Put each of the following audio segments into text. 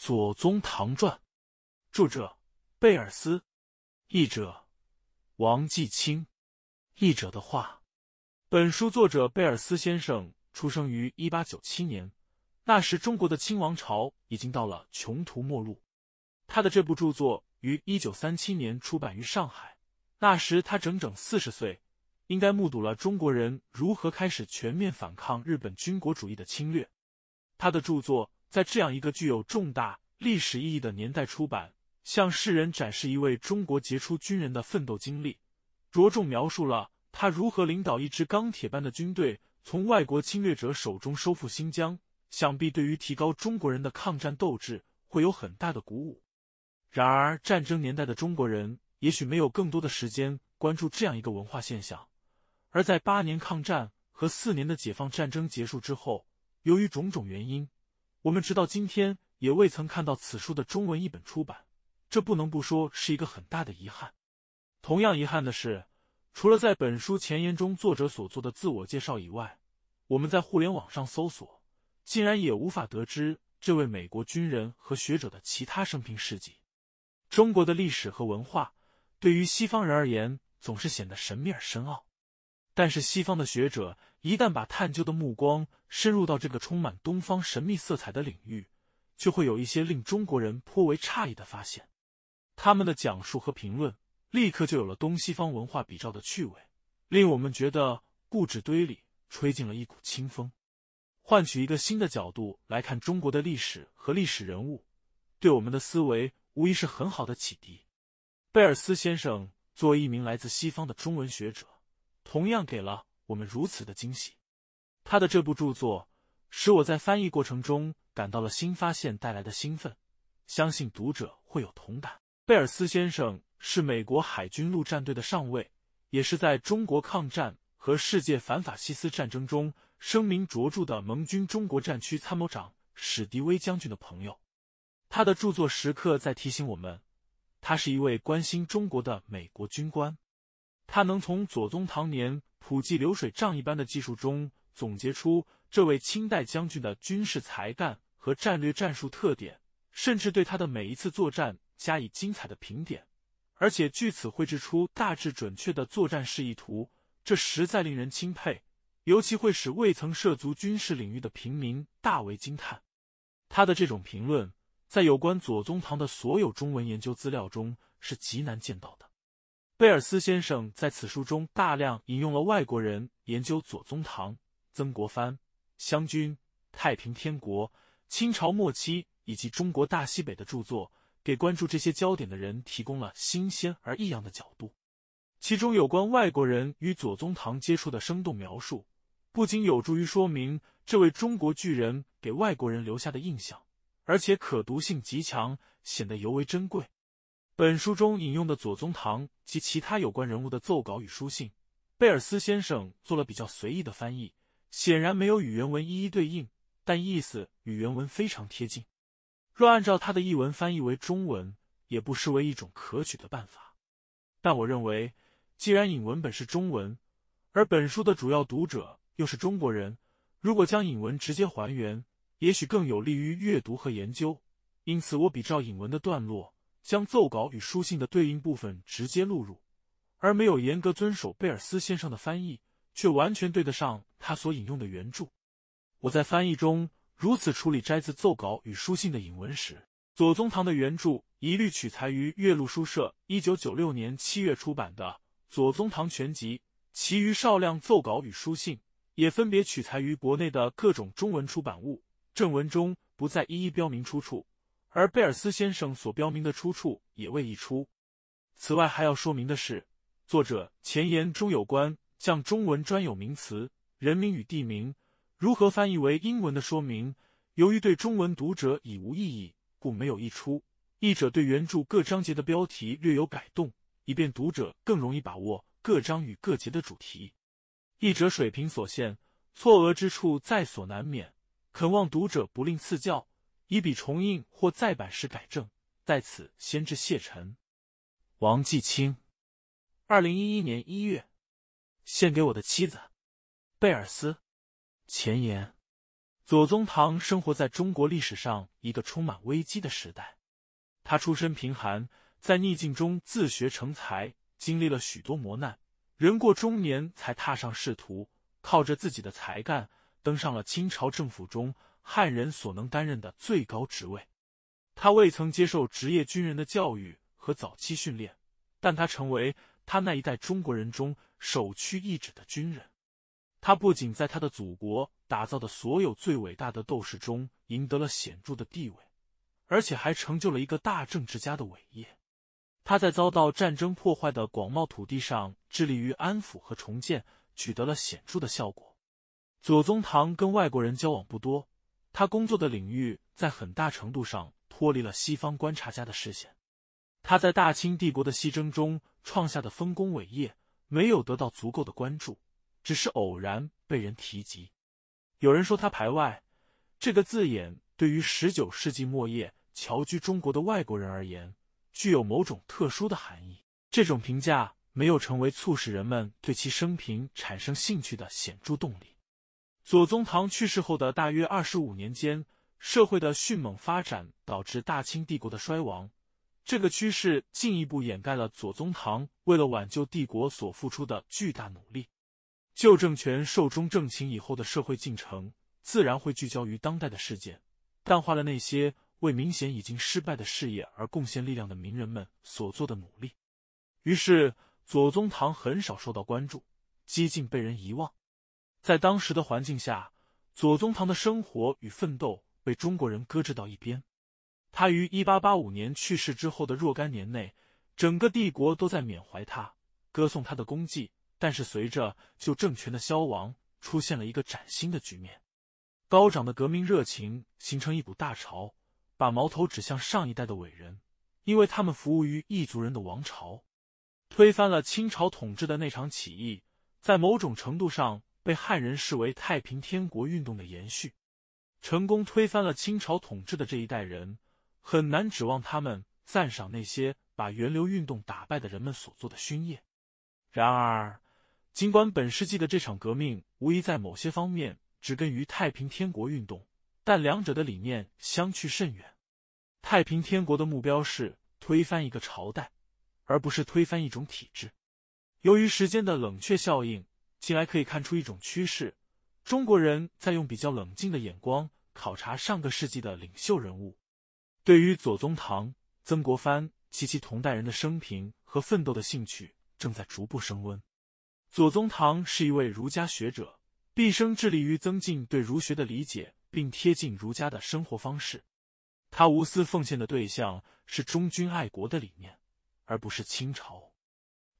《左宗棠传》，著者贝尔斯，译者王继清。译者的话：本书作者贝尔斯先生出生于一八九七年，那时中国的清王朝已经到了穷途末路。他的这部著作于一九三七年出版于上海，那时他整整四十岁，应该目睹了中国人如何开始全面反抗日本军国主义的侵略。他的著作。在这样一个具有重大历史意义的年代出版，向世人展示一位中国杰出军人的奋斗经历，着重描述了他如何领导一支钢铁般的军队从外国侵略者手中收复新疆。想必对于提高中国人的抗战斗志会有很大的鼓舞。然而，战争年代的中国人也许没有更多的时间关注这样一个文化现象。而在八年抗战和四年的解放战争结束之后，由于种种原因。我们直到今天也未曾看到此书的中文译本出版，这不能不说是一个很大的遗憾。同样遗憾的是，除了在本书前言中作者所做的自我介绍以外，我们在互联网上搜索，竟然也无法得知这位美国军人和学者的其他生平事迹。中国的历史和文化对于西方人而言总是显得神秘而深奥，但是西方的学者。一旦把探究的目光深入到这个充满东方神秘色彩的领域，就会有一些令中国人颇为诧异的发现。他们的讲述和评论立刻就有了东西方文化比照的趣味，令我们觉得故纸堆里吹进了一股清风，换取一个新的角度来看中国的历史和历史人物，对我们的思维无疑是很好的启迪。贝尔斯先生作为一名来自西方的中文学者，同样给了。我们如此的惊喜，他的这部著作使我在翻译过程中感到了新发现带来的兴奋，相信读者会有同感。贝尔斯先生是美国海军陆战队的上尉，也是在中国抗战和世界反法西斯战争中声名卓著的盟军中国战区参谋长史迪威将军的朋友。他的著作时刻在提醒我们，他是一位关心中国的美国军官。他能从左宗棠年。普济流水账一般的技术中，总结出这位清代将军的军事才干和战略战术特点，甚至对他的每一次作战加以精彩的评点，而且据此绘制出大致准确的作战示意图，这实在令人钦佩。尤其会使未曾涉足军事领域的平民大为惊叹。他的这种评论，在有关左宗棠的所有中文研究资料中是极难见到的。贝尔斯先生在此书中大量引用了外国人研究左宗棠、曾国藩、湘军、太平天国、清朝末期以及中国大西北的著作，给关注这些焦点的人提供了新鲜而异样的角度。其中有关外国人与左宗棠接触的生动描述，不仅有助于说明这位中国巨人给外国人留下的印象，而且可读性极强，显得尤为珍贵。本书中引用的左宗棠及其他有关人物的奏稿与书信，贝尔斯先生做了比较随意的翻译，显然没有与原文一一对应，但意思与原文非常贴近。若按照他的译文翻译为中文，也不失为一种可取的办法。但我认为，既然引文本是中文，而本书的主要读者又是中国人，如果将引文直接还原，也许更有利于阅读和研究。因此，我比照引文的段落。将奏稿与书信的对应部分直接录入，而没有严格遵守贝尔斯先生的翻译，却完全对得上他所引用的原著。我在翻译中如此处理摘自奏稿与书信的引文时，左宗棠的原著一律取材于岳麓书社一九九六年七月出版的《左宗棠全集》，其余少量奏稿与书信也分别取材于国内的各种中文出版物，正文中不再一一标明出处。而贝尔斯先生所标明的出处也未译出。此外，还要说明的是，作者前言中有关将中文专有名词、人名与地名如何翻译为英文的说明，由于对中文读者已无意义，故没有译出。译者对原著各章节的标题略有改动，以便读者更容易把握各章与各节的主题。译者水平所限，错讹之处在所难免，恳望读者不吝赐教。以笔重印或再版时改正，在此先致谢忱。王继青，二零一一年一月，献给我的妻子，贝尔斯。前言：左宗棠生活在中国历史上一个充满危机的时代。他出身贫寒，在逆境中自学成才，经历了许多磨难，人过中年才踏上仕途，靠着自己的才干登上了清朝政府中。汉人所能担任的最高职位，他未曾接受职业军人的教育和早期训练，但他成为他那一代中国人中首屈一指的军人。他不仅在他的祖国打造的所有最伟大的斗士中赢得了显著的地位，而且还成就了一个大政治家的伟业。他在遭到战争破坏的广袤土地上致力于安抚和重建，取得了显著的效果。左宗棠跟外国人交往不多。他工作的领域在很大程度上脱离了西方观察家的视线，他在大清帝国的西征中创下的丰功伟业没有得到足够的关注，只是偶然被人提及。有人说他排外，这个字眼对于十九世纪末叶侨居中国的外国人而言具有某种特殊的含义。这种评价没有成为促使人们对其生平产生兴趣的显著动力。左宗棠去世后的大约二十五年间，社会的迅猛发展导致大清帝国的衰亡。这个趋势进一步掩盖了左宗棠为了挽救帝国所付出的巨大努力。旧政权寿终正寝以后的社会进程，自然会聚焦于当代的事件，淡化了那些为明显已经失败的事业而贡献力量的名人们所做的努力。于是，左宗棠很少受到关注，几近被人遗忘。在当时的环境下，左宗棠的生活与奋斗被中国人搁置到一边。他于一八八五年去世之后的若干年内，整个帝国都在缅怀他，歌颂他的功绩。但是，随着旧政权的消亡，出现了一个崭新的局面。高涨的革命热情形成一股大潮，把矛头指向上一代的伟人，因为他们服务于异族人的王朝。推翻了清朝统治的那场起义，在某种程度上。被汉人视为太平天国运动的延续，成功推翻了清朝统治的这一代人，很难指望他们赞赏那些把源流运动打败的人们所做的勋业。然而，尽管本世纪的这场革命无疑在某些方面植根于太平天国运动，但两者的理念相去甚远。太平天国的目标是推翻一个朝代，而不是推翻一种体制。由于时间的冷却效应。近来可以看出一种趋势：中国人在用比较冷静的眼光考察上个世纪的领袖人物。对于左宗棠、曾国藩及其同代人的生平和奋斗的兴趣正在逐步升温。左宗棠是一位儒家学者，毕生致力于增进对儒学的理解，并贴近儒家的生活方式。他无私奉献的对象是忠君爱国的理念，而不是清朝。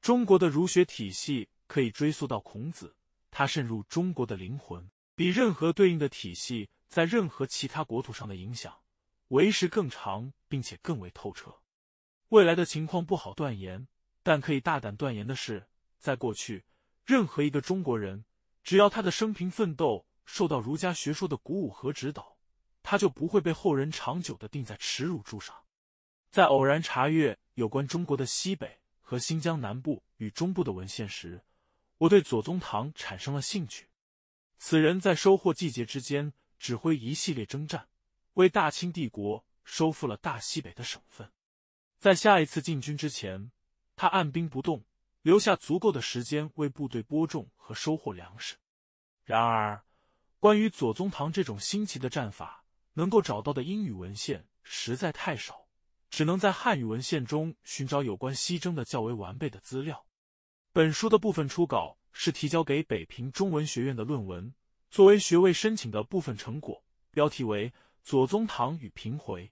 中国的儒学体系。可以追溯到孔子，他渗入中国的灵魂，比任何对应的体系在任何其他国土上的影响为时更长，并且更为透彻。未来的情况不好断言，但可以大胆断言的是，在过去，任何一个中国人，只要他的生平奋斗受到儒家学说的鼓舞和指导，他就不会被后人长久的钉在耻辱柱上。在偶然查阅有关中国的西北和新疆南部与中部的文献时，我对左宗棠产生了兴趣，此人在收获季节之间指挥一系列征战，为大清帝国收复了大西北的省份。在下一次进军之前，他按兵不动，留下足够的时间为部队播种和收获粮食。然而，关于左宗棠这种新奇的战法，能够找到的英语文献实在太少，只能在汉语文献中寻找有关西征的较为完备的资料。本书的部分初稿是提交给北平中文学院的论文，作为学位申请的部分成果，标题为《左宗棠与平回》。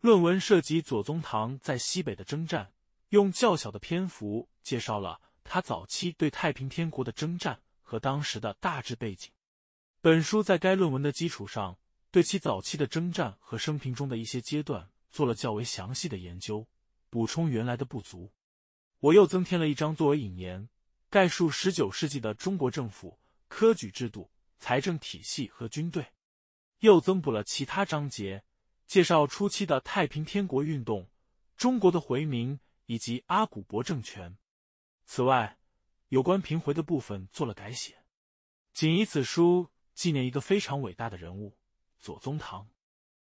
论文涉及左宗棠在西北的征战，用较小的篇幅介绍了他早期对太平天国的征战和当时的大致背景。本书在该论文的基础上，对其早期的征战和生平中的一些阶段做了较为详细的研究，补充原来的不足。我又增添了一章作为引言，概述十九世纪的中国政府、科举制度、财政体系和军队；又增补了其他章节，介绍初期的太平天国运动、中国的回民以及阿古柏政权。此外，有关平回的部分做了改写。仅以此书纪念一个非常伟大的人物——左宗棠。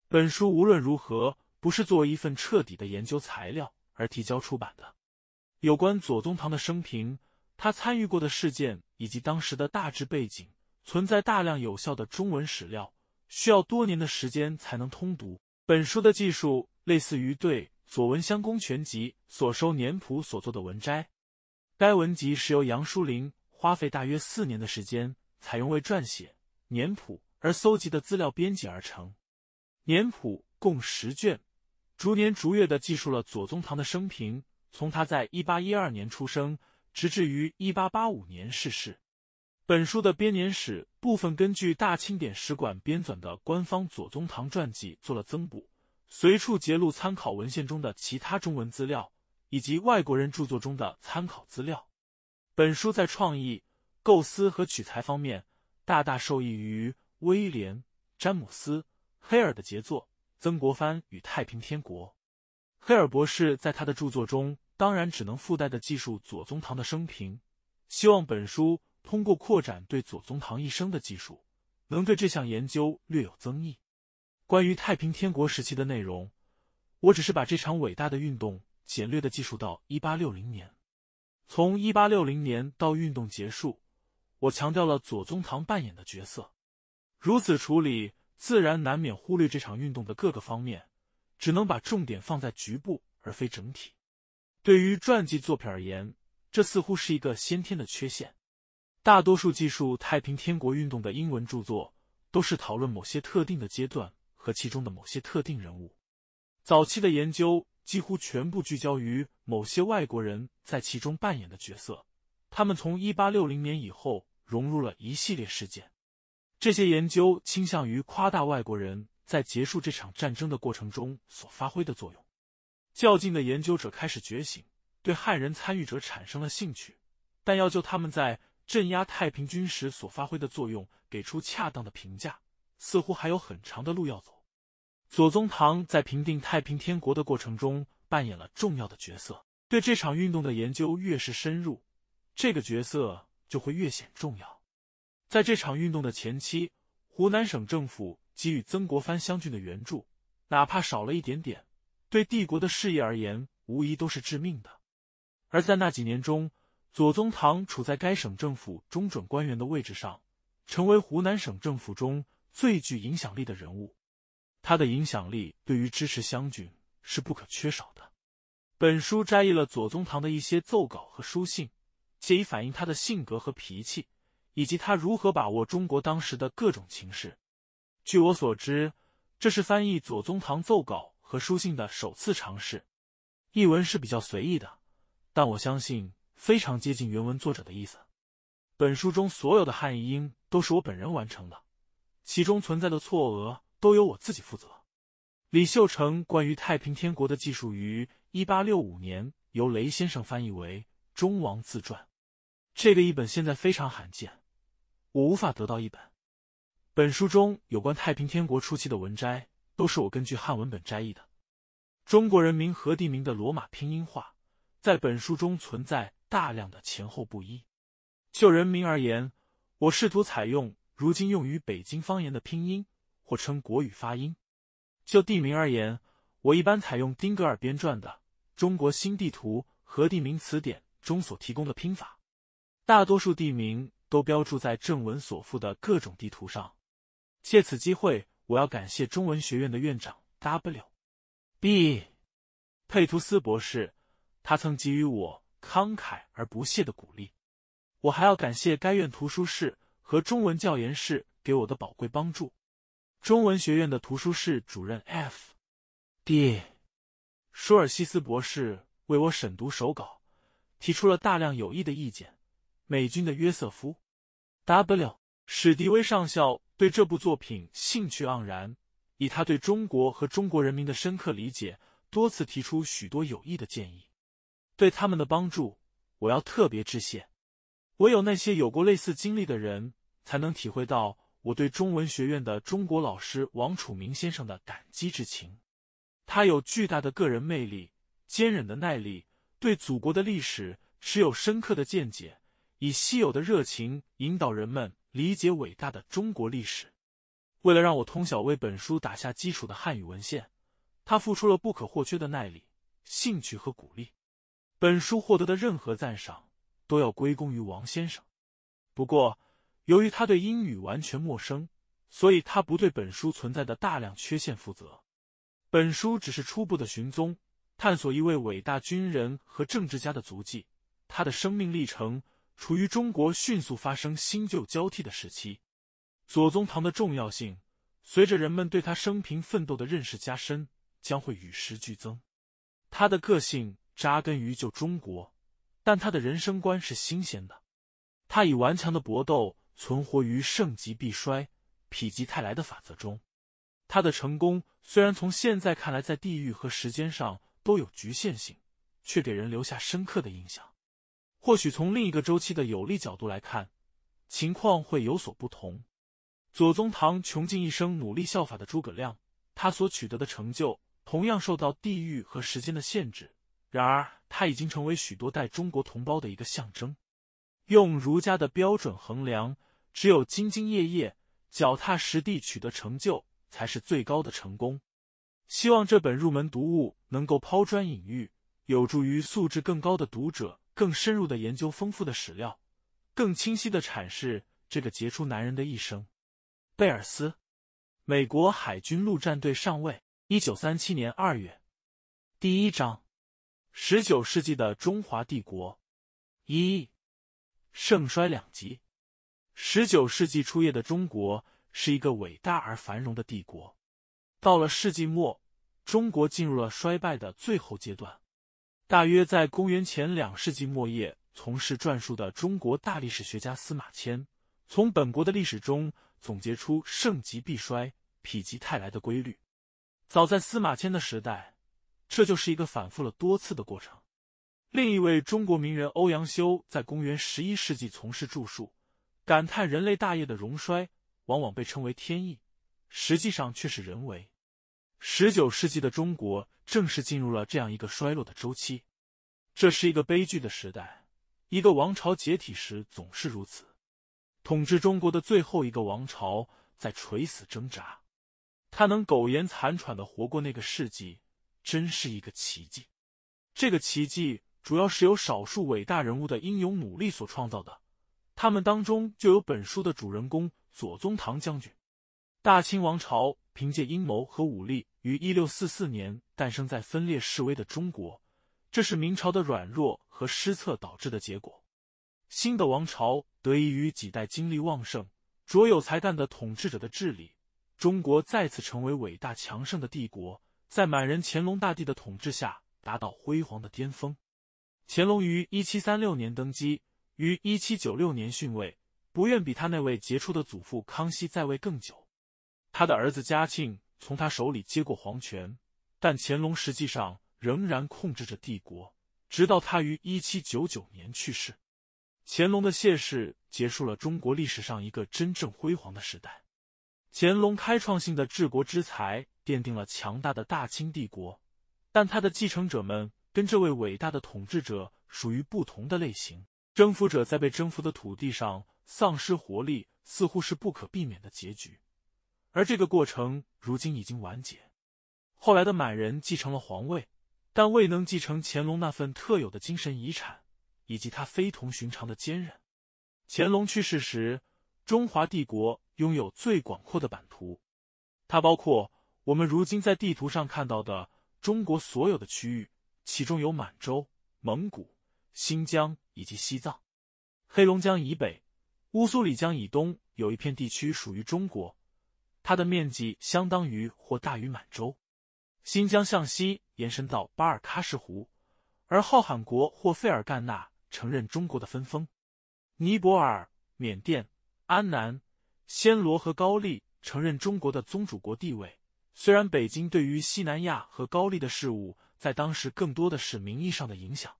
本书无论如何不是作为一份彻底的研究材料而提交出版的。有关左宗棠的生平，他参与过的事件以及当时的大致背景，存在大量有效的中文史料，需要多年的时间才能通读。本书的技术类似于对《左文襄公全集》所收年谱所做的文摘。该文集是由杨树林花费大约四年的时间，采用为撰写年谱而搜集的资料编辑而成。年谱共十卷，逐年逐月的记述了左宗棠的生平。从他在一八一二年出生，直至于一八八五年逝世。本书的编年史部分根据《大清典史馆》编纂的官方《左宗棠传记》做了增补，随处截录参考文献中的其他中文资料以及外国人著作中的参考资料。本书在创意构思和取材方面，大大受益于威廉·詹姆斯·黑尔的杰作《曾国藩与太平天国》。黑尔博士在他的著作中，当然只能附带的记述左宗棠的生平。希望本书通过扩展对左宗棠一生的记述，能对这项研究略有增益。关于太平天国时期的内容，我只是把这场伟大的运动简略的记述到一八六零年。从一八六零年到运动结束，我强调了左宗棠扮演的角色。如此处理，自然难免忽略这场运动的各个方面。只能把重点放在局部而非整体。对于传记作品而言，这似乎是一个先天的缺陷。大多数记述太平天国运动的英文著作都是讨论某些特定的阶段和其中的某些特定人物。早期的研究几乎全部聚焦于某些外国人在其中扮演的角色，他们从一八六零年以后融入了一系列事件。这些研究倾向于夸大外国人。在结束这场战争的过程中所发挥的作用，较劲的研究者开始觉醒，对汉人参与者产生了兴趣，但要就他们在镇压太平军时所发挥的作用给出恰当的评价，似乎还有很长的路要走。左宗棠在平定太平天国的过程中扮演了重要的角色，对这场运动的研究越是深入，这个角色就会越显重要。在这场运动的前期，湖南省政府。给予曾国藩湘军的援助，哪怕少了一点点，对帝国的事业而言，无疑都是致命的。而在那几年中，左宗棠处在该省政府中准官员的位置上，成为湖南省政府中最具影响力的人物。他的影响力对于支持湘军是不可缺少的。本书摘译了左宗棠的一些奏稿和书信，借以反映他的性格和脾气，以及他如何把握中国当时的各种情势。据我所知，这是翻译左宗棠奏稿和书信的首次尝试。译文是比较随意的，但我相信非常接近原文作者的意思。本书中所有的汉译英都是我本人完成的，其中存在的错讹都由我自己负责。李秀成关于太平天国的记述于一八六五年由雷先生翻译为《中王自传》，这个译本现在非常罕见，我无法得到一本。本书中有关太平天国初期的文摘，都是我根据汉文本摘译的。中国人民和地名的罗马拼音化，在本书中存在大量的前后不一。就人名而言，我试图采用如今用于北京方言的拼音，或称国语发音；就地名而言，我一般采用丁格尔编撰的《中国新地图和地名词典》中所提供的拼法。大多数地名都标注在正文所附的各种地图上。借此机会，我要感谢中文学院的院长 W.B. 佩图斯博士，他曾给予我慷慨而不懈的鼓励。我还要感谢该院图书室和中文教研室给我的宝贵帮助。中文学院的图书室主任 F.D. 舒尔西斯博士为我审读手稿，提出了大量有益的意见。美军的约瑟夫 W. 史迪威上校。对这部作品兴趣盎然，以他对中国和中国人民的深刻理解，多次提出许多有益的建议。对他们的帮助，我要特别致谢。唯有那些有过类似经历的人，才能体会到我对中文学院的中国老师王楚明先生的感激之情。他有巨大的个人魅力，坚忍的耐力，对祖国的历史持有深刻的见解，以稀有的热情引导人们。理解伟大的中国历史，为了让我通晓为本书打下基础的汉语文献，他付出了不可或缺的耐力、兴趣和鼓励。本书获得的任何赞赏，都要归功于王先生。不过，由于他对英语完全陌生，所以他不对本书存在的大量缺陷负责。本书只是初步的寻踪，探索一位伟大军人和政治家的足迹，他的生命历程。处于中国迅速发生新旧交替的时期，左宗棠的重要性随着人们对他生平奋斗的认识加深，将会与时俱增。他的个性扎根于旧中国，但他的人生观是新鲜的。他以顽强的搏斗存活于盛极必衰、否极泰来的法则中。他的成功虽然从现在看来在地域和时间上都有局限性，却给人留下深刻的印象。或许从另一个周期的有利角度来看，情况会有所不同。左宗棠穷尽一生努力效法的诸葛亮，他所取得的成就同样受到地域和时间的限制。然而，他已经成为许多代中国同胞的一个象征。用儒家的标准衡量，只有兢兢业业、脚踏实地取得成就，才是最高的成功。希望这本入门读物能够抛砖引玉，有助于素质更高的读者。更深入的研究，丰富的史料，更清晰的阐释这个杰出男人的一生。贝尔斯，美国海军陆战队上尉，一九三七年二月。第一章，十九世纪的中华帝国。一，盛衰两极。十九世纪初叶的中国是一个伟大而繁荣的帝国，到了世纪末，中国进入了衰败的最后阶段。大约在公元前两世纪末叶，从事篆书的中国大历史学家司马迁，从本国的历史中总结出“盛极必衰，否极泰来”的规律。早在司马迁的时代，这就是一个反复了多次的过程。另一位中国名人欧阳修，在公元十一世纪从事著述，感叹人类大业的荣衰，往往被称为天意，实际上却是人为。十九世纪的中国正式进入了这样一个衰落的周期，这是一个悲剧的时代。一个王朝解体时总是如此。统治中国的最后一个王朝在垂死挣扎，他能苟延残喘的活过那个世纪，真是一个奇迹。这个奇迹主要是由少数伟大人物的英勇努力所创造的，他们当中就有本书的主人公左宗棠将军，大清王朝。凭借阴谋和武力于一六四四年诞生在分裂示威的中国，这是明朝的软弱和失策导致的结果。新的王朝得益于几代精力旺盛、卓有才干的统治者的治理，中国再次成为伟大强盛的帝国。在满人乾隆大帝的统治下，达到辉煌的巅峰。乾隆于一七三六年登基，于一七九六年逊位，不愿比他那位杰出的祖父康熙在位更久。他的儿子嘉庆从他手里接过皇权，但乾隆实际上仍然控制着帝国，直到他于一七九九年去世。乾隆的谢世结束了中国历史上一个真正辉煌的时代。乾隆开创性的治国之才奠定了强大的大清帝国，但他的继承者们跟这位伟大的统治者属于不同的类型。征服者在被征服的土地上丧失活力，似乎是不可避免的结局。而这个过程如今已经完结。后来的满人继承了皇位，但未能继承乾隆那份特有的精神遗产，以及他非同寻常的坚韧。乾隆去世时，中华帝国拥有最广阔的版图，它包括我们如今在地图上看到的中国所有的区域，其中有满洲、蒙古、新疆以及西藏。黑龙江以北、乌苏里江以东有一片地区属于中国。它的面积相当于或大于满洲，新疆向西延伸到巴尔喀什湖，而浩罕国或费尔干纳承认中国的分封，尼泊尔、缅甸、安南、暹罗和高丽承认中国的宗主国地位。虽然北京对于西南亚和高丽的事务在当时更多的是名义上的影响，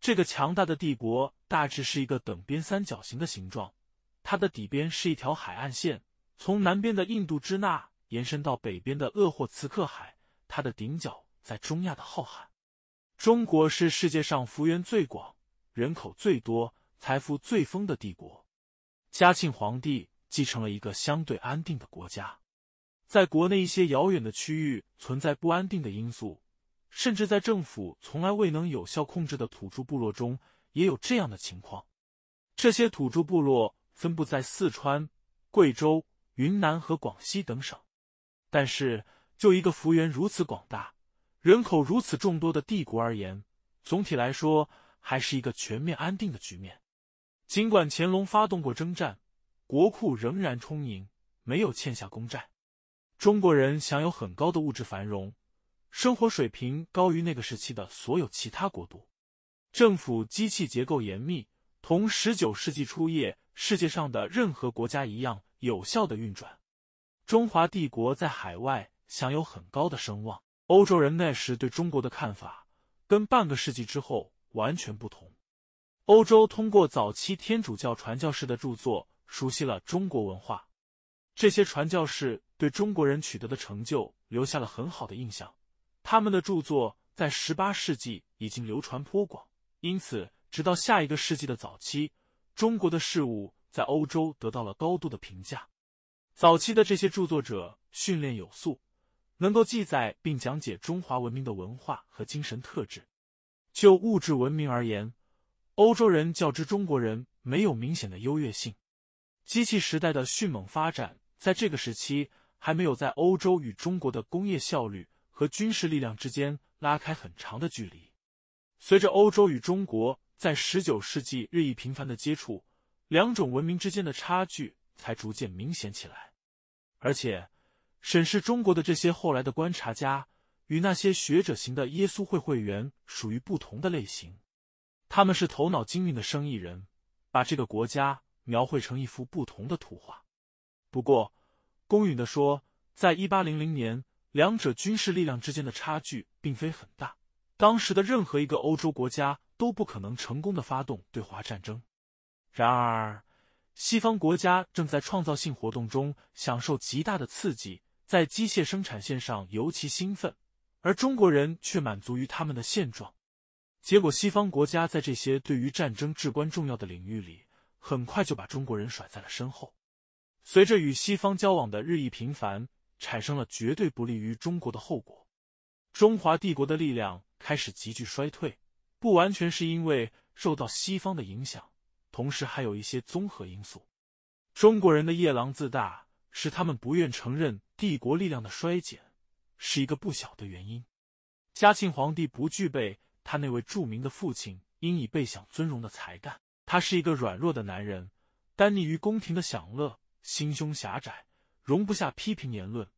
这个强大的帝国大致是一个等边三角形的形状，它的底边是一条海岸线。从南边的印度支那延伸到北边的鄂霍茨克海，它的顶角在中亚的浩瀚。中国是世界上幅员最广、人口最多、财富最丰的帝国。嘉庆皇帝继承了一个相对安定的国家，在国内一些遥远的区域存在不安定的因素，甚至在政府从来未能有效控制的土著部落中也有这样的情况。这些土著部落分布在四川、贵州。云南和广西等省，但是就一个幅员如此广大、人口如此众多的帝国而言，总体来说还是一个全面安定的局面。尽管乾隆发动过征战，国库仍然充盈，没有欠下公债。中国人享有很高的物质繁荣，生活水平高于那个时期的所有其他国度。政府机器结构严密，同十九世纪初叶世界上的任何国家一样。有效的运转，中华帝国在海外享有很高的声望。欧洲人那时对中国的看法跟半个世纪之后完全不同。欧洲通过早期天主教传教士的著作熟悉了中国文化，这些传教士对中国人取得的成就留下了很好的印象。他们的著作在十八世纪已经流传颇广，因此直到下一个世纪的早期，中国的事物。在欧洲得到了高度的评价。早期的这些著作者训练有素，能够记载并讲解中华文明的文化和精神特质。就物质文明而言，欧洲人较之中国人没有明显的优越性。机器时代的迅猛发展在这个时期还没有在欧洲与中国的工业效率和军事力量之间拉开很长的距离。随着欧洲与中国在十九世纪日益频繁的接触。两种文明之间的差距才逐渐明显起来，而且审视中国的这些后来的观察家与那些学者型的耶稣会会员属于不同的类型，他们是头脑精明的生意人，把这个国家描绘成一幅不同的图画。不过，公允的说，在一八零零年，两者军事力量之间的差距并非很大，当时的任何一个欧洲国家都不可能成功的发动对华战争。然而，西方国家正在创造性活动中享受极大的刺激，在机械生产线上尤其兴奋，而中国人却满足于他们的现状。结果，西方国家在这些对于战争至关重要的领域里，很快就把中国人甩在了身后。随着与西方交往的日益频繁，产生了绝对不利于中国的后果。中华帝国的力量开始急剧衰退，不完全是因为受到西方的影响。同时还有一些综合因素，中国人的夜郎自大使他们不愿承认帝国力量的衰减，是一个不小的原因。嘉庆皇帝不具备他那位著名的父亲应以被享尊荣的才干，他是一个软弱的男人，耽溺于宫廷的享乐，心胸狭窄，容不下批评言论，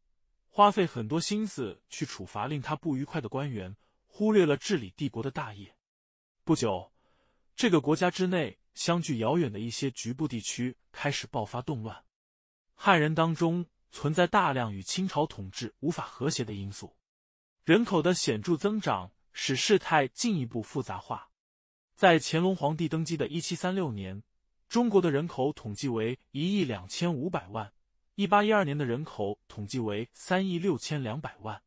花费很多心思去处罚令他不愉快的官员，忽略了治理帝国的大业。不久，这个国家之内。相距遥远的一些局部地区开始爆发动乱，汉人当中存在大量与清朝统治无法和谐的因素，人口的显著增长使事态进一步复杂化。在乾隆皇帝登基的一七三六年，中国的人口统计为一亿两千五百万；一八一二年的人口统计为三亿六千两百万。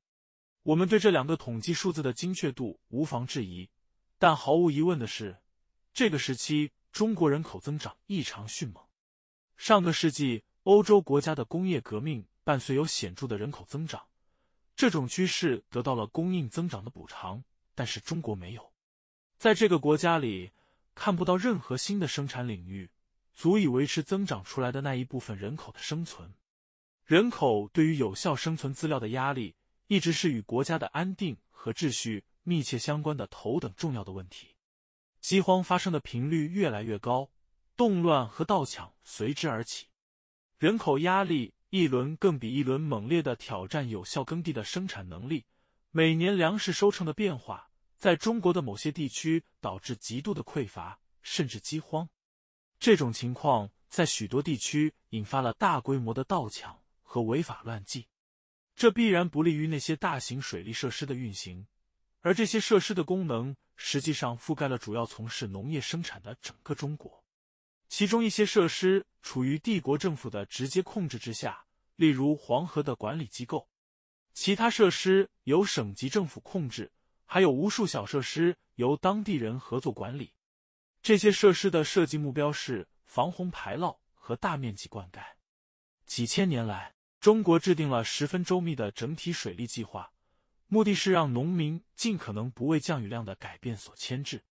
我们对这两个统计数字的精确度无妨质疑，但毫无疑问的是，这个时期。中国人口增长异常迅猛。上个世纪，欧洲国家的工业革命伴随有显著的人口增长，这种趋势得到了供应增长的补偿。但是中国没有，在这个国家里看不到任何新的生产领域足以维持增长出来的那一部分人口的生存。人口对于有效生存资料的压力，一直是与国家的安定和秩序密切相关的头等重要的问题。饥荒发生的频率越来越高，动乱和盗抢随之而起，人口压力一轮更比一轮猛烈的挑战有效耕地的生产能力。每年粮食收成的变化，在中国的某些地区导致极度的匮乏，甚至饥荒。这种情况在许多地区引发了大规模的盗抢和违法乱纪，这必然不利于那些大型水利设施的运行。而这些设施的功能实际上覆盖了主要从事农业生产的整个中国。其中一些设施处于帝国政府的直接控制之下，例如黄河的管理机构；其他设施由省级政府控制，还有无数小设施由当地人合作管理。这些设施的设计目标是防洪排涝和大面积灌溉。几千年来，中国制定了十分周密的整体水利计划。目的是让农民尽可能不为降雨量的改变所牵制。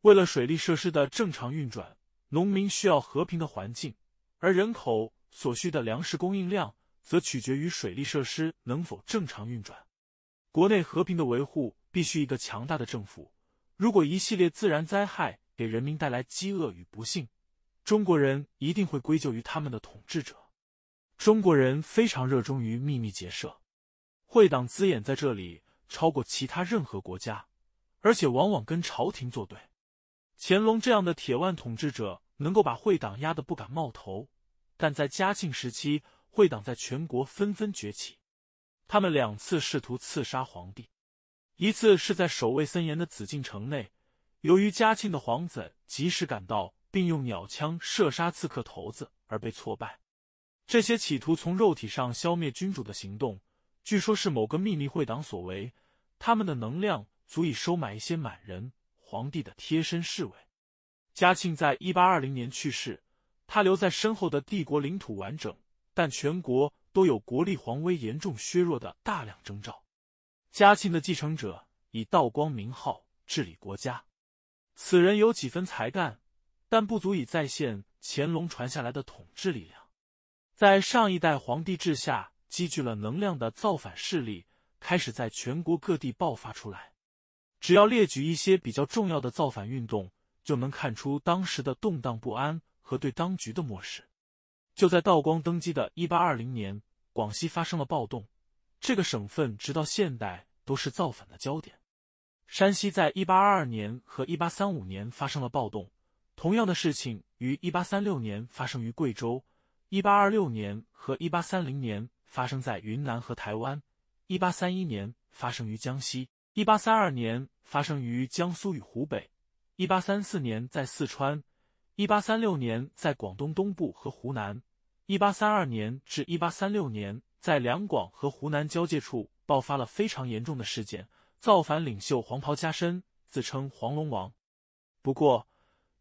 为了水利设施的正常运转，农民需要和平的环境，而人口所需的粮食供应量则取决于水利设施能否正常运转。国内和平的维护必须一个强大的政府。如果一系列自然灾害给人民带来饥饿与不幸，中国人一定会归咎于他们的统治者。中国人非常热衷于秘密结社。会党资眼在这里超过其他任何国家，而且往往跟朝廷作对。乾隆这样的铁腕统治者能够把会党压得不敢冒头，但在嘉庆时期，会党在全国纷纷崛起。他们两次试图刺杀皇帝，一次是在守卫森严的紫禁城内，由于嘉庆的皇子及时赶到并用鸟枪射杀刺客头子而被挫败。这些企图从肉体上消灭君主的行动。据说是某个秘密会党所为，他们的能量足以收买一些满人皇帝的贴身侍卫。嘉庆在一八二零年去世，他留在身后的帝国领土完整，但全国都有国力皇威严重削弱的大量征兆。嘉庆的继承者以道光名号治理国家，此人有几分才干，但不足以再现乾隆传下来的统治力量。在上一代皇帝治下。积聚了能量的造反势力开始在全国各地爆发出来。只要列举一些比较重要的造反运动，就能看出当时的动荡不安和对当局的漠视。就在道光登基的一八二零年，广西发生了暴动，这个省份直到现代都是造反的焦点。山西在一八二二年和一八三五年发生了暴动，同样的事情于一八三六年发生于贵州，一八二六年和一八三零年。发生在云南和台湾，一八三一年发生于江西，一八三二年发生于江苏与湖北，一八三四年在四川，一八三六年在广东东部和湖南，一八三二年至一八三六年在两广和湖南交界处爆发了非常严重的事件，造反领袖黄袍加身，自称黄龙王。不过，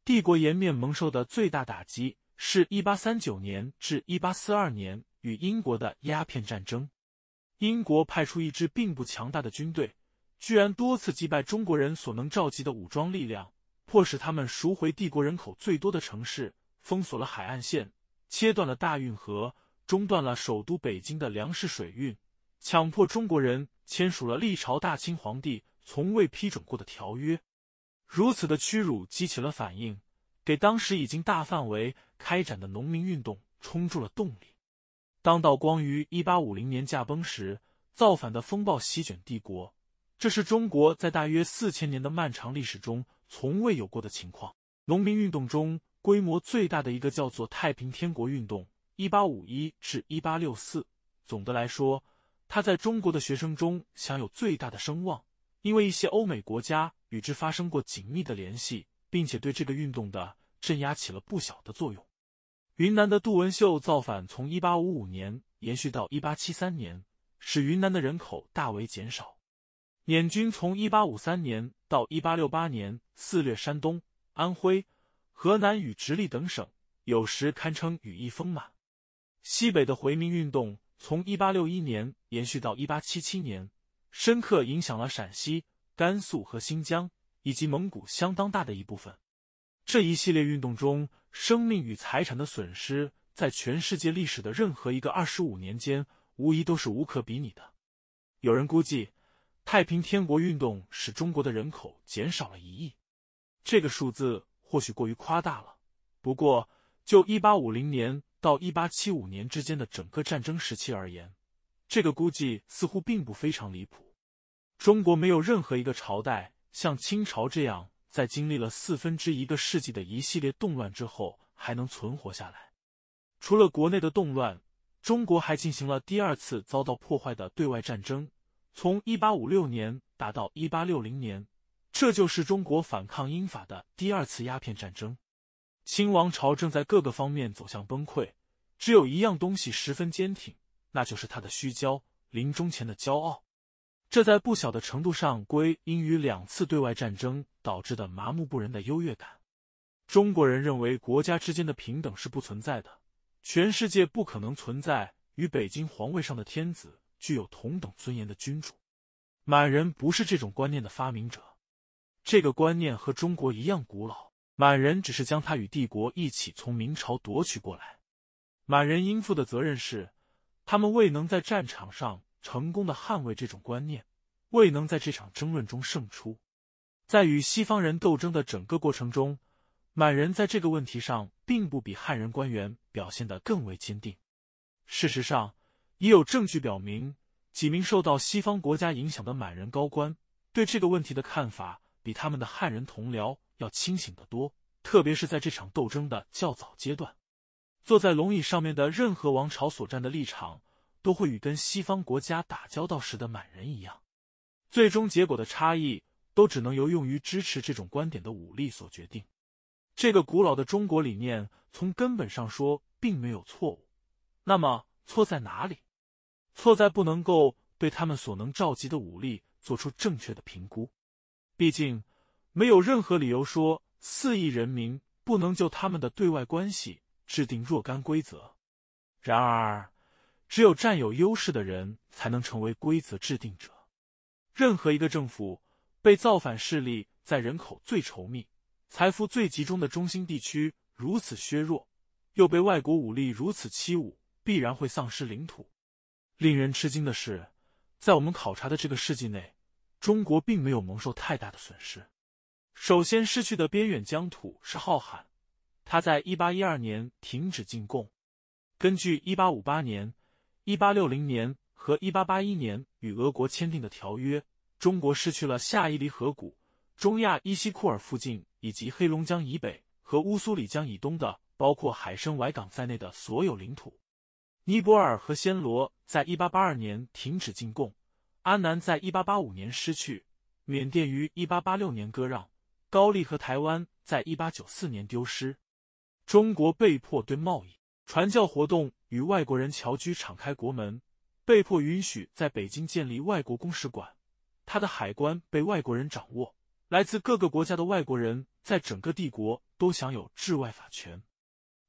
帝国颜面蒙受的最大打击是一八三九年至一八四二年。与英国的鸦片战争，英国派出一支并不强大的军队，居然多次击败中国人所能召集的武装力量，迫使他们赎回帝国人口最多的城市，封锁了海岸线，切断了大运河，中断了首都北京的粮食水运，强迫中国人签署了历朝大清皇帝从未批准过的条约。如此的屈辱激起了反应，给当时已经大范围开展的农民运动冲注了动力。当道光于一八五零年驾崩时，造反的风暴席卷帝国，这是中国在大约四千年的漫长历史中从未有过的情况。农民运动中规模最大的一个叫做太平天国运动（一八五一至一八六四）。总的来说，他在中国的学生中享有最大的声望，因为一些欧美国家与之发生过紧密的联系，并且对这个运动的镇压起了不小的作用。云南的杜文秀造反从一八五五年延续到一八七三年，使云南的人口大为减少。捻军从一八五三年到一八六八年肆虐山东、安徽、河南与直隶等省，有时堪称羽翼丰满。西北的回民运动从一八六一年延续到一八七七年，深刻影响了陕西、甘肃和新疆以及蒙古相当大的一部分。这一系列运动中，生命与财产的损失，在全世界历史的任何一个二十五年间，无疑都是无可比拟的。有人估计，太平天国运动使中国的人口减少了一亿。这个数字或许过于夸大了，不过就一八五零年到一八七五年之间的整个战争时期而言，这个估计似乎并不非常离谱。中国没有任何一个朝代像清朝这样。在经历了四分之一个世纪的一系列动乱之后，还能存活下来。除了国内的动乱，中国还进行了第二次遭到破坏的对外战争，从一八五六年打到一八六零年，这就是中国反抗英法的第二次鸦片战争。清王朝正在各个方面走向崩溃，只有一样东西十分坚挺，那就是他的虚骄。临终前的骄傲。这在不小的程度上归因于两次对外战争导致的麻木不仁的优越感。中国人认为国家之间的平等是不存在的，全世界不可能存在与北京皇位上的天子具有同等尊严的君主。满人不是这种观念的发明者，这个观念和中国一样古老。满人只是将它与帝国一起从明朝夺取过来。满人应负的责任是，他们未能在战场上。成功的捍卫这种观念，未能在这场争论中胜出。在与西方人斗争的整个过程中，满人在这个问题上并不比汉人官员表现得更为坚定。事实上，已有证据表明，几名受到西方国家影响的满人高官对这个问题的看法比他们的汉人同僚要清醒得多。特别是在这场斗争的较早阶段，坐在龙椅上面的任何王朝所站的立场。都会与跟西方国家打交道时的满人一样，最终结果的差异都只能由用于支持这种观点的武力所决定。这个古老的中国理念从根本上说并没有错误，那么错在哪里？错在不能够对他们所能召集的武力做出正确的评估。毕竟，没有任何理由说四亿人民不能就他们的对外关系制定若干规则。然而。只有占有优势的人才能成为规则制定者。任何一个政府被造反势力在人口最稠密、财富最集中的中心地区如此削弱，又被外国武力如此欺侮，必然会丧失领土。令人吃惊的是，在我们考察的这个世纪内，中国并没有蒙受太大的损失。首先失去的边远疆土是浩瀚，他在一八一二年停止进贡。根据一八五八年。一八六零年和一八八一年与俄国签订的条约，中国失去了夏伊犁河谷、中亚伊西库尔附近以及黑龙江以北和乌苏里江以东的包括海参崴港在内的所有领土。尼泊尔和暹罗在一八八二年停止进贡，安南在一八八五年失去，缅甸于一八八六年割让，高丽和台湾在一八九四年丢失。中国被迫对贸易、传教活动。与外国人侨居，敞开国门，被迫允许在北京建立外国公使馆。他的海关被外国人掌握，来自各个国家的外国人在整个帝国都享有治外法权。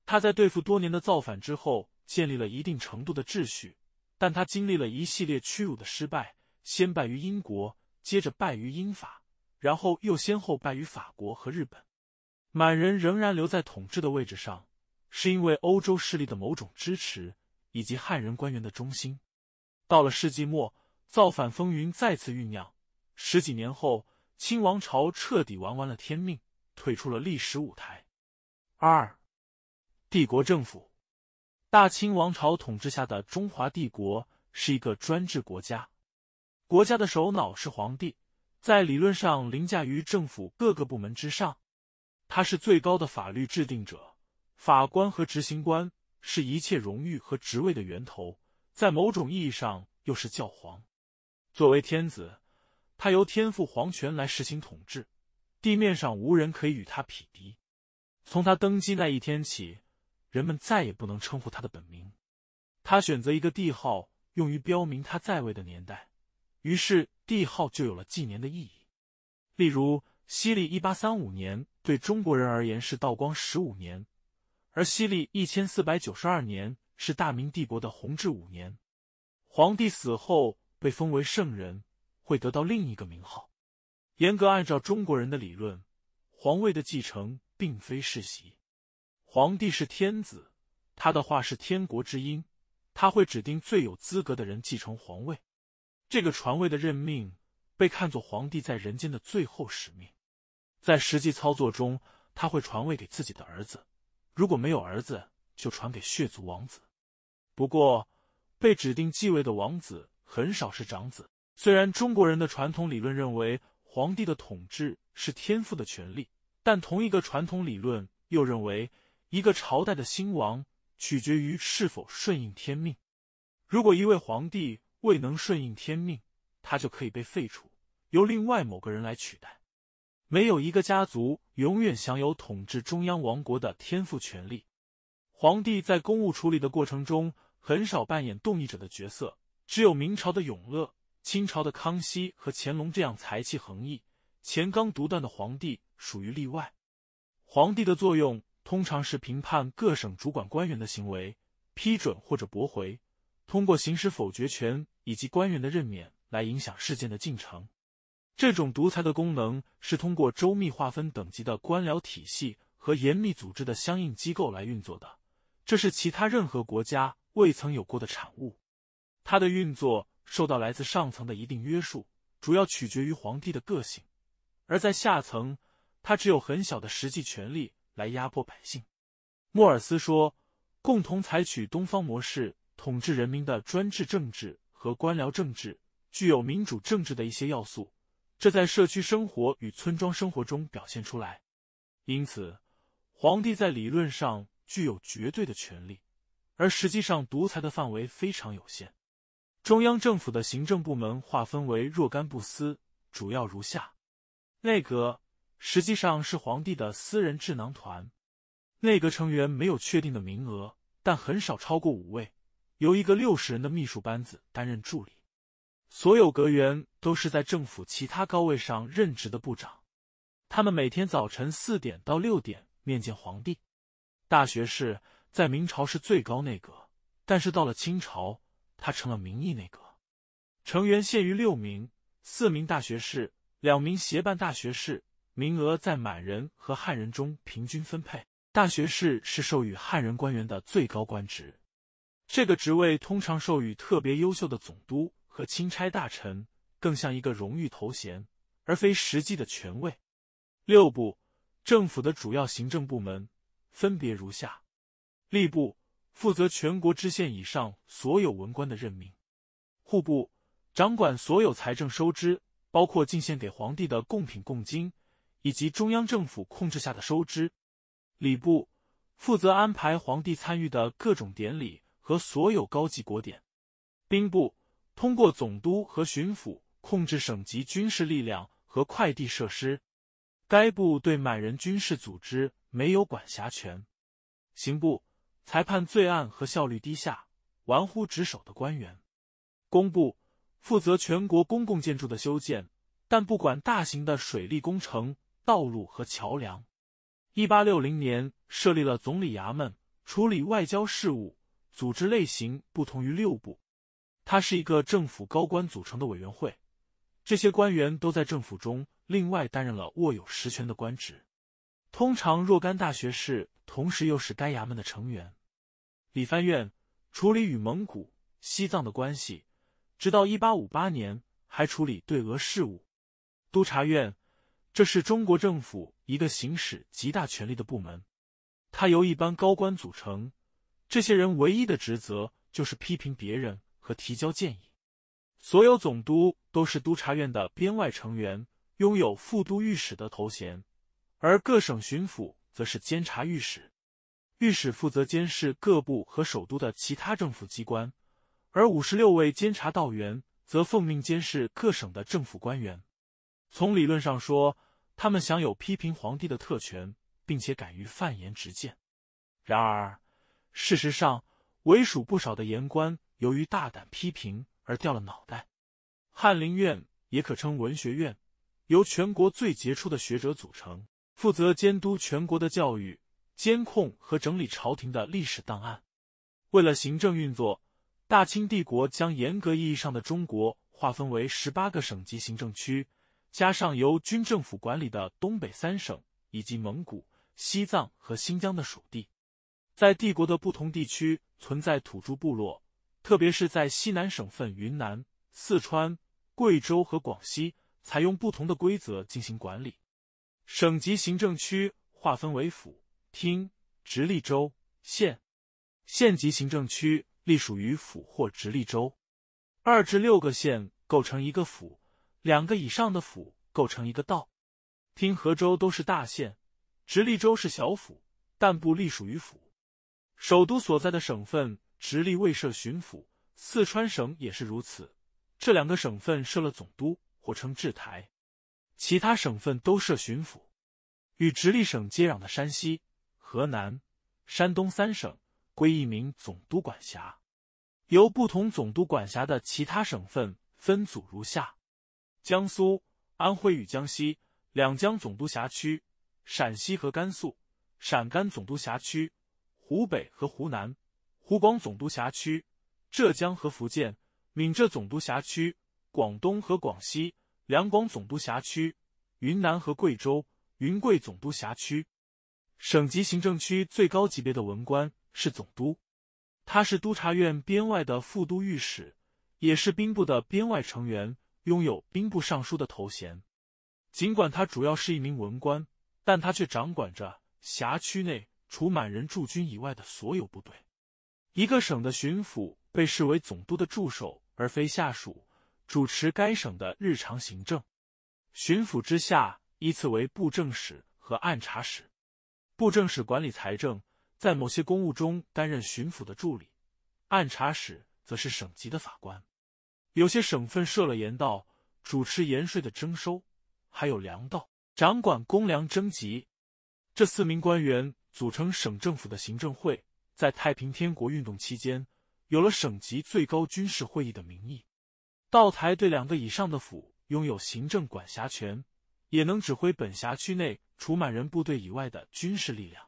他在对付多年的造反之后，建立了一定程度的秩序，但他经历了一系列屈辱的失败：先败于英国，接着败于英法，然后又先后败于法国和日本。满人仍然留在统治的位置上。是因为欧洲势力的某种支持，以及汉人官员的忠心。到了世纪末，造反风云再次酝酿。十几年后，清王朝彻底玩完了天命，退出了历史舞台。二，帝国政府，大清王朝统治下的中华帝国是一个专制国家。国家的首脑是皇帝，在理论上凌驾于政府各个部门之上，他是最高的法律制定者。法官和执行官是一切荣誉和职位的源头，在某种意义上又是教皇。作为天子，他由天赋皇权来实行统治，地面上无人可以与他匹敌。从他登基那一天起，人们再也不能称呼他的本名，他选择一个帝号用于标明他在位的年代，于是帝号就有了纪年的意义。例如，西历一八三五年对中国人而言是道光十五年。而西历一千四百九十二年是大明帝国的弘治五年，皇帝死后被封为圣人，会得到另一个名号。严格按照中国人的理论，皇位的继承并非世袭，皇帝是天子，他的话是天国之音，他会指定最有资格的人继承皇位。这个传位的任命被看作皇帝在人间的最后使命，在实际操作中，他会传位给自己的儿子。如果没有儿子，就传给血族王子。不过，被指定继位的王子很少是长子。虽然中国人的传统理论认为皇帝的统治是天赋的权利，但同一个传统理论又认为一个朝代的兴亡取决于是否顺应天命。如果一位皇帝未能顺应天命，他就可以被废除，由另外某个人来取代。没有一个家族永远享有统治中央王国的天赋权利。皇帝在公务处理的过程中，很少扮演动议者的角色。只有明朝的永乐、清朝的康熙和乾隆这样才气横溢、乾纲独断的皇帝属于例外。皇帝的作用通常是评判各省主管官员的行为，批准或者驳回，通过行使否决权以及官员的任免来影响事件的进程。这种独裁的功能是通过周密划分等级的官僚体系和严密组织的相应机构来运作的，这是其他任何国家未曾有过的产物。它的运作受到来自上层的一定约束，主要取决于皇帝的个性；而在下层，他只有很小的实际权力来压迫百姓。莫尔斯说：“共同采取东方模式统治人民的专制政治和官僚政治，具有民主政治的一些要素。”这在社区生活与村庄生活中表现出来，因此，皇帝在理论上具有绝对的权利，而实际上独裁的范围非常有限。中央政府的行政部门划分为若干部司，主要如下：内阁实际上是皇帝的私人智囊团，内阁成员没有确定的名额，但很少超过五位，由一个六十人的秘书班子担任助理。所有阁员都是在政府其他高位上任职的部长，他们每天早晨四点到六点面见皇帝。大学士在明朝是最高内阁，但是到了清朝，他成了名义内阁。成员限于六名：四名大学士，两名协办大学士。名额在满人和汉人中平均分配。大学士是授予汉人官员的最高官职，这个职位通常授予特别优秀的总督。和钦差大臣更像一个荣誉头衔，而非实际的权位。六部政府的主要行政部门分别如下：吏部负责全国知县以上所有文官的任命；户部掌管所有财政收支，包括进献给皇帝的贡品、贡金，以及中央政府控制下的收支；礼部负责安排皇帝参与的各种典礼和所有高级国典；兵部。通过总督和巡抚控制省级军事力量和快递设施，该部对满人军事组织没有管辖权。刑部裁判罪案和效率低下、玩忽职守的官员。工部负责全国公共建筑的修建，但不管大型的水利工程、道路和桥梁。一八六零年设立了总理衙门，处理外交事务，组织类型不同于六部。它是一个政府高官组成的委员会，这些官员都在政府中另外担任了握有实权的官职。通常若干大学士同时又是该衙门的成员。理藩院处理与蒙古、西藏的关系，直到一八五八年还处理对俄事务。督察院，这是中国政府一个行使极大权力的部门，它由一般高官组成，这些人唯一的职责就是批评别人。和提交建议。所有总督都是督察院的编外成员，拥有副都御史的头衔，而各省巡抚则是监察御史。御史负责监视各部和首都的其他政府机关，而五十六位监察道员则奉命监视各省的政府官员。从理论上说，他们享有批评皇帝的特权，并且敢于犯言直谏。然而，事实上，为数不少的言官。由于大胆批评而掉了脑袋，翰林院也可称文学院，由全国最杰出的学者组成，负责监督全国的教育、监控和整理朝廷的历史档案。为了行政运作，大清帝国将严格意义上的中国划分为十八个省级行政区，加上由军政府管理的东北三省以及蒙古、西藏和新疆的属地。在帝国的不同地区，存在土著部落。特别是在西南省份云南、四川、贵州和广西，采用不同的规则进行管理。省级行政区划分为府、厅、直隶州、县。县级行政区隶属于府或直隶州。二至六个县构成一个府，两个以上的府构成一个道。厅和州都是大县，直隶州是小府，但不隶属于府。首都所在的省份。直隶未设巡抚，四川省也是如此。这两个省份设了总督或称制台，其他省份都设巡抚。与直隶省接壤的山西、河南、山东三省归一名总督管辖。由不同总督管辖的其他省份分组如下：江苏、安徽与江西两江总督辖区，陕西和甘肃陕甘总督辖区，湖北和湖南。湖广总督辖区、浙江和福建、闽浙总督辖区、广东和广西两广总督辖区、云南和贵州云贵总督辖区，省级行政区最高级别的文官是总督，他是督察院编外的副都御史，也是兵部的编外成员，拥有兵部尚书的头衔。尽管他主要是一名文官，但他却掌管着辖区内除满人驻军以外的所有部队。一个省的巡抚被视为总督的助手，而非下属，主持该省的日常行政。巡抚之下依次为布政使和按察使。布政使管理财政，在某些公务中担任巡抚的助理；按察使则是省级的法官。有些省份设了盐道，主持盐税的征收；还有粮道，掌管公粮征集。这四名官员组成省政府的行政会。在太平天国运动期间，有了省级最高军事会议的名义，道台对两个以上的府拥有行政管辖权，也能指挥本辖区内除满人部队以外的军事力量。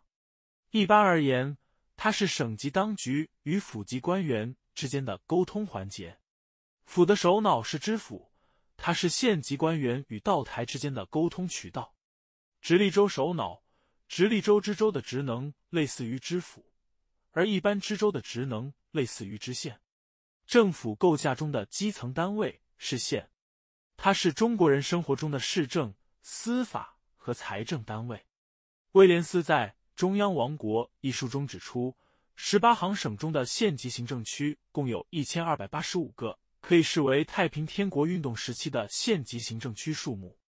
一般而言，它是省级当局与府级官员之间的沟通环节。府的首脑是知府，他是县级官员与道台之间的沟通渠道。直隶州首脑，直隶州知州的职能类似于知府。而一般知州的职能类似于知县，政府构架中的基层单位是县，它是中国人生活中的市政、司法和财政单位。威廉斯在《中央王国》一书中指出，十八行省中的县级行政区共有一千二百八十五个，可以视为太平天国运动时期的县级行政区数目。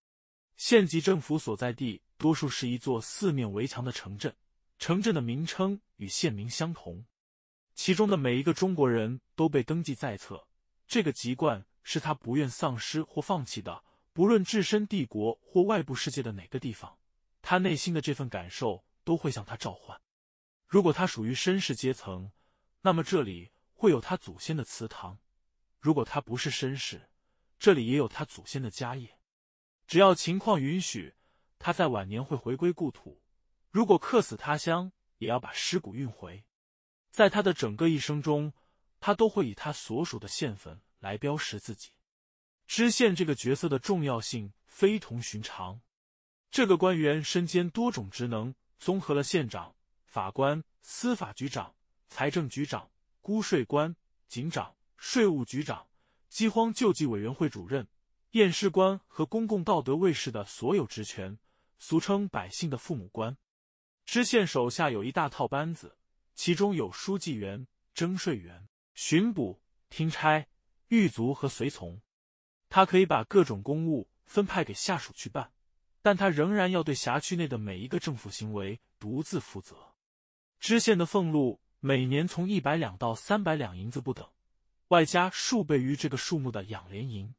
县级政府所在地多数是一座四面围墙的城镇。城镇的名称与县名相同，其中的每一个中国人都被登记在册。这个籍贯是他不愿丧失或放弃的，不论置身帝国或外部世界的哪个地方，他内心的这份感受都会向他召唤。如果他属于绅士阶层，那么这里会有他祖先的祠堂；如果他不是绅士，这里也有他祖先的家业。只要情况允许，他在晚年会回归故土。如果客死他乡，也要把尸骨运回。在他的整个一生中，他都会以他所属的县份来标识自己。知县这个角色的重要性非同寻常。这个官员身兼多种职能，综合了县长、法官、司法局长、财政局长、估税官、警长、税务局长、饥荒救济委员会主任、验尸官和公共道德卫士的所有职权，俗称“百姓的父母官”。知县手下有一大套班子，其中有书记员、征税员、巡捕、听差、狱卒和随从。他可以把各种公务分派给下属去办，但他仍然要对辖区内的每一个政府行为独自负责。知县的俸禄每年从一百两到三百两银子不等，外加数倍于这个数目的养廉银。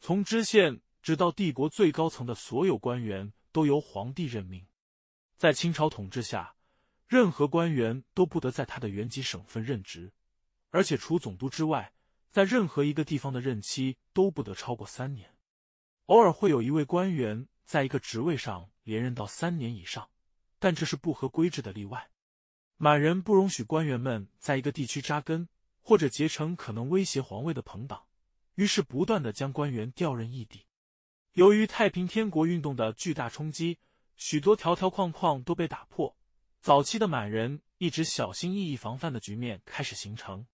从知县直到帝国最高层的所有官员都由皇帝任命。在清朝统治下，任何官员都不得在他的原籍省份任职，而且除总督之外，在任何一个地方的任期都不得超过三年。偶尔会有一位官员在一个职位上连任到三年以上，但这是不合规制的例外。满人不容许官员们在一个地区扎根或者结成可能威胁皇位的朋党，于是不断的将官员调任异地。由于太平天国运动的巨大冲击。许多条条框框都被打破，早期的满人一直小心翼翼防范的局面开始形成，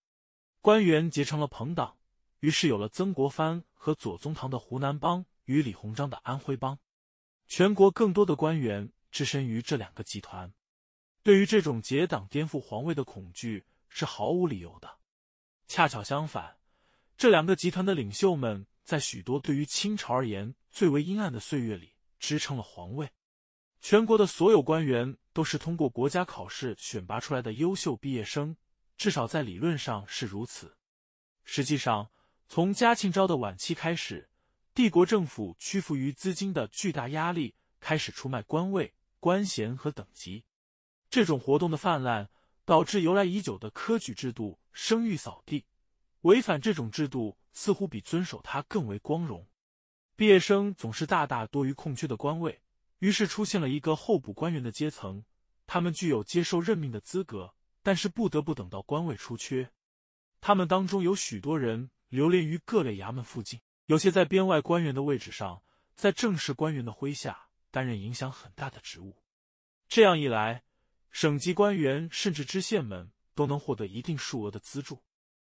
官员结成了朋党，于是有了曾国藩和左宗棠的湖南帮与李鸿章的安徽帮，全国更多的官员置身于这两个集团，对于这种结党颠覆皇位的恐惧是毫无理由的，恰巧相反，这两个集团的领袖们在许多对于清朝而言最为阴暗的岁月里支撑了皇位。全国的所有官员都是通过国家考试选拔出来的优秀毕业生，至少在理论上是如此。实际上，从嘉庆朝的晚期开始，帝国政府屈服于资金的巨大压力，开始出卖官位、官衔和等级。这种活动的泛滥，导致由来已久的科举制度声誉扫地。违反这种制度，似乎比遵守它更为光荣。毕业生总是大大多于空缺的官位。于是出现了一个候补官员的阶层，他们具有接受任命的资格，但是不得不等到官位出缺。他们当中有许多人流连于各类衙门附近，有些在边外官员的位置上，在正式官员的麾下担任影响很大的职务。这样一来，省级官员甚至知县们都能获得一定数额的资助，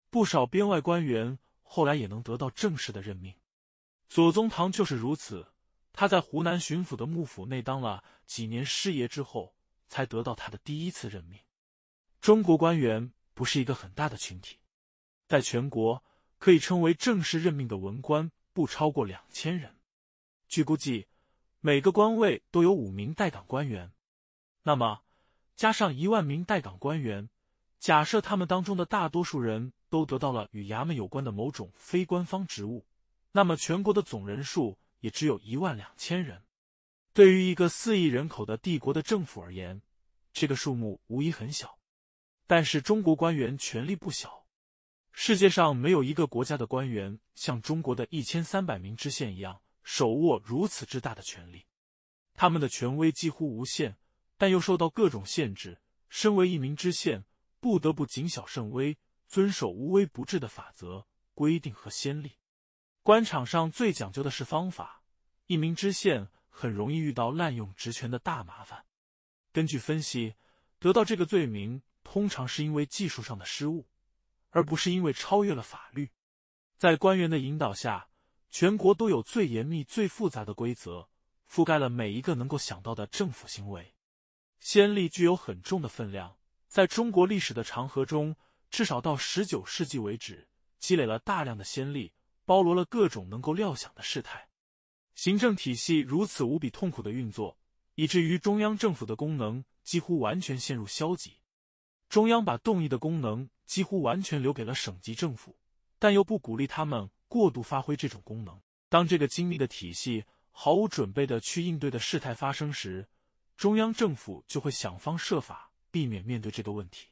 不少边外官员后来也能得到正式的任命。左宗棠就是如此。他在湖南巡抚的幕府内当了几年师爷之后，才得到他的第一次任命。中国官员不是一个很大的群体，在全国可以称为正式任命的文官不超过两千人。据估计，每个官位都有五名待岗官员。那么，加上一万名待岗官员，假设他们当中的大多数人都得到了与衙门有关的某种非官方职务，那么全国的总人数。也只有一万两千人，对于一个四亿人口的帝国的政府而言，这个数目无疑很小。但是中国官员权力不小，世界上没有一个国家的官员像中国的一千三百名知县一样，手握如此之大的权力。他们的权威几乎无限，但又受到各种限制。身为一名知县，不得不谨小慎微，遵守无微不至的法则、规定和先例。官场上最讲究的是方法。一名知县很容易遇到滥用职权的大麻烦。根据分析，得到这个罪名通常是因为技术上的失误，而不是因为超越了法律。在官员的引导下，全国都有最严密、最复杂的规则，覆盖了每一个能够想到的政府行为。先例具有很重的分量，在中国历史的长河中，至少到十九世纪为止，积累了大量的先例。包罗了各种能够料想的事态，行政体系如此无比痛苦的运作，以至于中央政府的功能几乎完全陷入消极。中央把动议的功能几乎完全留给了省级政府，但又不鼓励他们过度发挥这种功能。当这个精密的体系毫无准备的去应对的事态发生时，中央政府就会想方设法避免面对这个问题。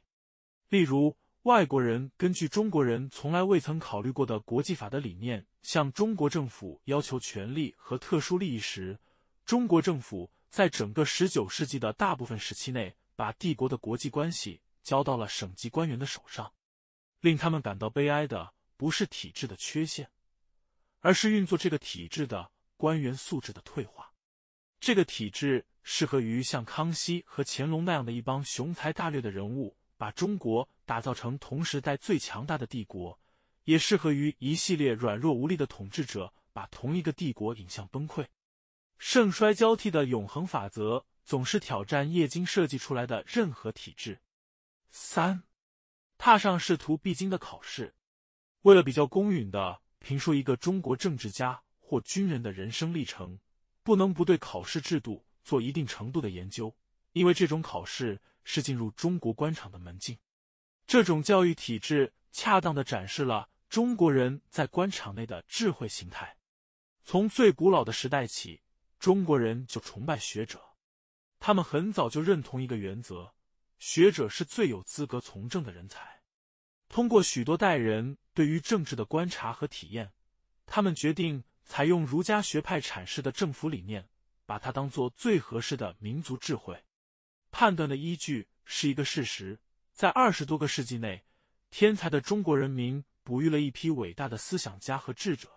例如，外国人根据中国人从来未曾考虑过的国际法的理念向中国政府要求权利和特殊利益时，中国政府在整个十九世纪的大部分时期内把帝国的国际关系交到了省级官员的手上。令他们感到悲哀的不是体制的缺陷，而是运作这个体制的官员素质的退化。这个体制适合于像康熙和乾隆那样的一帮雄才大略的人物，把中国。打造成同时代最强大的帝国，也适合于一系列软弱无力的统治者把同一个帝国引向崩溃。盛衰交替的永恒法则总是挑战叶京设计出来的任何体制。三，踏上仕途必经的考试。为了比较公允的评说一个中国政治家或军人的人生历程，不能不对考试制度做一定程度的研究，因为这种考试是进入中国官场的门禁。这种教育体制恰当的展示了中国人在官场内的智慧形态。从最古老的时代起，中国人就崇拜学者，他们很早就认同一个原则：学者是最有资格从政的人才。通过许多代人对于政治的观察和体验，他们决定采用儒家学派阐释的政府理念，把它当做最合适的民族智慧。判断的依据是一个事实。在二十多个世纪内，天才的中国人民哺育了一批伟大的思想家和智者。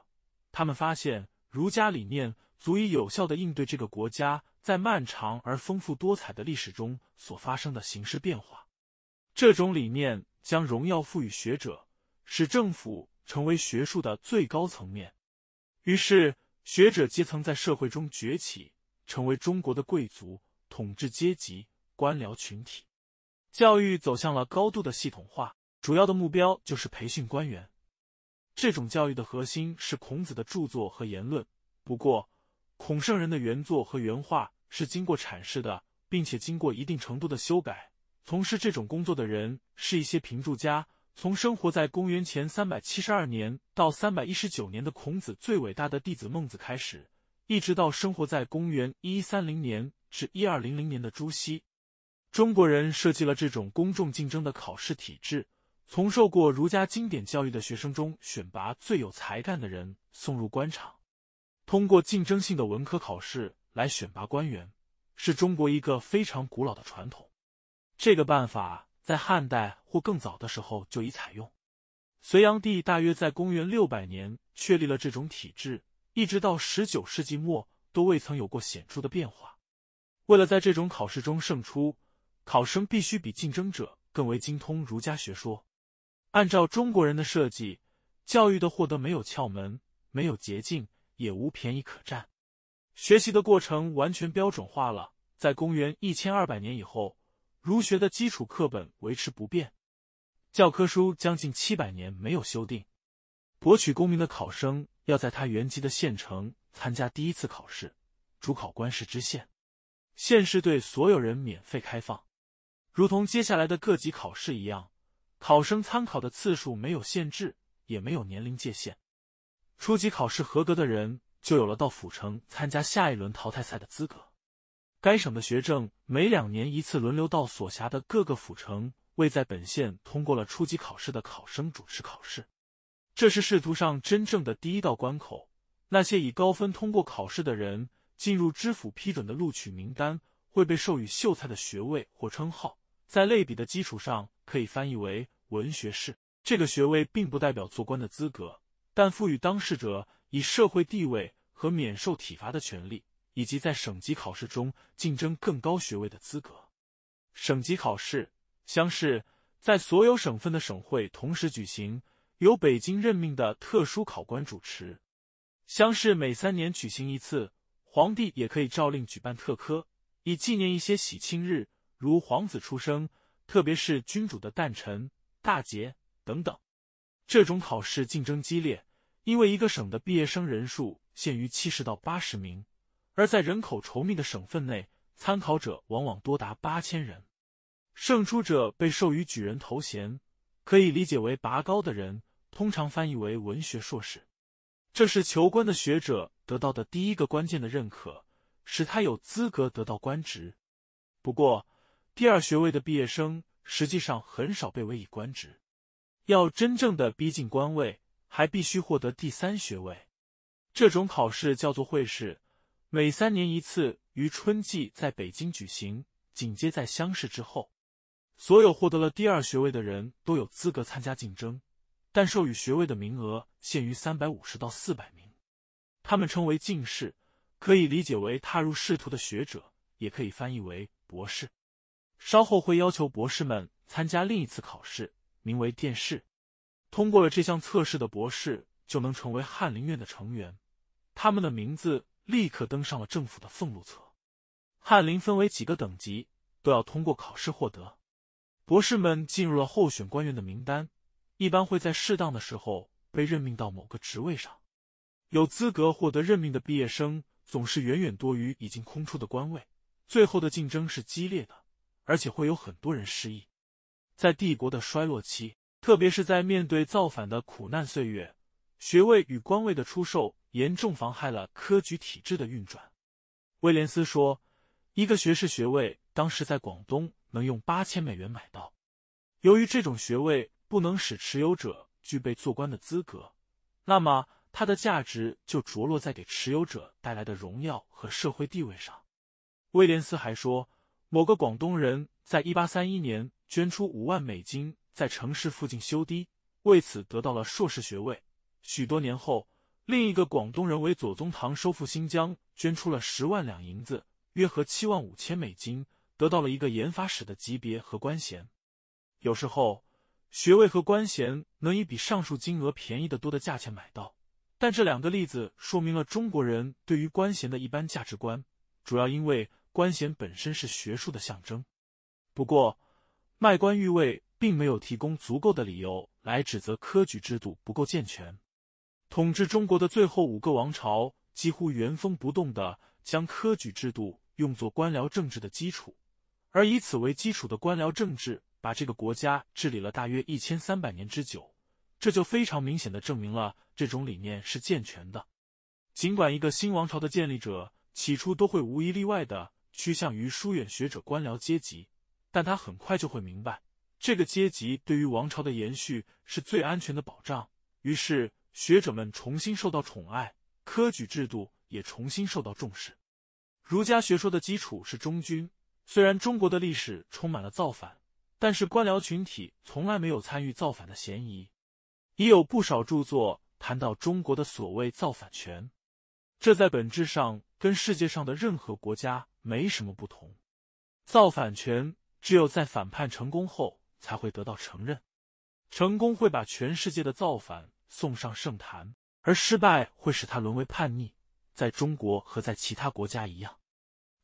他们发现儒家理念足以有效的应对这个国家在漫长而丰富多彩的历史中所发生的形势变化。这种理念将荣耀赋予学者，使政府成为学术的最高层面。于是，学者阶层在社会中崛起，成为中国的贵族统治阶级官僚群体。教育走向了高度的系统化，主要的目标就是培训官员。这种教育的核心是孔子的著作和言论。不过，孔圣人的原作和原话是经过阐释的，并且经过一定程度的修改。从事这种工作的人是一些评注家，从生活在公元前三百七十二年到三百一十九年的孔子最伟大的弟子孟子开始，一直到生活在公元一一三零年至一二零零年的朱熹。中国人设计了这种公众竞争的考试体制，从受过儒家经典教育的学生中选拔最有才干的人送入官场，通过竞争性的文科考试来选拔官员，是中国一个非常古老的传统。这个办法在汉代或更早的时候就已采用。隋炀帝大约在公元六百年确立了这种体制，一直到十九世纪末都未曾有过显著的变化。为了在这种考试中胜出，考生必须比竞争者更为精通儒家学说。按照中国人的设计，教育的获得没有窍门，没有捷径，也无便宜可占。学习的过程完全标准化了。在公元一千二百年以后，儒学的基础课本维持不变，教科书将近七百年没有修订。博取功名的考生要在他原籍的县城参加第一次考试，主考官是知县，县试对所有人免费开放。如同接下来的各级考试一样，考生参考的次数没有限制，也没有年龄界限。初级考试合格的人就有了到府城参加下一轮淘汰赛的资格。该省的学政每两年一次轮流到所辖的各个府城，为在本县通过了初级考试的考生主持考试。这是仕途上真正的第一道关口。那些以高分通过考试的人，进入知府批准的录取名单，会被授予秀才的学位或称号。在类比的基础上，可以翻译为文学士。这个学位并不代表做官的资格，但赋予当事者以社会地位和免受体罚的权利，以及在省级考试中竞争更高学位的资格。省级考试乡试在所有省份的省会同时举行，由北京任命的特殊考官主持。乡试每三年举行一次，皇帝也可以诏令举办特科，以纪念一些喜庆日。如皇子出生，特别是君主的诞辰、大节等等，这种考试竞争激烈，因为一个省的毕业生人数限于七十到八十名，而在人口稠密的省份内，参考者往往多达八千人。胜出者被授予举人头衔，可以理解为拔高的人，通常翻译为文学硕士。这是求官的学者得到的第一个关键的认可，使他有资格得到官职。不过。第二学位的毕业生实际上很少被委以官职，要真正的逼近官位，还必须获得第三学位。这种考试叫做会试，每三年一次，于春季在北京举行，紧接在乡试之后。所有获得了第二学位的人都有资格参加竞争，但授予学位的名额限于三百五十到四百名。他们称为进士，可以理解为踏入仕途的学者，也可以翻译为博士。稍后会要求博士们参加另一次考试，名为殿试。通过了这项测试的博士就能成为翰林院的成员，他们的名字立刻登上了政府的俸禄册。翰林分为几个等级，都要通过考试获得。博士们进入了候选官员的名单，一般会在适当的时候被任命到某个职位上。有资格获得任命的毕业生总是远远多于已经空出的官位，最后的竞争是激烈的。而且会有很多人失意，在帝国的衰落期，特别是在面对造反的苦难岁月，学位与官位的出售严重妨害了科举体制的运转。威廉斯说：“一个学士学位当时在广东能用八千美元买到。由于这种学位不能使持有者具备做官的资格，那么它的价值就着落在给持有者带来的荣耀和社会地位上。”威廉斯还说。某个广东人在一八三一年捐出五万美金在城市附近修堤，为此得到了硕士学位。许多年后，另一个广东人为左宗棠收复新疆捐出了十万两银子，约合七万五千美金，得到了一个研发使的级别和官衔。有时候，学位和官衔能以比上述金额便宜得多的价钱买到，但这两个例子说明了中国人对于官衔的一般价值观，主要因为。官衔本身是学术的象征，不过卖官御位并没有提供足够的理由来指责科举制度不够健全。统治中国的最后五个王朝几乎原封不动的将科举制度用作官僚政治的基础，而以此为基础的官僚政治把这个国家治理了大约一千三百年之久，这就非常明显的证明了这种理念是健全的。尽管一个新王朝的建立者起初都会无一例外的。趋向于疏远学者、官僚阶级，但他很快就会明白，这个阶级对于王朝的延续是最安全的保障。于是，学者们重新受到宠爱，科举制度也重新受到重视。儒家学说的基础是忠君，虽然中国的历史充满了造反，但是官僚群体从来没有参与造反的嫌疑。已有不少著作谈到中国的所谓造反权，这在本质上跟世界上的任何国家。没什么不同，造反权只有在反叛成功后才会得到承认，成功会把全世界的造反送上圣坛，而失败会使他沦为叛逆。在中国和在其他国家一样，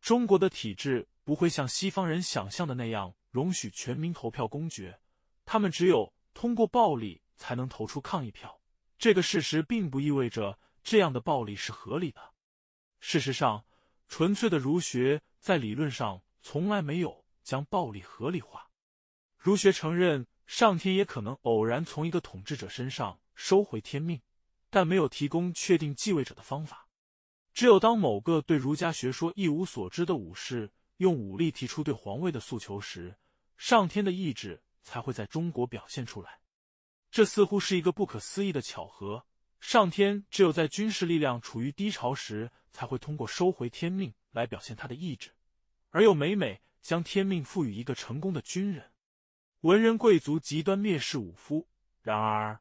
中国的体制不会像西方人想象的那样容许全民投票公决，他们只有通过暴力才能投出抗议票。这个事实并不意味着这样的暴力是合理的，事实上。纯粹的儒学在理论上从来没有将暴力合理化。儒学承认上天也可能偶然从一个统治者身上收回天命，但没有提供确定继位者的方法。只有当某个对儒家学说一无所知的武士用武力提出对皇位的诉求时，上天的意志才会在中国表现出来。这似乎是一个不可思议的巧合。上天只有在军事力量处于低潮时。才会通过收回天命来表现他的意志，而又每每将天命赋予一个成功的军人、文人、贵族，极端蔑视武夫。然而，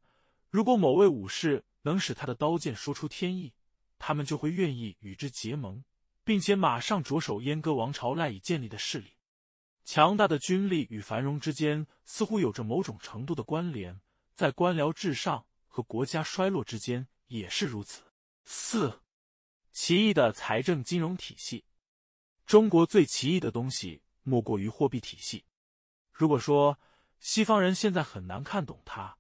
如果某位武士能使他的刀剑说出天意，他们就会愿意与之结盟，并且马上着手阉割王朝赖以建立的势力。强大的军力与繁荣之间似乎有着某种程度的关联，在官僚至上和国家衰落之间也是如此。四。奇异的财政金融体系，中国最奇异的东西莫过于货币体系。如果说西方人现在很难看懂它，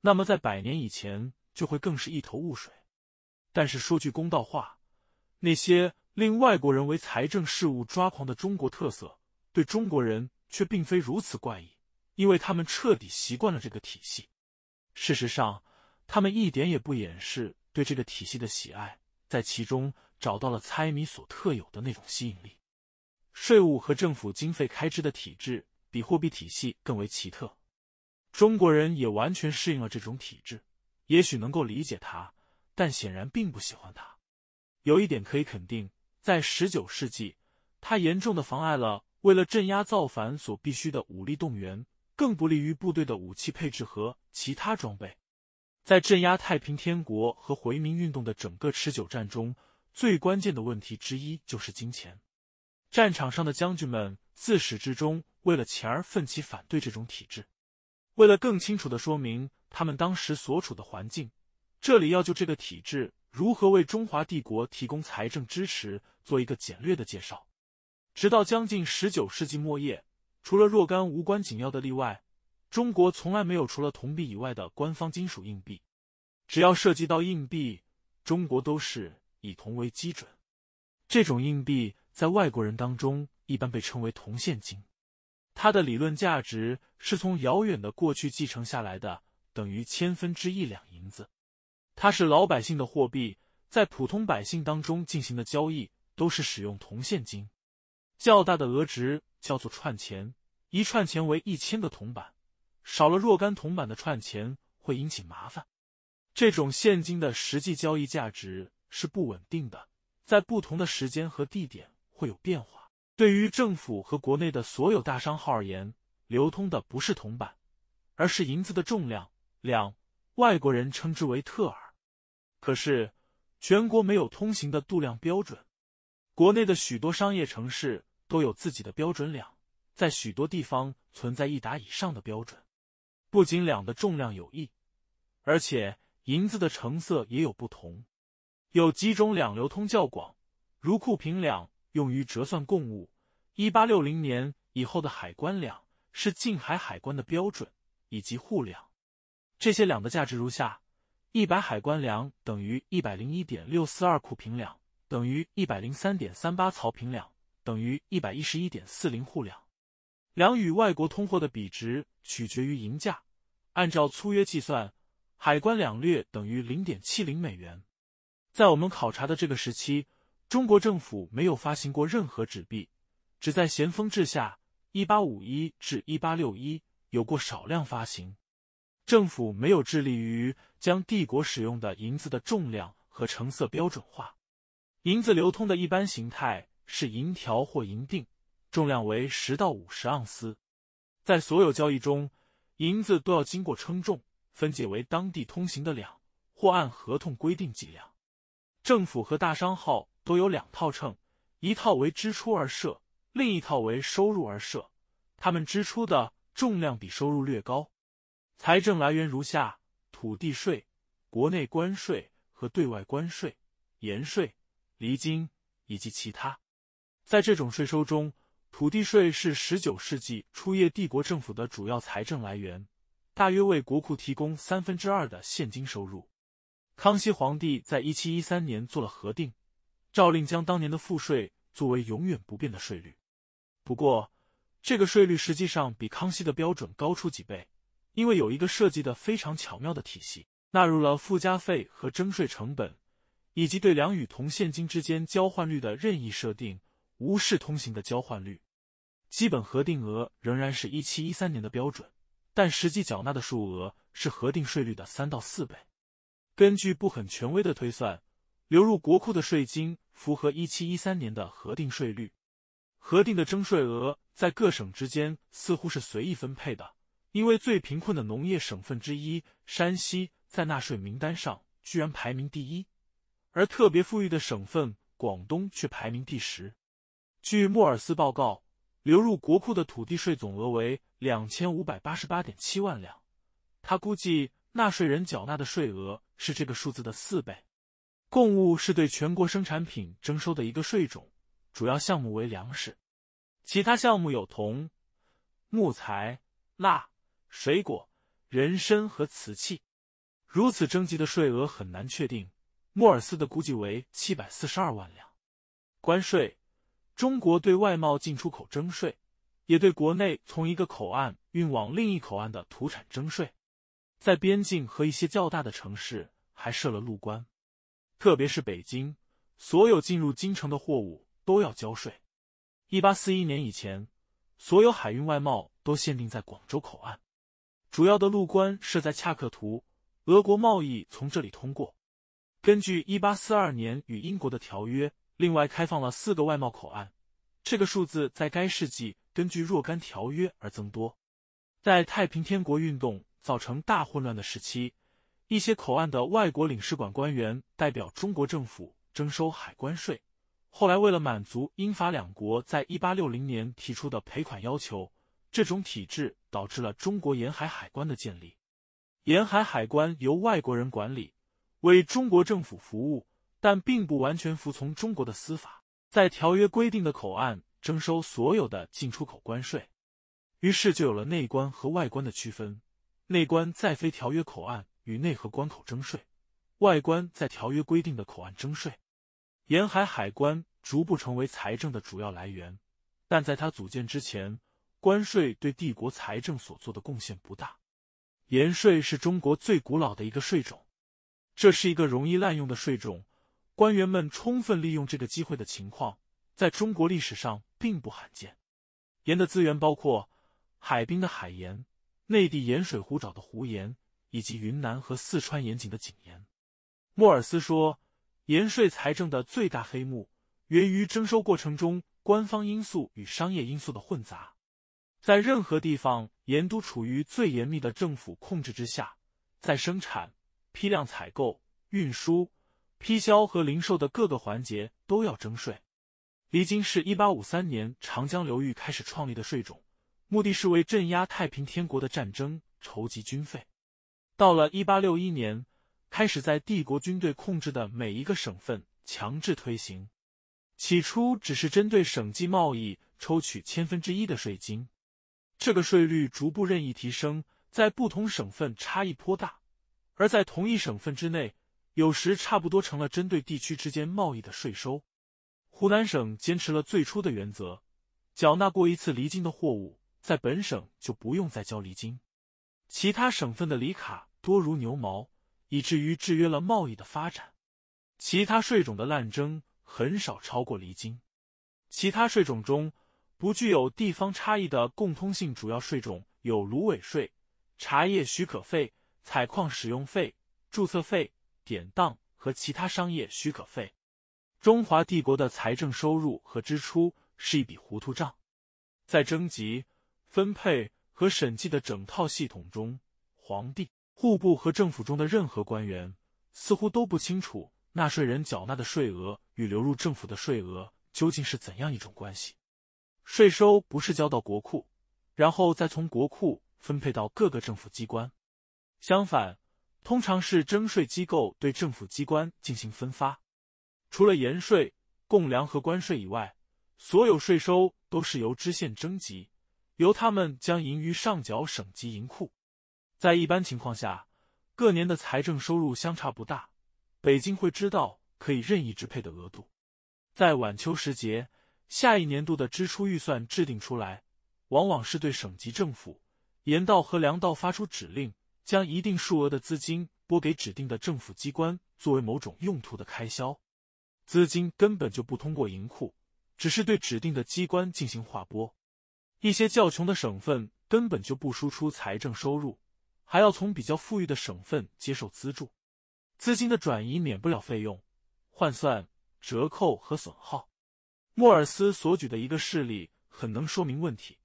那么在百年以前就会更是一头雾水。但是说句公道话，那些令外国人为财政事务抓狂的中国特色，对中国人却并非如此怪异，因为他们彻底习惯了这个体系。事实上，他们一点也不掩饰对这个体系的喜爱。在其中找到了猜谜所特有的那种吸引力。税务和政府经费开支的体制比货币体系更为奇特。中国人也完全适应了这种体制，也许能够理解它，但显然并不喜欢它。有一点可以肯定，在十九世纪，它严重的妨碍了为了镇压造反所必须的武力动员，更不利于部队的武器配置和其他装备。在镇压太平天国和回民运动的整个持久战中，最关键的问题之一就是金钱。战场上的将军们自始至终为了钱而奋起反对这种体制。为了更清楚的说明他们当时所处的环境，这里要就这个体制如何为中华帝国提供财政支持做一个简略的介绍。直到将近十九世纪末叶，除了若干无关紧要的例外。中国从来没有除了铜币以外的官方金属硬币，只要涉及到硬币，中国都是以铜为基准。这种硬币在外国人当中一般被称为“铜现金”，它的理论价值是从遥远的过去继承下来的，等于千分之一两银子。它是老百姓的货币，在普通百姓当中进行的交易都是使用铜现金。较大的额值叫做串钱，一串钱为一千个铜板。少了若干铜板的串钱会引起麻烦，这种现金的实际交易价值是不稳定的，在不同的时间和地点会有变化。对于政府和国内的所有大商号而言，流通的不是铜板，而是银子的重量两。外国人称之为特尔。可是，全国没有通行的度量标准，国内的许多商业城市都有自己的标准两，在许多地方存在一打以上的标准。不仅两的重量有异，而且银子的成色也有不同。有几种两流通较广，如库平两用于折算贡物，一八六零年以后的海关两是近海海关的标准，以及户两。这些两的价值如下：一百海关两等于一百零一点六四二库平两，等于一百零三点三八曹平两，等于一百一十一点四零户两。两与外国通货的比值取决于银价。按照粗约计算，海关两略等于零点七零美元。在我们考察的这个时期，中国政府没有发行过任何纸币，只在咸丰治下（一八五一至一八六一）有过少量发行。政府没有致力于将帝国使用的银子的重量和成色标准化。银子流通的一般形态是银条或银锭。重量为十到五十盎司，在所有交易中，银子都要经过称重，分解为当地通行的两或按合同规定计量。政府和大商号都有两套秤，一套为支出而设，另一套为收入而设。他们支出的重量比收入略高。财政来源如下：土地税、国内关税和对外关税、盐税、厘金以及其他。在这种税收中。土地税是十九世纪初叶帝国政府的主要财政来源，大约为国库提供三分之二的现金收入。康熙皇帝在一七一三年做了核定，诏令将当年的赋税作为永远不变的税率。不过，这个税率实际上比康熙的标准高出几倍，因为有一个设计的非常巧妙的体系，纳入了附加费和征税成本，以及对粮与铜现金之间交换率的任意设定。无视通行的交换率，基本核定额仍然是一七一三年的标准，但实际缴纳的数额是核定税率的三到四倍。根据不很权威的推算，流入国库的税金符合一七一三年的核定税率。核定的征税额在各省之间似乎是随意分配的，因为最贫困的农业省份之一山西在纳税名单上居然排名第一，而特别富裕的省份广东却排名第十。据莫尔斯报告，流入国库的土地税总额为两千五百八十八点七万两。他估计纳税人缴纳的税额是这个数字的四倍。贡物是对全国生产品征收的一个税种，主要项目为粮食，其他项目有铜、木材、蜡、水果、人参和瓷器。如此征集的税额很难确定，莫尔斯的估计为七百四十二万两。关税。中国对外贸进出口征税，也对国内从一个口岸运往另一口岸的土产征税，在边境和一些较大的城市还设了路关，特别是北京，所有进入京城的货物都要交税。一八四一年以前，所有海运外贸都限定在广州口岸，主要的路关设在恰克图，俄国贸易从这里通过。根据一八四二年与英国的条约。另外开放了四个外贸口岸，这个数字在该世纪根据若干条约而增多。在太平天国运动造成大混乱的时期，一些口岸的外国领事馆官员代表中国政府征收海关税。后来为了满足英法两国在一八六零年提出的赔款要求，这种体制导致了中国沿海海关的建立。沿海海关由外国人管理，为中国政府服务。但并不完全服从中国的司法，在条约规定的口岸征收所有的进出口关税，于是就有了内关和外关的区分。内关在非条约口岸与内河关口征税，外关在条约规定的口岸征税。沿海海关逐步成为财政的主要来源，但在它组建之前，关税对帝国财政所做的贡献不大。盐税是中国最古老的一个税种，这是一个容易滥用的税种。官员们充分利用这个机会的情况，在中国历史上并不罕见。盐的资源包括海滨的海盐、内地盐水湖沼的湖盐，以及云南和四川盐井的井盐。莫尔斯说，盐税财政的最大黑幕源于征收过程中官方因素与商业因素的混杂。在任何地方，盐都处于最严密的政府控制之下，在生产、批量采购、运输。批销和零售的各个环节都要征税。离京是一八五三年长江流域开始创立的税种，目的是为镇压太平天国的战争筹集军费。到了一八六一年，开始在帝国军队控制的每一个省份强制推行。起初只是针对省际贸易抽取千分之一的税金，这个税率逐步任意提升，在不同省份差异颇大，而在同一省份之内。有时差不多成了针对地区之间贸易的税收。湖南省坚持了最初的原则：缴纳过一次厘金的货物，在本省就不用再交厘金。其他省份的厘卡多如牛毛，以至于制约了贸易的发展。其他税种的滥征很少超过厘金。其他税种中，不具有地方差异的共通性主要税种有芦苇税、茶叶许可费、采矿使用费、注册费。典当和其他商业许可费，中华帝国的财政收入和支出是一笔糊涂账，在征集、分配和审计的整套系统中，皇帝、户部和政府中的任何官员似乎都不清楚纳税人缴纳的税额与流入政府的税额究竟是怎样一种关系。税收不是交到国库，然后再从国库分配到各个政府机关，相反。通常是征税机构对政府机关进行分发，除了盐税、贡粮和关税以外，所有税收都是由知县征集，由他们将盈余上缴省级银库。在一般情况下，各年的财政收入相差不大，北京会知道可以任意支配的额度。在晚秋时节，下一年度的支出预算制定出来，往往是对省级政府盐道和粮道发出指令。将一定数额的资金拨给指定的政府机关，作为某种用途的开销。资金根本就不通过银库，只是对指定的机关进行划拨。一些较穷的省份根本就不输出财政收入，还要从比较富裕的省份接受资助。资金的转移免不了费用、换算、折扣和损耗。莫尔斯所举的一个事例很能说明问题，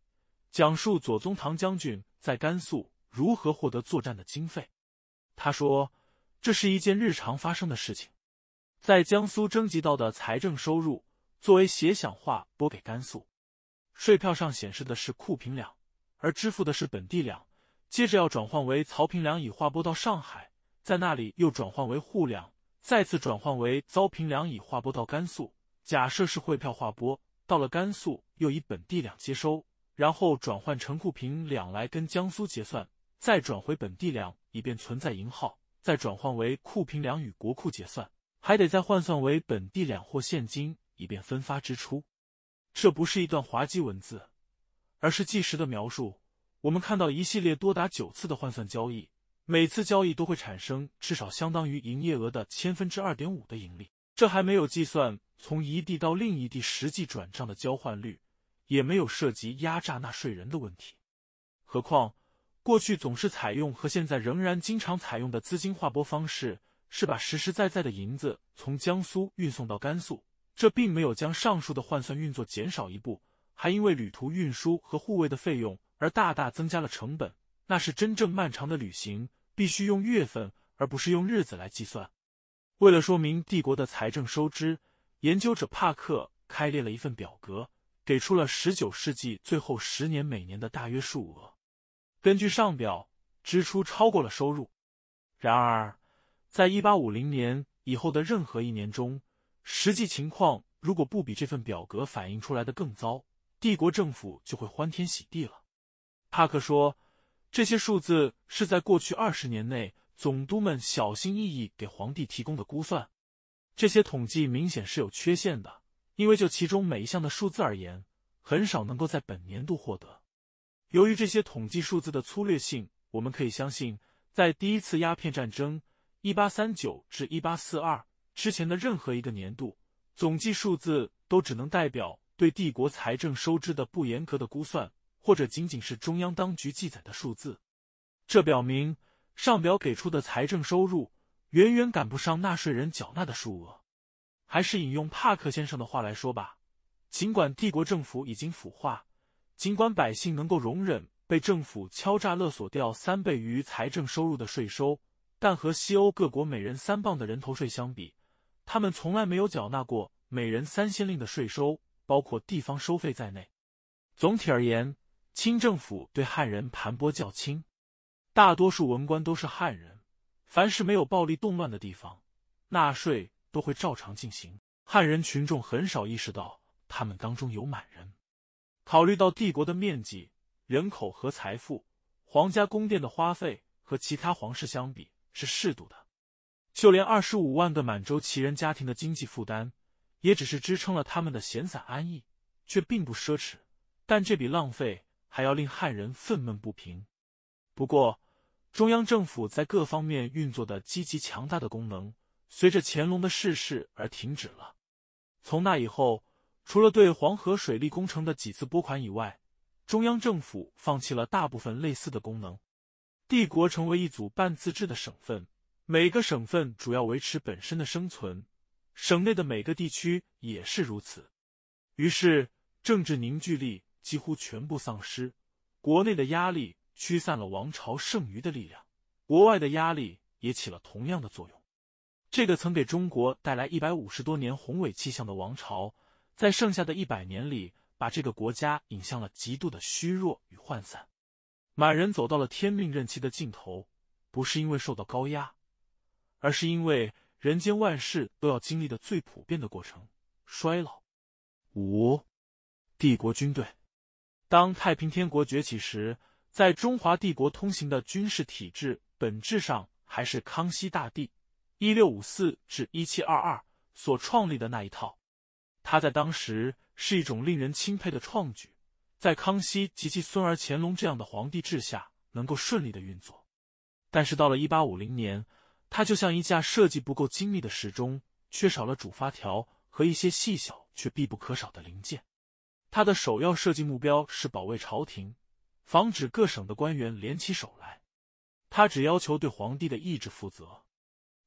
讲述左宗棠将军在甘肃。如何获得作战的经费？他说：“这是一件日常发生的事情。在江苏征集到的财政收入，作为协饷划拨给甘肃。税票上显示的是库平两，而支付的是本地两。接着要转换为漕平两，以划拨到上海，在那里又转换为沪两，再次转换为糟平两，以划拨到甘肃。假设是汇票划拨到了甘肃，又以本地两接收，然后转换成库平两来跟江苏结算。”再转回本地两，以便存在银号，再转换为库平两与国库结算，还得再换算为本地两或现金，以便分发支出。这不是一段滑稽文字，而是纪实的描述。我们看到一系列多达九次的换算交易，每次交易都会产生至少相当于营业额的千分之二点五的盈利。这还没有计算从一地到另一地实际转账的交换率，也没有涉及压榨纳税人的问题。何况。过去总是采用和现在仍然经常采用的资金划拨方式，是把实实在在的银子从江苏运送到甘肃。这并没有将上述的换算运作减少一步，还因为旅途运输和护卫的费用而大大增加了成本。那是真正漫长的旅行，必须用月份而不是用日子来计算。为了说明帝国的财政收支，研究者帕克开列了一份表格，给出了十九世纪最后十年每年的大约数额。根据上表，支出超过了收入。然而，在一八五零年以后的任何一年中，实际情况如果不比这份表格反映出来的更糟，帝国政府就会欢天喜地了。帕克说：“这些数字是在过去二十年内总督们小心翼翼给皇帝提供的估算。这些统计明显是有缺陷的，因为就其中每一项的数字而言，很少能够在本年度获得。”由于这些统计数字的粗略性，我们可以相信，在第一次鸦片战争（一八三九至一八四二）之前的任何一个年度，总计数字都只能代表对帝国财政收支的不严格的估算，或者仅仅是中央当局记载的数字。这表明，上表给出的财政收入远远赶不上纳税人缴纳的数额。还是引用帕克先生的话来说吧：尽管帝国政府已经腐化。尽管百姓能够容忍被政府敲诈勒索掉三倍于财政收入的税收，但和西欧各国每人三磅的人头税相比，他们从来没有缴纳过每人三先令的税收，包括地方收费在内。总体而言，清政府对汉人盘剥较轻，大多数文官都是汉人，凡是没有暴力动乱的地方，纳税都会照常进行。汉人群众很少意识到他们当中有满人。考虑到帝国的面积、人口和财富，皇家宫殿的花费和其他皇室相比是适度的。就连二十五万个满洲旗人家庭的经济负担，也只是支撑了他们的闲散安逸，却并不奢侈。但这笔浪费还要令汉人愤懑不平。不过，中央政府在各方面运作的积极强大的功能，随着乾隆的逝世而停止了。从那以后。除了对黄河水利工程的几次拨款以外，中央政府放弃了大部分类似的功能。帝国成为一组半自治的省份，每个省份主要维持本身的生存，省内的每个地区也是如此。于是，政治凝聚力几乎全部丧失。国内的压力驱散了王朝剩余的力量，国外的压力也起了同样的作用。这个曾给中国带来一百五十多年宏伟气象的王朝。在剩下的一百年里，把这个国家引向了极度的虚弱与涣散。满人走到了天命任期的尽头，不是因为受到高压，而是因为人间万事都要经历的最普遍的过程——衰老。五帝国军队，当太平天国崛起时，在中华帝国通行的军事体制，本质上还是康熙大帝（一六五四至一七二二）所创立的那一套。他在当时是一种令人钦佩的创举，在康熙及其孙儿乾隆这样的皇帝治下能够顺利的运作，但是到了一八五零年，它就像一架设计不够精密的时钟，缺少了主发条和一些细小却必不可少的零件。它的首要设计目标是保卫朝廷，防止各省的官员联起手来。它只要求对皇帝的意志负责，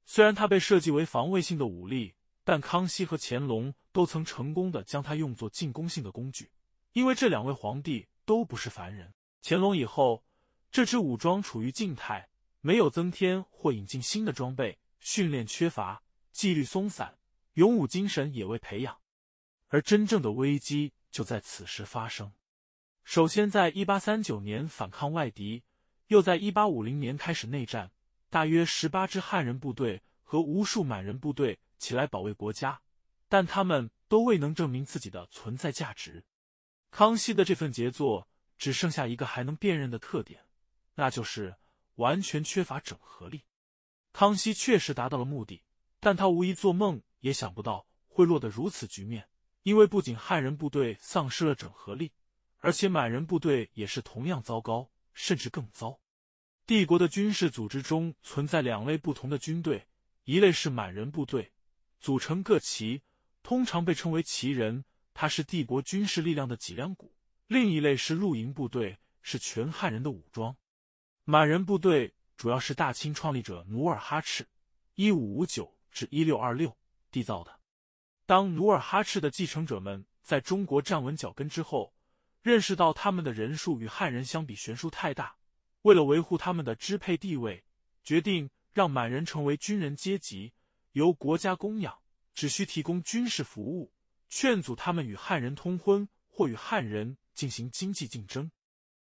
虽然它被设计为防卫性的武力。但康熙和乾隆都曾成功的将它用作进攻性的工具，因为这两位皇帝都不是凡人。乾隆以后，这支武装处于静态，没有增添或引进新的装备，训练缺乏，纪律松散，勇武精神也未培养。而真正的危机就在此时发生。首先，在一八三九年反抗外敌，又在一八五零年开始内战，大约十八支汉人部队和无数满人部队。起来保卫国家，但他们都未能证明自己的存在价值。康熙的这份杰作只剩下一个还能辨认的特点，那就是完全缺乏整合力。康熙确实达到了目的，但他无疑做梦也想不到会落得如此局面。因为不仅汉人部队丧失了整合力，而且满人部队也是同样糟糕，甚至更糟。帝国的军事组织中存在两类不同的军队，一类是满人部队。组成各旗，通常被称为旗人，他是帝国军事力量的脊梁骨。另一类是露营部队，是全汉人的武装。满人部队主要是大清创立者努尔哈赤（一五五九至一六二六）缔造的。当努尔哈赤的继承者们在中国站稳脚跟之后，认识到他们的人数与汉人相比悬殊太大，为了维护他们的支配地位，决定让满人成为军人阶级。由国家供养，只需提供军事服务，劝阻他们与汉人通婚或与汉人进行经济竞争。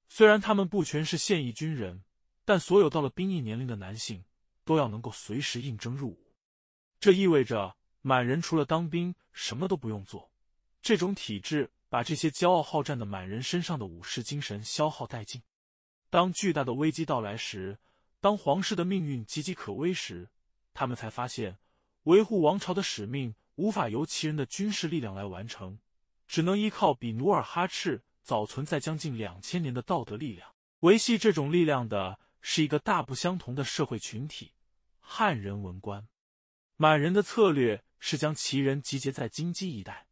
虽然他们不全是现役军人，但所有到了兵役年龄的男性都要能够随时应征入伍。这意味着满人除了当兵什么都不用做。这种体制把这些骄傲好战的满人身上的武士精神消耗殆尽。当巨大的危机到来时，当皇室的命运岌岌可危时，他们才发现。维护王朝的使命无法由其人的军事力量来完成，只能依靠比努尔哈赤早存在将近两千年的道德力量。维系这种力量的是一个大不相同的社会群体——汉人文官。满人的策略是将旗人集结在京畿一带，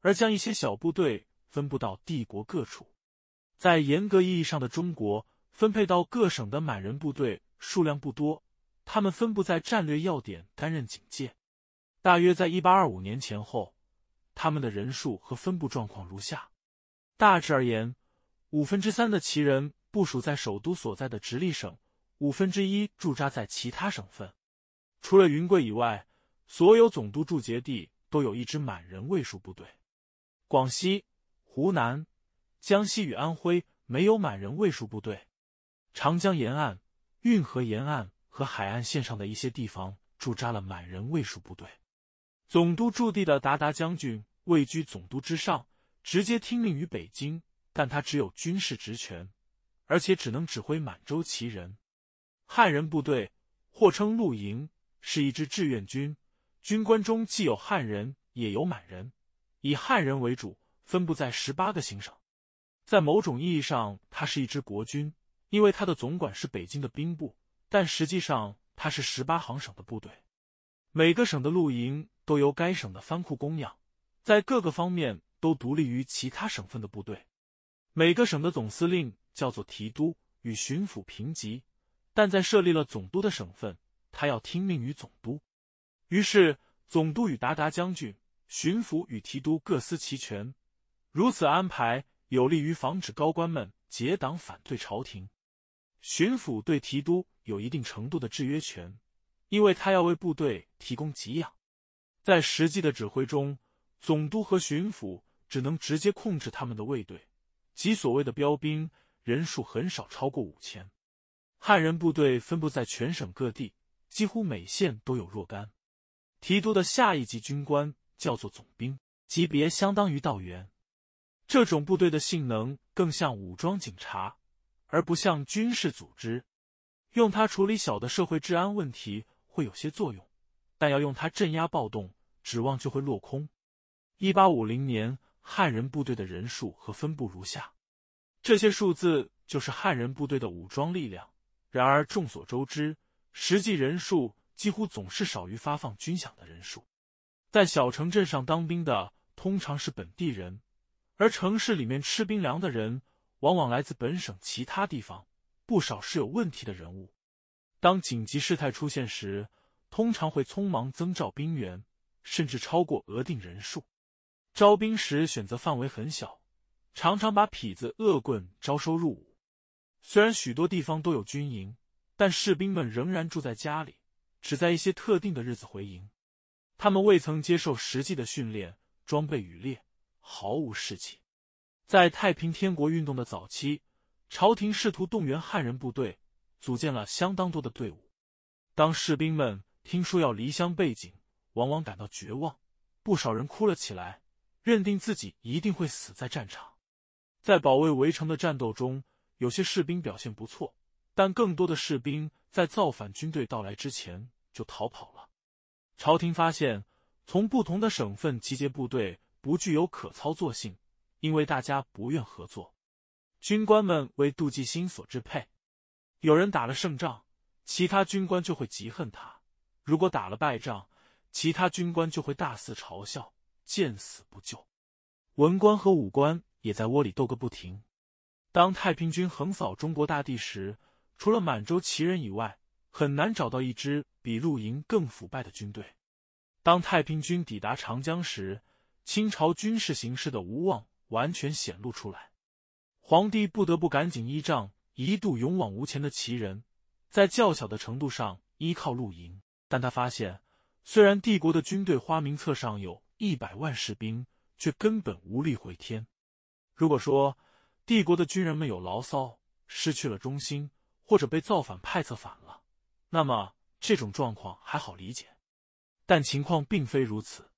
而将一些小部队分布到帝国各处。在严格意义上的中国，分配到各省的满人部队数量不多。他们分布在战略要点担任警戒。大约在一八二五年前后，他们的人数和分布状况如下：大致而言，五分之三的旗人部署在首都所在的直隶省，五分之一驻扎在其他省份。除了云贵以外，所有总督驻节地都有一支满人卫戍部队。广西、湖南、江西与安徽没有满人卫戍部队。长江沿岸、运河沿岸。和海岸线上的一些地方驻扎了满人卫戍部队。总督驻地的达达将军位居总督之上，直接听命于北京，但他只有军事职权，而且只能指挥满洲旗人、汉人部队，或称陆营，是一支志愿军。军官中既有汉人，也有满人，以汉人为主，分布在十八个行省。在某种意义上，他是一支国军，因为他的总管是北京的兵部。但实际上，他是十八行省的部队。每个省的露营都由该省的藩库供养，在各个方面都独立于其他省份的部队。每个省的总司令叫做提督，与巡抚平级，但在设立了总督的省份，他要听命于总督。于是，总督与达达将军，巡抚与提督各司其权。如此安排有利于防止高官们结党反对朝廷。巡抚对提督有一定程度的制约权，因为他要为部队提供给养。在实际的指挥中，总督和巡抚只能直接控制他们的卫队，即所谓的标兵，人数很少超过五千。汉人部队分布在全省各地，几乎每县都有若干。提督的下一级军官叫做总兵，级别相当于道员。这种部队的性能更像武装警察。而不像军事组织，用它处理小的社会治安问题会有些作用，但要用它镇压暴动，指望就会落空。一八五零年，汉人部队的人数和分布如下，这些数字就是汉人部队的武装力量。然而，众所周知，实际人数几乎总是少于发放军饷的人数。在小城镇上当兵的通常是本地人，而城市里面吃兵粮的人。往往来自本省其他地方，不少是有问题的人物。当紧急事态出现时，通常会匆忙增召兵员，甚至超过额定人数。招兵时选择范围很小，常常把痞子、恶棍招收入伍。虽然许多地方都有军营，但士兵们仍然住在家里，只在一些特定的日子回营。他们未曾接受实际的训练，装备与劣，毫无士气。在太平天国运动的早期，朝廷试图动员汉人部队，组建了相当多的队伍。当士兵们听说要离乡背井，往往感到绝望，不少人哭了起来，认定自己一定会死在战场。在保卫围城的战斗中，有些士兵表现不错，但更多的士兵在造反军队到来之前就逃跑了。朝廷发现，从不同的省份集结部队不具有可操作性。因为大家不愿合作，军官们为杜忌心所支配。有人打了胜仗，其他军官就会嫉恨他；如果打了败仗，其他军官就会大肆嘲笑，见死不救。文官和武官也在窝里斗个不停。当太平军横扫中国大地时，除了满洲旗人以外，很难找到一支比露营更腐败的军队。当太平军抵达长江时，清朝军事形势的无望。完全显露出来，皇帝不得不赶紧依仗一度勇往无前的齐人，在较小的程度上依靠露营。但他发现，虽然帝国的军队花名册上有一百万士兵，却根本无力回天。如果说帝国的军人们有牢骚，失去了忠心，或者被造反派策反了，那么这种状况还好理解。但情况并非如此，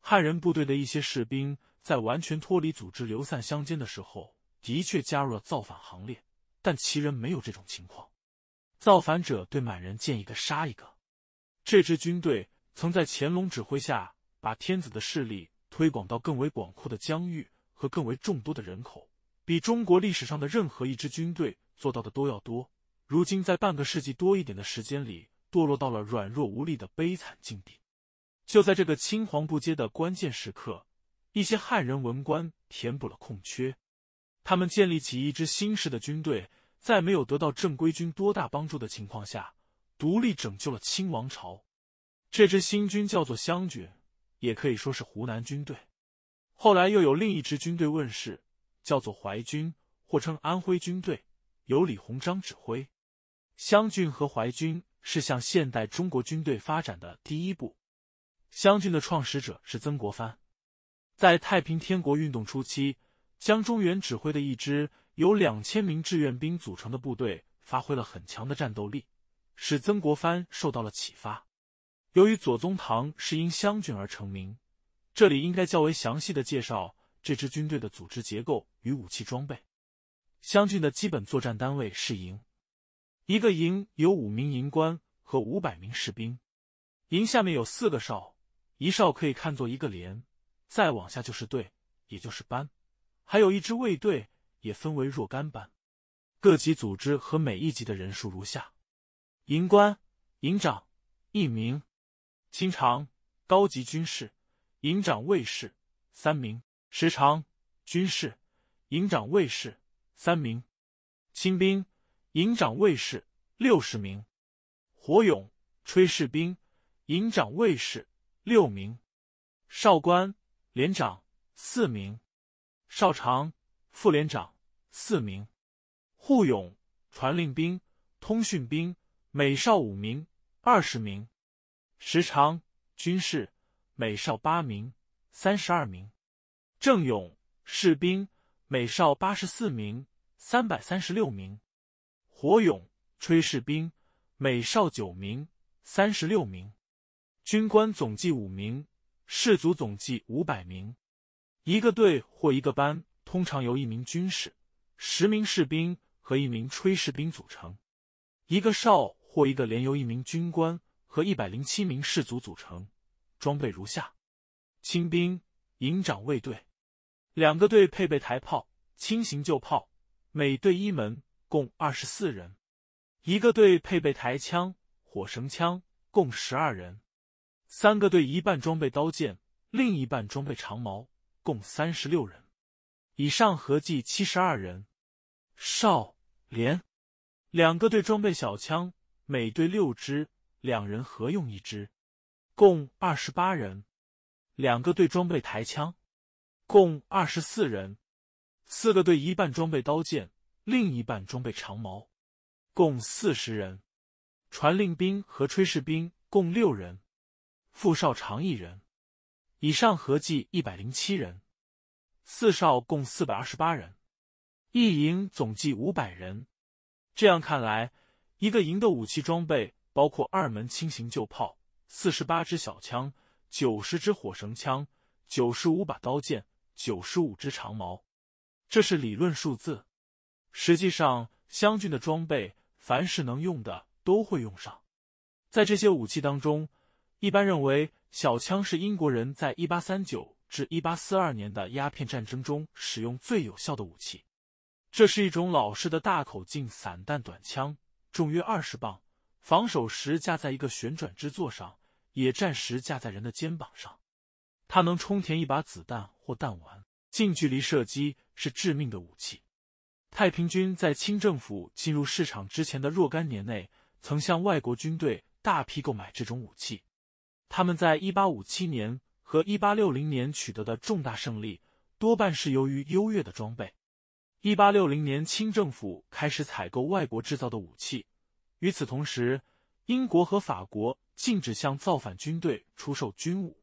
汉人部队的一些士兵。在完全脱离组织流散乡间的时候，的确加入了造反行列，但其人没有这种情况。造反者对满人见一个杀一个。这支军队曾在乾隆指挥下，把天子的势力推广到更为广阔的疆域和更为众多的人口，比中国历史上的任何一支军队做到的都要多。如今，在半个世纪多一点的时间里，堕落到了软弱无力的悲惨境地。就在这个青黄不接的关键时刻。一些汉人文官填补了空缺，他们建立起一支新式的军队，在没有得到正规军多大帮助的情况下，独立拯救了清王朝。这支新军叫做湘军，也可以说是湖南军队。后来又有另一支军队问世，叫做淮军，或称安徽军队，由李鸿章指挥。湘军和淮军是向现代中国军队发展的第一步。湘军的创始者是曾国藩。在太平天国运动初期，江忠源指挥的一支由两千名志愿兵组成的部队发挥了很强的战斗力，使曾国藩受到了启发。由于左宗棠是因湘军而成名，这里应该较为详细的介绍这支军队的组织结构与武器装备。湘军的基本作战单位是营，一个营有五名营官和五百名士兵，营下面有四个哨，一哨可以看作一个连。再往下就是队，也就是班，还有一支卫队，也分为若干班。各级组织和每一级的人数如下：营官、营长一名；清长、高级军士、营长卫士三名；时长军士、营长卫士三名；亲兵、营长卫士六十名；火勇、炊士兵、营长卫士六名；少官。连长四名，少长副连长四名，护勇传令兵、通讯兵每少五名，二十名；时长军士每少八名，三十二名；正勇士兵每少八十四名，三百三十六名；火勇炊事兵每少九名，三十六名；军官总计五名。士卒总计五百名，一个队或一个班通常由一名军士、十名士兵和一名炊事兵组成；一个哨或一个连由一名军官和一百零七名士卒组成。装备如下：清兵、营长卫队。两个队配备台炮、轻型旧炮，每队一门，共二十四人；一个队配备台枪、火绳枪，共十二人。三个队一半装备刀剑，另一半装备长矛，共三十六人；以上合计七十二人。少连两个队装备小枪，每队六支，两人合用一支，共二十八人。两个队装备抬枪，共二十四人。四个队一半装备刀剑，另一半装备长矛，共四十人。传令兵和炊事兵共六人。副少常一人，以上合计一百零七人，四少共四百二十八人，一营总计五百人。这样看来，一个营的武器装备包括二门轻型旧炮、四十八支小枪、九十支火绳枪、九十五把刀剑、九十五支长矛。这是理论数字，实际上，湘军的装备凡是能用的都会用上。在这些武器当中。一般认为，小枪是英国人在一八三九至一八四二年的鸦片战争中使用最有效的武器。这是一种老式的大口径散弹短枪，重约二十磅，防守时架在一个旋转支座上，野战时架在人的肩膀上。它能充填一把子弹或弹丸，近距离射击是致命的武器。太平军在清政府进入市场之前的若干年内，曾向外国军队大批购买这种武器。他们在一八五七年和一八六零年取得的重大胜利，多半是由于优越的装备。一八六零年，清政府开始采购外国制造的武器，与此同时，英国和法国禁止向造反军队出售军武。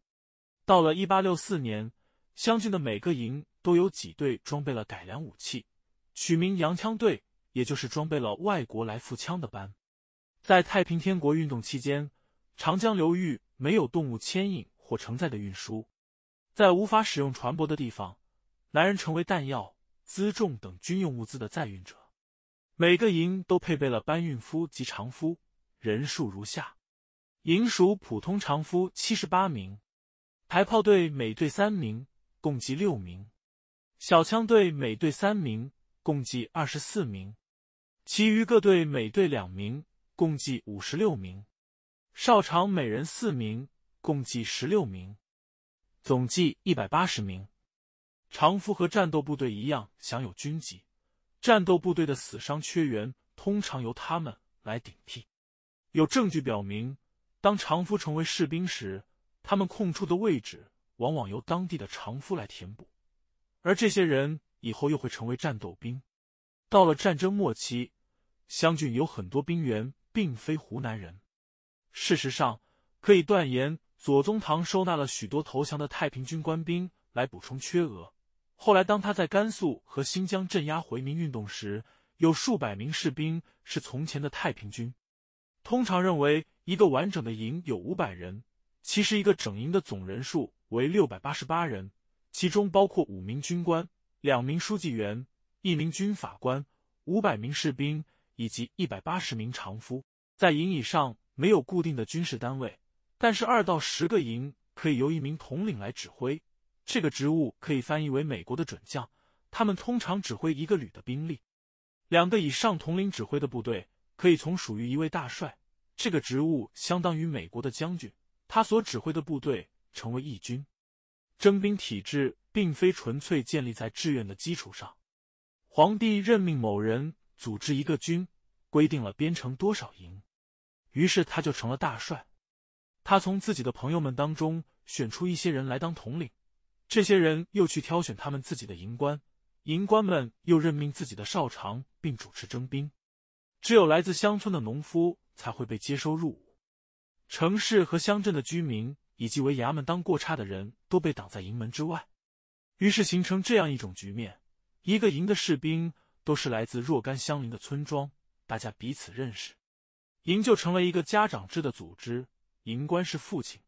到了一八六四年，湘军的每个营都有几队装备了改良武器，取名“洋枪队”，也就是装备了外国来复枪的班。在太平天国运动期间，长江流域。没有动物牵引或承载的运输，在无法使用船舶的地方，男人成为弹药、辎重等军用物资的载运者。每个营都配备了搬运夫及长夫，人数如下：营属普通长夫七十八名，排炮队每队三名，共计六名；小枪队每队三名，共计二十四名；其余各队每队两名，共计五十六名。少长每人四名，共计十六名，总计一百八十名。常夫和战斗部队一样享有军籍，战斗部队的死伤缺员通常由他们来顶替。有证据表明，当常夫成为士兵时，他们空出的位置往往由当地的常夫来填补，而这些人以后又会成为战斗兵。到了战争末期，湘军有很多兵员并非湖南人。事实上，可以断言，左宗棠收纳了许多投降的太平军官兵来补充缺额。后来，当他在甘肃和新疆镇压回民运动时，有数百名士兵是从前的太平军。通常认为，一个完整的营有五百人，其实一个整营的总人数为六百八十八人，其中包括五名军官、两名书记员、一名军法官、五百名士兵以及一百八十名长夫。在营以上。没有固定的军事单位，但是二到十个营可以由一名统领来指挥。这个职务可以翻译为美国的准将，他们通常指挥一个旅的兵力。两个以上统领指挥的部队可以从属于一位大帅。这个职务相当于美国的将军，他所指挥的部队成为义军。征兵体制并非纯粹建立在志愿的基础上，皇帝任命某人组织一个军，规定了编成多少营。于是他就成了大帅。他从自己的朋友们当中选出一些人来当统领，这些人又去挑选他们自己的营官，营官们又任命自己的少长，并主持征兵。只有来自乡村的农夫才会被接收入伍，城市和乡镇的居民以及为衙门当过差的人都被挡在营门之外。于是形成这样一种局面：一个营的士兵都是来自若干相邻的村庄，大家彼此认识。营就成了一个家长制的组织，营官是父亲，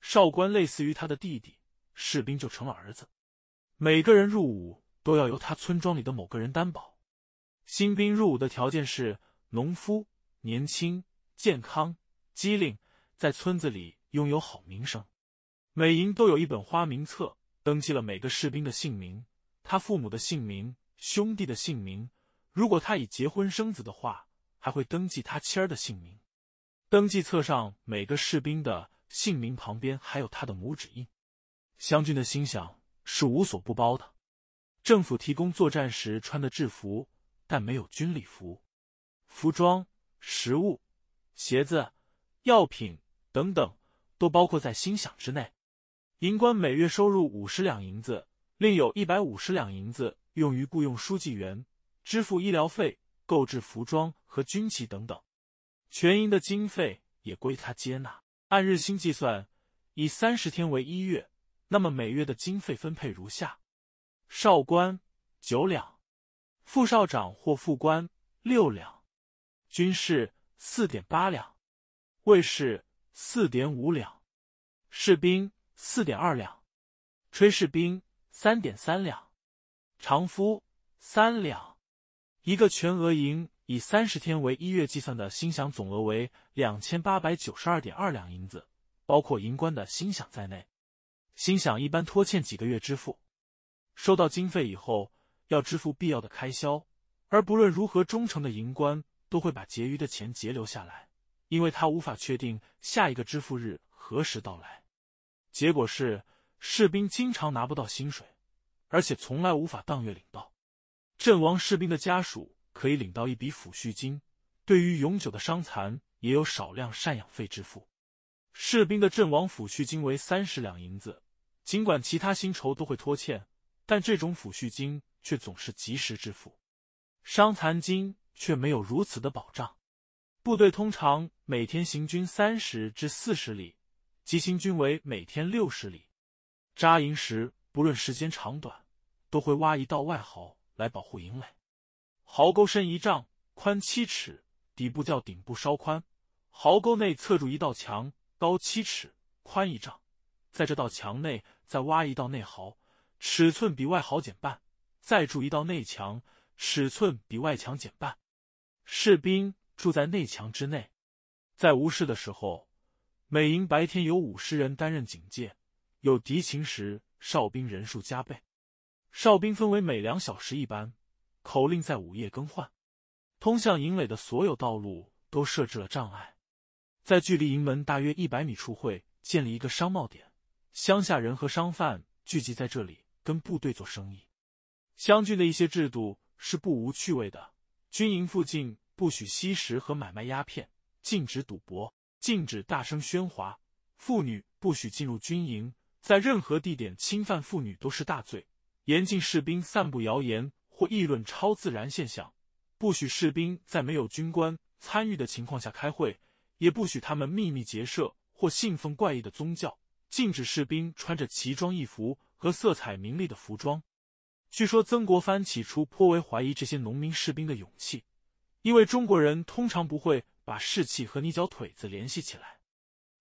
少官类似于他的弟弟，士兵就成了儿子。每个人入伍都要由他村庄里的某个人担保。新兵入伍的条件是：农夫、年轻、健康、机灵，在村子里拥有好名声。每营都有一本花名册，登记了每个士兵的姓名、他父母的姓名、兄弟的姓名。如果他已结婚生子的话。还会登记他妻儿的姓名，登记册上每个士兵的姓名旁边还有他的拇指印。湘军的心想是无所不包的，政府提供作战时穿的制服，但没有军礼服。服装、食物、鞋子、药品等等都包括在心想之内。营官每月收入五十两银子，另有一百五十两银子用于雇佣书记员、支付医疗费、购置服装。和军旗等等，全营的经费也归他接纳。按日薪计算，以三十天为一月，那么每月的经费分配如下：少官九两，副少长或副官六两，军士四点八两，卫士四点五两，士兵四点二两，炊事兵三点三两，常夫三两。一个全额营。以三十天为一月计算的薪饷总额为两千八百九十二点二两银子，包括银官的薪饷在内。心想一般拖欠几个月支付，收到经费以后要支付必要的开销，而不论如何忠诚的银官都会把结余的钱截留下来，因为他无法确定下一个支付日何时到来。结果是，士兵经常拿不到薪水，而且从来无法当月领到。阵亡士兵的家属。可以领到一笔抚恤金，对于永久的伤残也有少量赡养费支付。士兵的阵亡抚恤金为三十两银子，尽管其他薪酬都会拖欠，但这种抚恤金却总是及时支付。伤残金却没有如此的保障。部队通常每天行军三十至四十里，急行军为每天六十里。扎营时，不论时间长短，都会挖一道外壕来保护营垒。壕沟深一丈，宽七尺，底部较顶部稍宽。壕沟内侧筑一道墙，高七尺，宽一丈。在这道墙内再挖一道内壕，尺寸比外壕减半，再筑一道内墙，尺寸比外墙减半。士兵住在内墙之内，在无事的时候，每营白天有五十人担任警戒，有敌情时，哨兵人数加倍。哨兵分为每两小时一班。口令在午夜更换，通向营垒的所有道路都设置了障碍。在距离营门大约一百米处会建立一个商贸点，乡下人和商贩聚集在这里跟部队做生意。湘军的一些制度是不无趣味的：军营附近不许吸食和买卖鸦片，禁止赌博，禁止大声喧哗，妇女不许进入军营，在任何地点侵犯妇女都是大罪。严禁士兵散布谣言。或议论超自然现象，不许士兵在没有军官参与的情况下开会，也不许他们秘密结社或信奉怪异的宗教。禁止士兵穿着奇装异服和色彩明丽的服装。据说曾国藩起初颇为怀疑这些农民士兵的勇气，因为中国人通常不会把士气和泥脚腿子联系起来。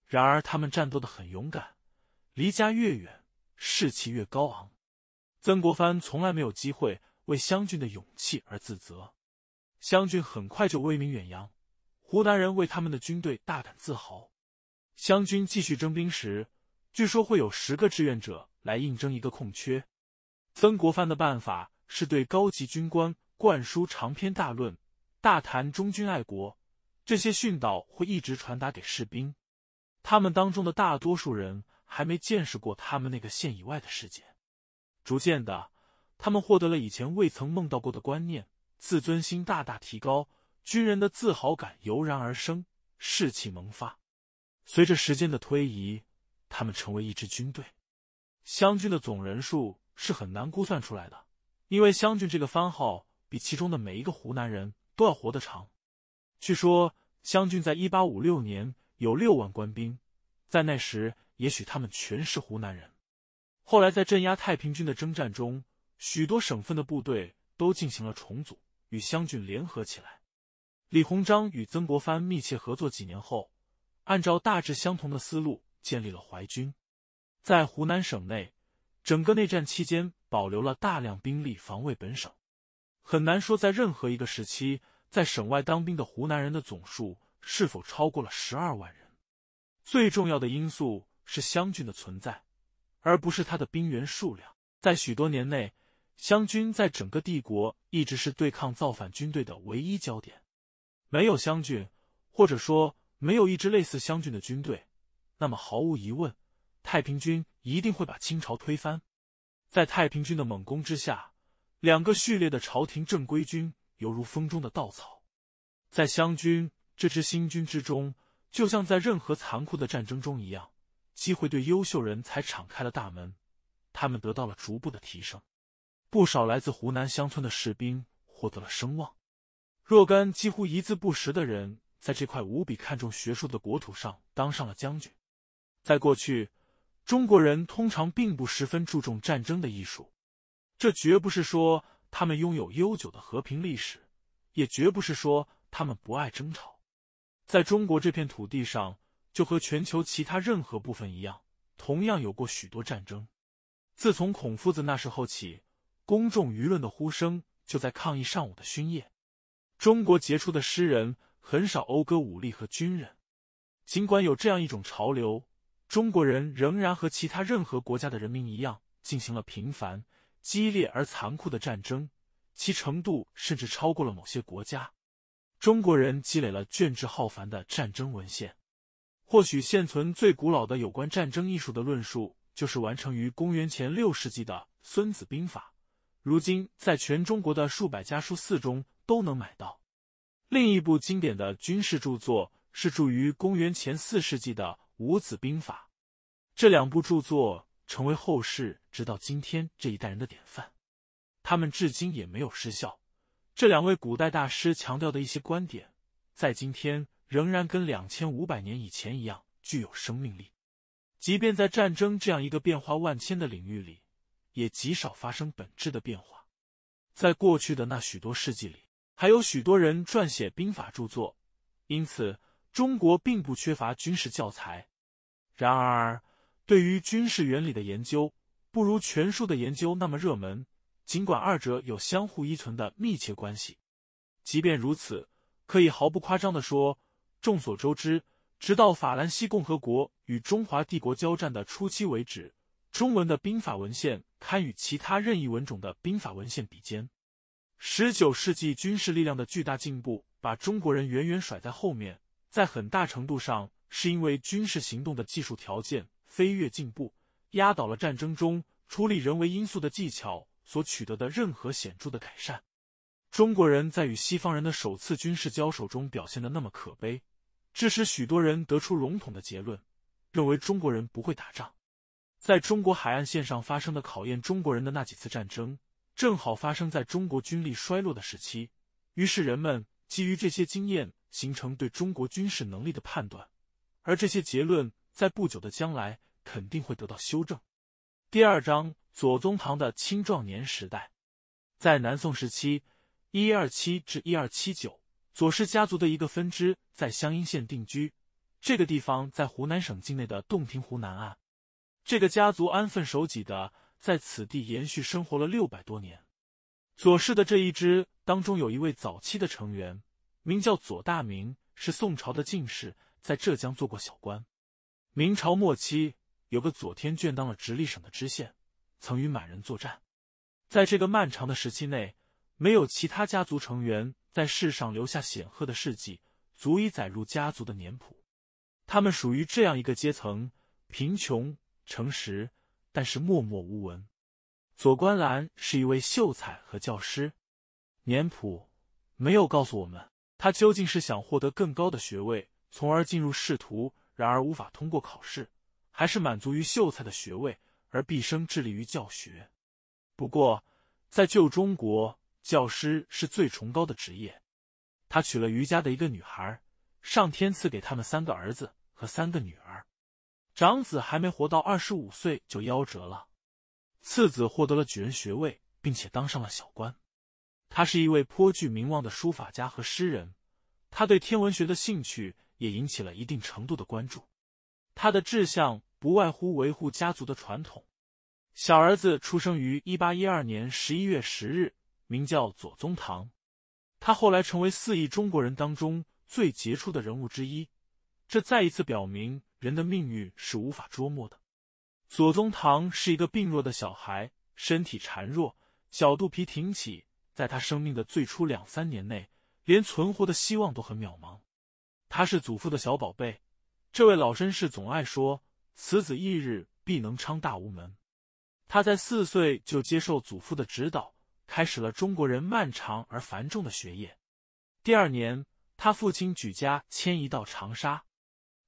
然而他们战斗的很勇敢，离家越远，士气越高昂。曾国藩从来没有机会。为湘军的勇气而自责，湘军很快就威名远扬，湖南人为他们的军队大感自豪。湘军继续征兵时，据说会有十个志愿者来应征一个空缺。曾国藩的办法是对高级军官灌输长篇大论，大谈忠君爱国，这些训导会一直传达给士兵。他们当中的大多数人还没见识过他们那个县以外的世界，逐渐的。他们获得了以前未曾梦到过的观念，自尊心大大提高，军人的自豪感油然而生，士气萌发。随着时间的推移，他们成为一支军队。湘军的总人数是很难估算出来的，因为湘军这个番号比其中的每一个湖南人都要活得长。据说湘军在1856年有6万官兵，在那时也许他们全是湖南人。后来在镇压太平军的征战中。许多省份的部队都进行了重组，与湘军联合起来。李鸿章与曾国藩密切合作几年后，按照大致相同的思路建立了淮军。在湖南省内，整个内战期间保留了大量兵力防卫本省。很难说在任何一个时期，在省外当兵的湖南人的总数是否超过了十二万人。最重要的因素是湘军的存在，而不是他的兵员数量。在许多年内。湘军在整个帝国一直是对抗造反军队的唯一焦点。没有湘军，或者说没有一支类似湘军的军队，那么毫无疑问，太平军一定会把清朝推翻。在太平军的猛攻之下，两个序列的朝廷正规军犹如风中的稻草。在湘军这支新军之中，就像在任何残酷的战争中一样，机会对优秀人才敞开了大门，他们得到了逐步的提升。不少来自湖南乡村的士兵获得了声望，若干几乎一字不识的人在这块无比看重学术的国土上当上了将军。在过去，中国人通常并不十分注重战争的艺术，这绝不是说他们拥有悠久的和平历史，也绝不是说他们不爱争吵。在中国这片土地上，就和全球其他任何部分一样，同样有过许多战争。自从孔夫子那时候起。公众舆论的呼声就在抗议上午的勋业。中国杰出的诗人很少讴歌武力和军人。尽管有这样一种潮流，中国人仍然和其他任何国家的人民一样，进行了频繁、激烈而残酷的战争，其程度甚至超过了某些国家。中国人积累了卷帙浩繁的战争文献。或许现存最古老的有关战争艺术的论述，就是完成于公元前六世纪的《孙子兵法》。如今，在全中国的数百家书肆中都能买到。另一部经典的军事著作是著于公元前四世纪的《五子兵法》。这两部著作成为后世直到今天这一代人的典范。他们至今也没有失效。这两位古代大师强调的一些观点，在今天仍然跟两千五百年以前一样具有生命力，即便在战争这样一个变化万千的领域里。也极少发生本质的变化。在过去的那许多世纪里，还有许多人撰写兵法著作，因此中国并不缺乏军事教材。然而，对于军事原理的研究，不如全书的研究那么热门。尽管二者有相互依存的密切关系，即便如此，可以毫不夸张的说，众所周知，直到法兰西共和国与中华帝国交战的初期为止。中文的兵法文献堪与其他任意文种的兵法文献比肩。十九世纪军事力量的巨大进步把中国人远远甩在后面，在很大程度上是因为军事行动的技术条件飞跃进步，压倒了战争中处理人为因素的技巧所取得的任何显著的改善。中国人在与西方人的首次军事交手中表现的那么可悲，致使许多人得出笼统的结论，认为中国人不会打仗。在中国海岸线上发生的考验中国人的那几次战争，正好发生在中国军力衰落的时期。于是人们基于这些经验形成对中国军事能力的判断，而这些结论在不久的将来肯定会得到修正。第二章：左宗棠的青壮年时代，在南宋时期（一二七至一二七九），左氏家族的一个分支在湘阴县定居，这个地方在湖南省境内的洞庭湖南岸。这个家族安分守己的在此地延续生活了六百多年。左氏的这一支当中有一位早期的成员，名叫左大明，是宋朝的进士，在浙江做过小官。明朝末期，有个左天眷当了直隶省的知县，曾与满人作战。在这个漫长的时期内，没有其他家族成员在世上留下显赫的事迹，足以载入家族的年谱。他们属于这样一个阶层：贫穷。诚实，但是默默无闻。左观兰是一位秀才和教师，年谱没有告诉我们他究竟是想获得更高的学位，从而进入仕途，然而无法通过考试，还是满足于秀才的学位，而毕生致力于教学。不过，在旧中国，教师是最崇高的职业。他娶了余家的一个女孩，上天赐给他们三个儿子和三个女儿。长子还没活到二十五岁就夭折了，次子获得了举人学位，并且当上了小官。他是一位颇具名望的书法家和诗人，他对天文学的兴趣也引起了一定程度的关注。他的志向不外乎维护家族的传统。小儿子出生于一八一二年十一月十日，名叫左宗棠。他后来成为四亿中国人当中最杰出的人物之一，这再一次表明。人的命运是无法捉摸的。左宗棠是一个病弱的小孩，身体孱弱，小肚皮挺起。在他生命的最初两三年内，连存活的希望都很渺茫。他是祖父的小宝贝，这位老绅士总爱说：“此子一日必能昌大无门。”他在四岁就接受祖父的指导，开始了中国人漫长而繁重的学业。第二年，他父亲举家迁移到长沙。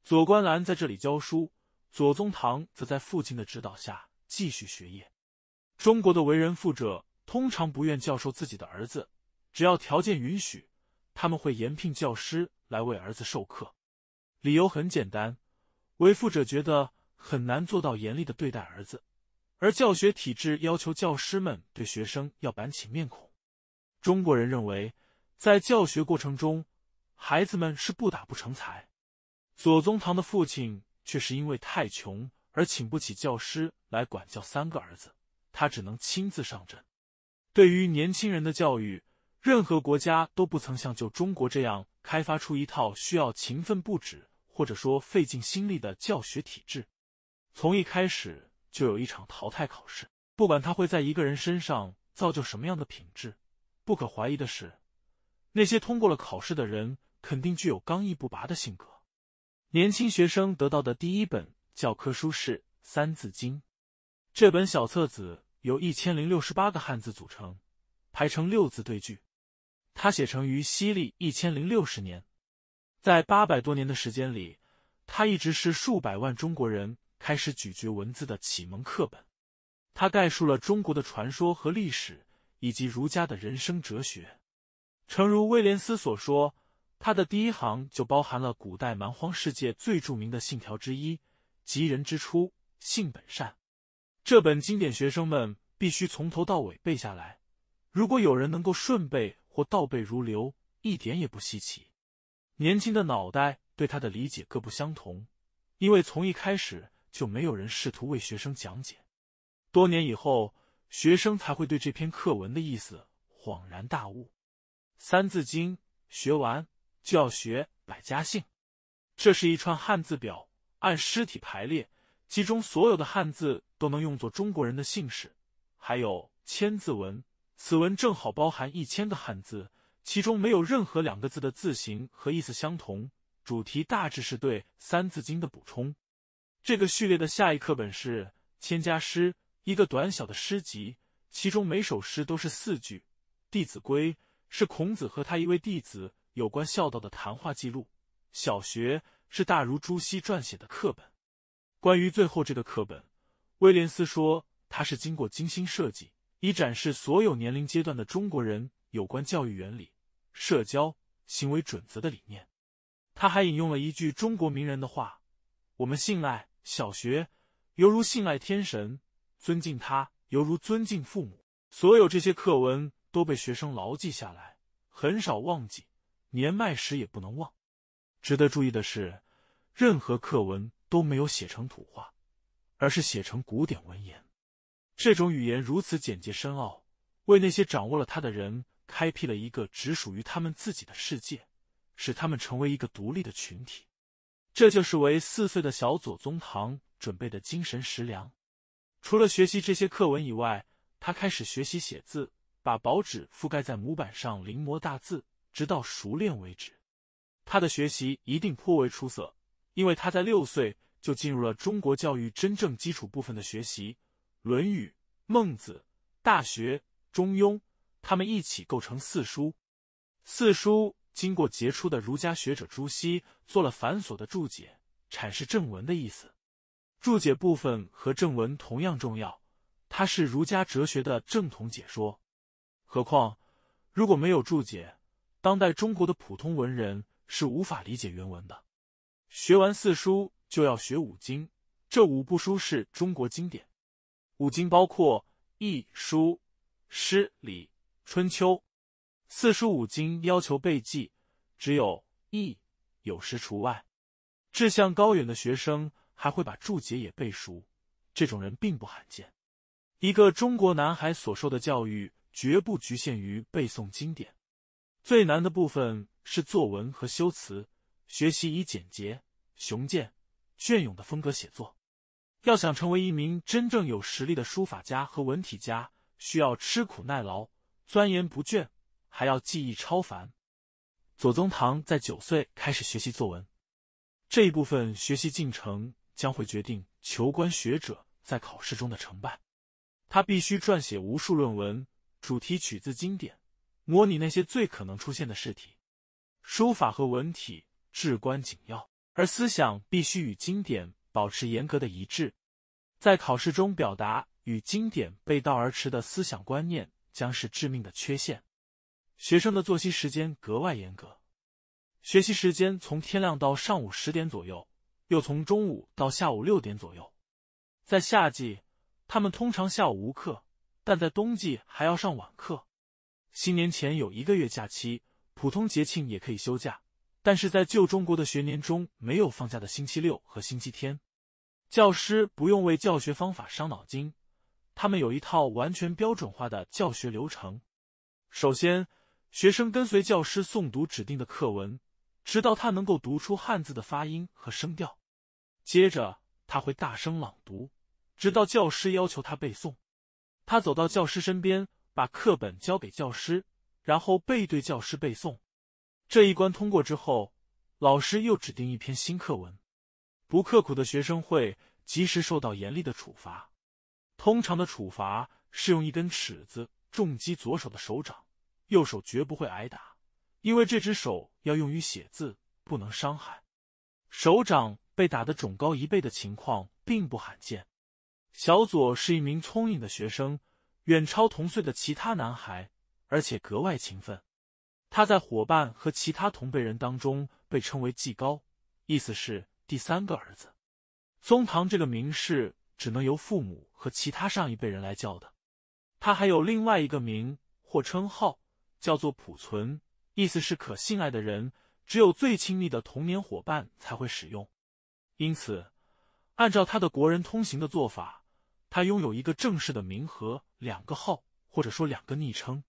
左观澜在这里教书，左宗棠则在父亲的指导下继续学业。中国的为人父者通常不愿教授自己的儿子，只要条件允许，他们会延聘教师来为儿子授课。理由很简单，为父者觉得很难做到严厉的对待儿子，而教学体制要求教师们对学生要板起面孔。中国人认为，在教学过程中，孩子们是不打不成才。左宗棠的父亲却是因为太穷而请不起教师来管教三个儿子，他只能亲自上阵。对于年轻人的教育，任何国家都不曾像就中国这样开发出一套需要勤奋不止或者说费尽心力的教学体制。从一开始就有一场淘汰考试，不管他会在一个人身上造就什么样的品质，不可怀疑的是，那些通过了考试的人肯定具有刚毅不拔的性格。年轻学生得到的第一本教科书是《三字经》，这本小册子由一千零六十八个汉字组成，排成六字对句。它写成于西历一千零六十年，在八百多年的时间里，它一直是数百万中国人开始咀嚼文字的启蒙课本。它概述了中国的传说和历史，以及儒家的人生哲学。诚如威廉斯所说。他的第一行就包含了古代蛮荒世界最著名的信条之一：“人之初，性本善。”这本经典，学生们必须从头到尾背下来。如果有人能够顺背或倒背如流，一点也不稀奇。年轻的脑袋对他的理解各不相同，因为从一开始就没有人试图为学生讲解。多年以后，学生才会对这篇课文的意思恍然大悟。《三字经》学完。就要学百家姓，这是一串汉字表，按尸体排列，其中所有的汉字都能用作中国人的姓氏。还有千字文，此文正好包含一千个汉字，其中没有任何两个字的字形和意思相同。主题大致是对《三字经》的补充。这个序列的下一课本是《千家诗》，一个短小的诗集，其中每首诗都是四句。《弟子规》是孔子和他一位弟子。有关孝道的谈话记录，小学是大儒朱熹撰写的课本。关于最后这个课本，威廉斯说，它是经过精心设计，以展示所有年龄阶段的中国人有关教育原理、社交行为准则的理念。他还引用了一句中国名人的话：“我们信赖小学，犹如信赖天神，尊敬他，犹如尊敬父母。”所有这些课文都被学生牢记下来，很少忘记。年迈时也不能忘。值得注意的是，任何课文都没有写成土话，而是写成古典文言。这种语言如此简洁深奥，为那些掌握了它的人开辟了一个只属于他们自己的世界，使他们成为一个独立的群体。这就是为四岁的小左宗棠准备的精神食粮。除了学习这些课文以外，他开始学习写字，把薄纸覆盖在模板上临摹大字。直到熟练为止，他的学习一定颇为出色，因为他在六岁就进入了中国教育真正基础部分的学习，《论语》《孟子》《大学》《中庸》，他们一起构成四书。四书经过杰出的儒家学者朱熹做了繁琐的注解，阐释正文的意思。注解部分和正文同样重要，它是儒家哲学的正统解说。何况如果没有注解，当代中国的普通文人是无法理解原文的。学完四书就要学五经，这五部书是中国经典。五经包括《易》《书》《诗》《礼》《春秋》。四书五经要求背记，只有《易》有时除外。志向高远的学生还会把注解也背熟，这种人并不罕见。一个中国男孩所受的教育绝不局限于背诵经典。最难的部分是作文和修辞学习，以简洁、雄健、隽永的风格写作。要想成为一名真正有实力的书法家和文体家，需要吃苦耐劳、钻研不倦，还要技艺超凡。左宗棠在九岁开始学习作文，这一部分学习进程将会决定求官学者在考试中的成败。他必须撰写无数论文，主题取自经典。模拟那些最可能出现的试题，书法和文体至关紧要，而思想必须与经典保持严格的一致。在考试中，表达与经典背道而驰的思想观念将是致命的缺陷。学生的作息时间格外严格，学习时间从天亮到上午十点左右，又从中午到下午六点左右。在夏季，他们通常下午无课，但在冬季还要上晚课。新年前有一个月假期，普通节庆也可以休假。但是在旧中国的学年中，没有放假的星期六和星期天，教师不用为教学方法伤脑筋，他们有一套完全标准化的教学流程。首先，学生跟随教师诵读指定的课文，直到他能够读出汉字的发音和声调。接着，他会大声朗读，直到教师要求他背诵。他走到教师身边。把课本交给教师，然后背对教师背诵。这一关通过之后，老师又指定一篇新课文。不刻苦的学生会及时受到严厉的处罚。通常的处罚是用一根尺子重击左手的手掌，右手绝不会挨打，因为这只手要用于写字，不能伤害。手掌被打的肿高一倍的情况并不罕见。小左是一名聪颖的学生。远超同岁的其他男孩，而且格外勤奋。他在伙伴和其他同辈人当中被称为季高，意思是第三个儿子。宗堂这个名士只能由父母和其他上一辈人来叫的。他还有另外一个名或称号，叫做朴存，意思是可信赖的人。只有最亲密的童年伙伴才会使用。因此，按照他的国人通行的做法，他拥有一个正式的名和。两个号，或者说两个昵称。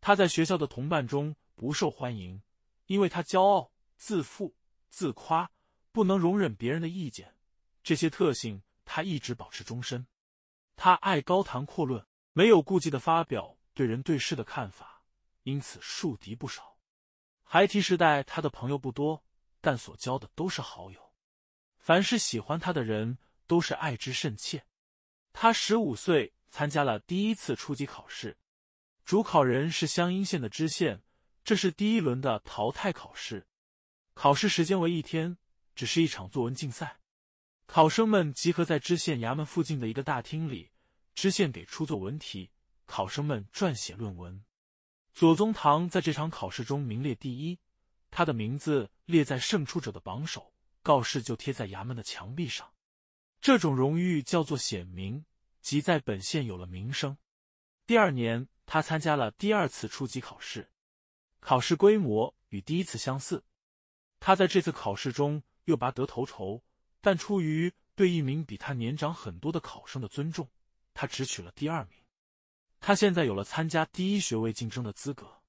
他在学校的同伴中不受欢迎，因为他骄傲、自负、自夸，不能容忍别人的意见。这些特性他一直保持终身。他爱高谈阔论，没有顾忌的发表对人对事的看法，因此树敌不少。孩提时代，他的朋友不多，但所交的都是好友。凡是喜欢他的人，都是爱之甚切。他十五岁。参加了第一次初级考试，主考人是湘阴县的知县，这是第一轮的淘汰考试。考试时间为一天，只是一场作文竞赛。考生们集合在知县衙门附近的一个大厅里，知县给出作文题，考生们撰写论文。左宗棠在这场考试中名列第一，他的名字列在胜出者的榜首，告示就贴在衙门的墙壁上。这种荣誉叫做显名。即在本县有了名声。第二年，他参加了第二次初级考试，考试规模与第一次相似。他在这次考试中又拔得头筹，但出于对一名比他年长很多的考生的尊重，他只取了第二名。他现在有了参加第一学位竞争的资格。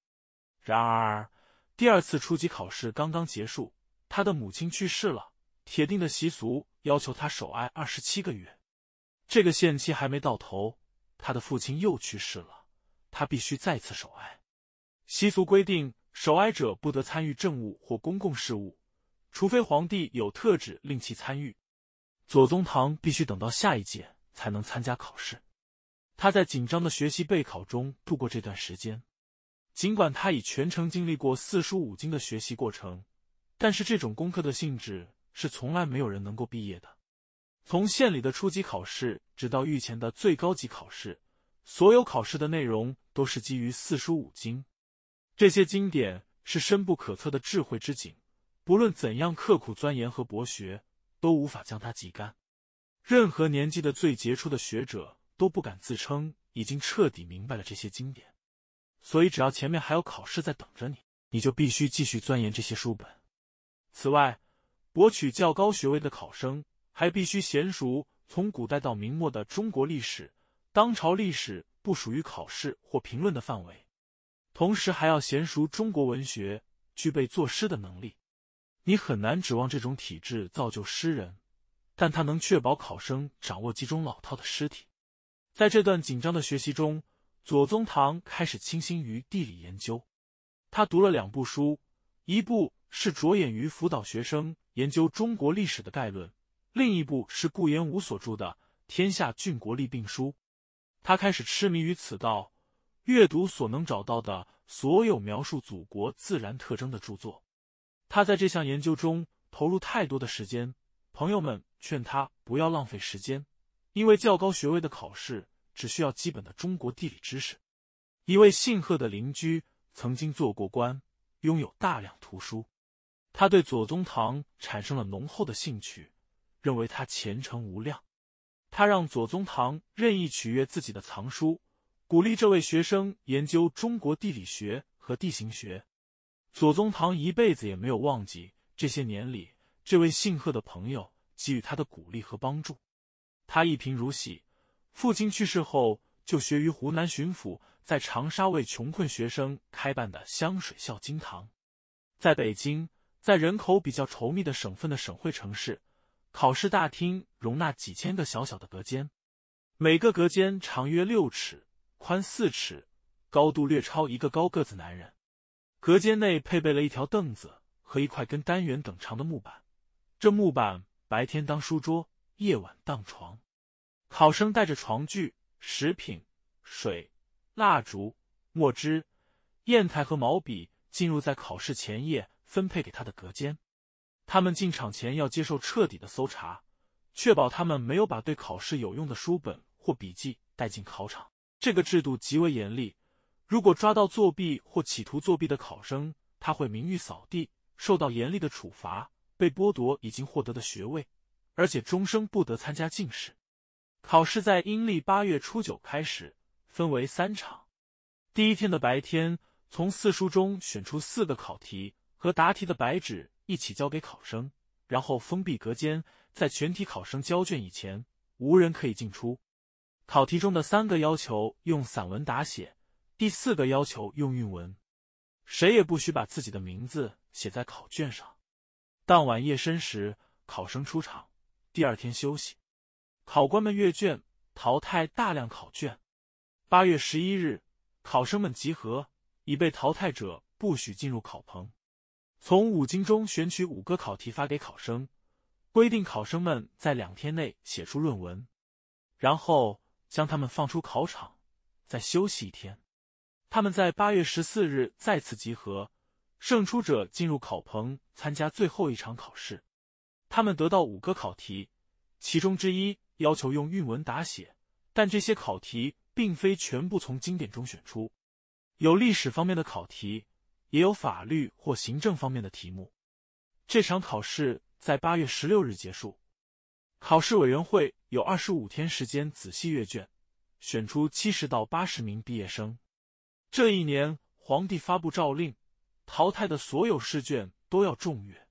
然而，第二次初级考试刚刚结束，他的母亲去世了。铁定的习俗要求他守哀二十七个月。这个限期还没到头，他的父亲又去世了，他必须再次守哀。习俗规定，守哀者不得参与政务或公共事务，除非皇帝有特指令其参与。左宗棠必须等到下一届才能参加考试。他在紧张的学习备考中度过这段时间。尽管他已全程经历过四书五经的学习过程，但是这种功课的性质是从来没有人能够毕业的。从县里的初级考试，直到御前的最高级考试，所有考试的内容都是基于四书五经。这些经典是深不可测的智慧之井，不论怎样刻苦钻研和博学，都无法将它挤干。任何年纪的最杰出的学者都不敢自称已经彻底明白了这些经典。所以，只要前面还有考试在等着你，你就必须继续钻研这些书本。此外，博取较高学位的考生。还必须娴熟从古代到明末的中国历史，当朝历史不属于考试或评论的范围。同时，还要娴熟中国文学，具备作诗的能力。你很难指望这种体制造就诗人，但他能确保考生掌握几种老套的诗体。在这段紧张的学习中，左宗棠开始倾心于地理研究。他读了两部书，一部是着眼于辅导学生研究中国历史的概论。另一部是顾炎武所著的《天下郡国立病书》，他开始痴迷于此道，阅读所能找到的所有描述祖国自然特征的著作。他在这项研究中投入太多的时间，朋友们劝他不要浪费时间，因为较高学位的考试只需要基本的中国地理知识。一位姓贺的邻居曾经做过官，拥有大量图书，他对左宗棠产生了浓厚的兴趣。认为他前程无量，他让左宗棠任意取悦自己的藏书，鼓励这位学生研究中国地理学和地形学。左宗棠一辈子也没有忘记这些年里这位姓贺的朋友给予他的鼓励和帮助。他一贫如洗，父亲去世后就学于湖南巡抚在长沙为穷困学生开办的湘水校经堂。在北京，在人口比较稠密的省份的省会城市。考试大厅容纳几千个小小的隔间，每个隔间长约六尺，宽四尺，高度略超一个高个子男人。隔间内配备了一条凳子和一块跟单元等长的木板，这木板白天当书桌，夜晚当床。考生带着床具、食品、水、蜡烛、墨汁、砚台和毛笔进入在考试前夜分配给他的隔间。他们进场前要接受彻底的搜查，确保他们没有把对考试有用的书本或笔记带进考场。这个制度极为严厉，如果抓到作弊或企图作弊的考生，他会名誉扫地，受到严厉的处罚，被剥夺已经获得的学位，而且终生不得参加进士考试。在阴历八月初九开始，分为三场。第一天的白天，从四书中选出四个考题和答题的白纸。一起交给考生，然后封闭隔间，在全体考生交卷以前，无人可以进出。考题中的三个要求用散文打写，第四个要求用韵文。谁也不许把自己的名字写在考卷上。当晚夜深时，考生出场，第二天休息。考官们阅卷，淘汰大量考卷。八月十一日，考生们集合，已被淘汰者不许进入考棚。从五经中选取五个考题发给考生，规定考生们在两天内写出论文，然后将他们放出考场，再休息一天。他们在八月十四日再次集合，胜出者进入考棚参加最后一场考试。他们得到五个考题，其中之一要求用韵文打写，但这些考题并非全部从经典中选出，有历史方面的考题。也有法律或行政方面的题目。这场考试在八月十六日结束，考试委员会有二十五天时间仔细阅卷，选出七十到八十名毕业生。这一年，皇帝发布诏令，淘汰的所有试卷都要重阅。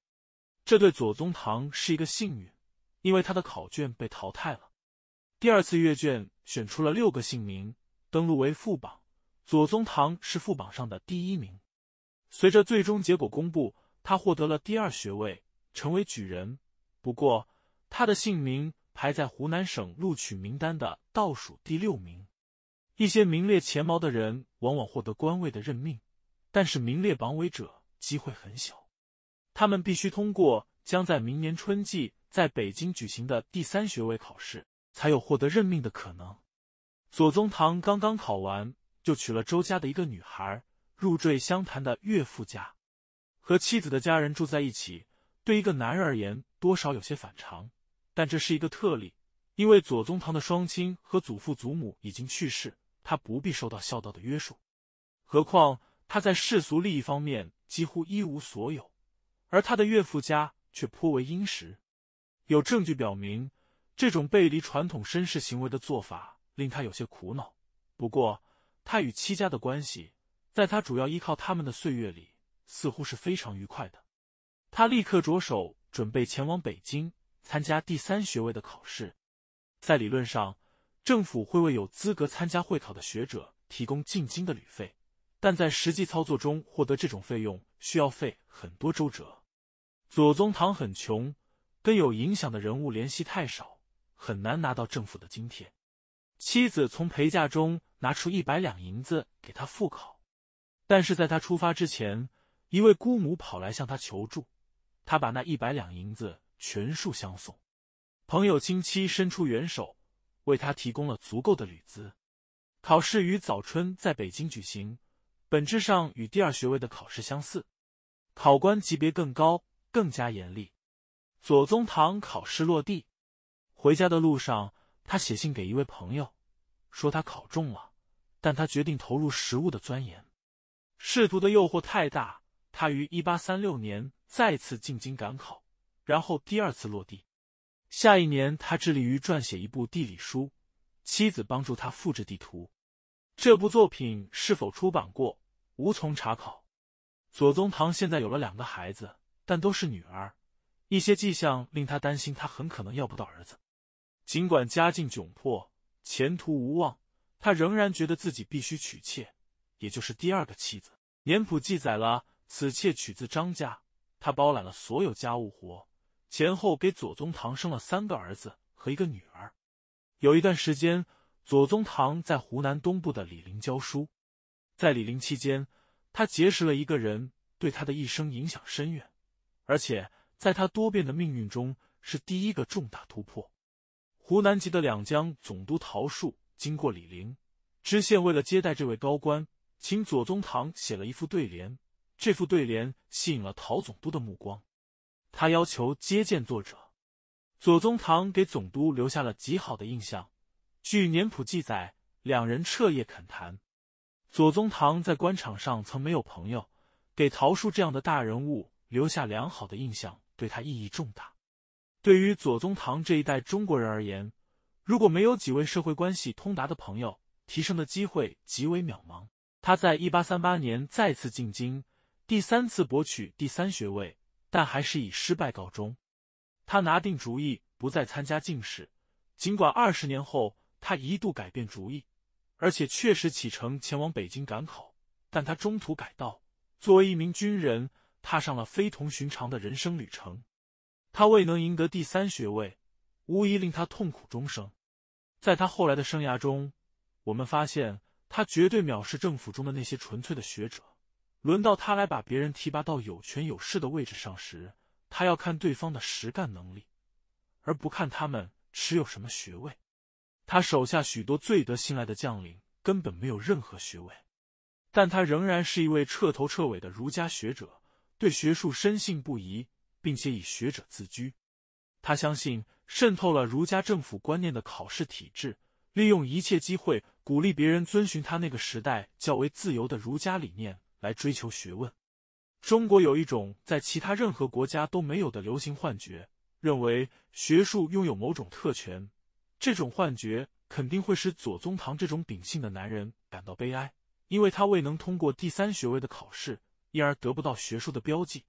这对左宗棠是一个幸运，因为他的考卷被淘汰了。第二次阅卷选出了六个姓名，登录为副榜，左宗棠是副榜上的第一名。随着最终结果公布，他获得了第二学位，成为举人。不过，他的姓名排在湖南省录取名单的倒数第六名。一些名列前茅的人往往获得官位的任命，但是名列榜尾者机会很小。他们必须通过将在明年春季在北京举行的第三学位考试，才有获得任命的可能。左宗棠刚刚考完，就娶了周家的一个女孩。入赘湘潭的岳父家，和妻子的家人住在一起，对一个男人而言多少有些反常。但这是一个特例，因为左宗棠的双亲和祖父祖母已经去世，他不必受到孝道的约束。何况他在世俗利益方面几乎一无所有，而他的岳父家却颇为殷实。有证据表明，这种背离传统绅士行为的做法令他有些苦恼。不过，他与戚家的关系。在他主要依靠他们的岁月里，似乎是非常愉快的。他立刻着手准备前往北京参加第三学位的考试。在理论上，政府会为有资格参加会考的学者提供进京的旅费，但在实际操作中，获得这种费用需要费很多周折。左宗棠很穷，跟有影响的人物联系太少，很难拿到政府的津贴。妻子从陪嫁中拿出一百两银子给他复考。但是在他出发之前，一位姑母跑来向他求助，他把那一百两银子全数相送，朋友亲戚伸出援手，为他提供了足够的旅资。考试于早春在北京举行，本质上与第二学位的考试相似，考官级别更高，更加严厉。左宗棠考试落地，回家的路上，他写信给一位朋友，说他考中了，但他决定投入实物的钻研。仕途的诱惑太大，他于一八三六年再次进京赶考，然后第二次落地。下一年，他致力于撰写一部地理书，妻子帮助他复制地图。这部作品是否出版过，无从查考。左宗棠现在有了两个孩子，但都是女儿。一些迹象令他担心，他很可能要不到儿子。尽管家境窘迫，前途无望，他仍然觉得自己必须娶妾。也就是第二个妻子，年谱记载了此妾取自张家，她包揽了所有家务活，前后给左宗棠生了三个儿子和一个女儿。有一段时间，左宗棠在湖南东部的李陵教书，在李陵期间，他结识了一个人，对他的一生影响深远，而且在他多变的命运中是第一个重大突破。湖南籍的两江总督陶澍经过李陵知县，为了接待这位高官。请左宗棠写了一副对联，这副对联吸引了陶总督的目光，他要求接见作者。左宗棠给总督留下了极好的印象。据年谱记载，两人彻夜恳谈。左宗棠在官场上曾没有朋友，给陶澍这样的大人物留下良好的印象，对他意义重大。对于左宗棠这一代中国人而言，如果没有几位社会关系通达的朋友，提升的机会极为渺茫。他在一八三八年再次进京，第三次博取第三学位，但还是以失败告终。他拿定主意不再参加进士，尽管二十年后他一度改变主意，而且确实启程前往北京赶考，但他中途改道。作为一名军人，踏上了非同寻常的人生旅程。他未能赢得第三学位，无疑令他痛苦终生。在他后来的生涯中，我们发现。他绝对藐视政府中的那些纯粹的学者。轮到他来把别人提拔到有权有势的位置上时，他要看对方的实干能力，而不看他们持有什么学位。他手下许多最得信赖的将领根本没有任何学位，但他仍然是一位彻头彻尾的儒家学者，对学术深信不疑，并且以学者自居。他相信渗透了儒家政府观念的考试体制，利用一切机会。鼓励别人遵循他那个时代较为自由的儒家理念来追求学问。中国有一种在其他任何国家都没有的流行幻觉，认为学术拥有某种特权。这种幻觉肯定会使左宗棠这种秉性的男人感到悲哀，因为他未能通过第三学位的考试，因而得不到学术的标记。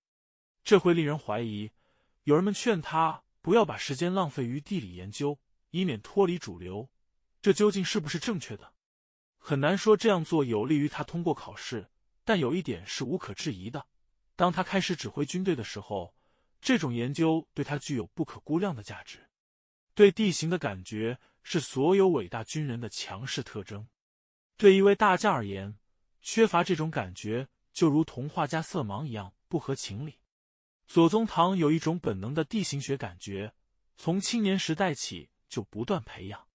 这会令人怀疑。有人们劝他不要把时间浪费于地理研究，以免脱离主流。这究竟是不是正确的？很难说这样做有利于他通过考试。但有一点是无可置疑的：当他开始指挥军队的时候，这种研究对他具有不可估量的价值。对地形的感觉是所有伟大军人的强势特征。对一位大将而言，缺乏这种感觉就如同画家色盲一样不合情理。左宗棠有一种本能的地形学感觉，从青年时代起就不断培养。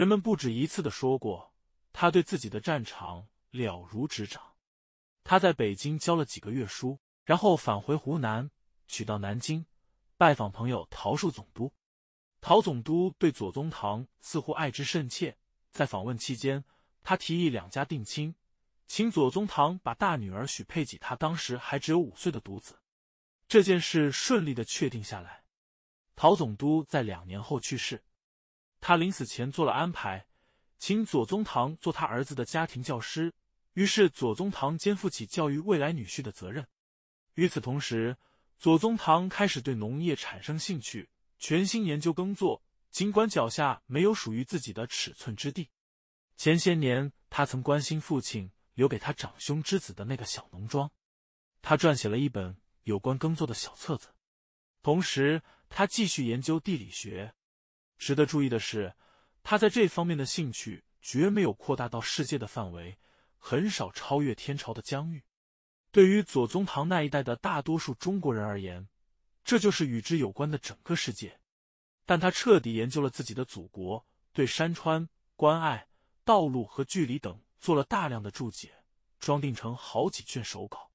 人们不止一次的说过，他对自己的战场了如指掌。他在北京教了几个月书，然后返回湖南，去到南京拜访朋友陶树总督。陶总督对左宗棠似乎爱之甚切，在访问期间，他提议两家定亲，请左宗棠把大女儿许配给他当时还只有五岁的独子。这件事顺利的确定下来。陶总督在两年后去世。他临死前做了安排，请左宗棠做他儿子的家庭教师。于是左宗棠肩负起教育未来女婿的责任。与此同时，左宗棠开始对农业产生兴趣，全心研究耕作。尽管脚下没有属于自己的尺寸之地，前些年他曾关心父亲留给他长兄之子的那个小农庄。他撰写了一本有关耕作的小册子，同时他继续研究地理学。值得注意的是，他在这方面的兴趣绝没有扩大到世界的范围，很少超越天朝的疆域。对于左宗棠那一代的大多数中国人而言，这就是与之有关的整个世界。但他彻底研究了自己的祖国，对山川、关爱、道路和距离等做了大量的注解，装订成好几卷手稿。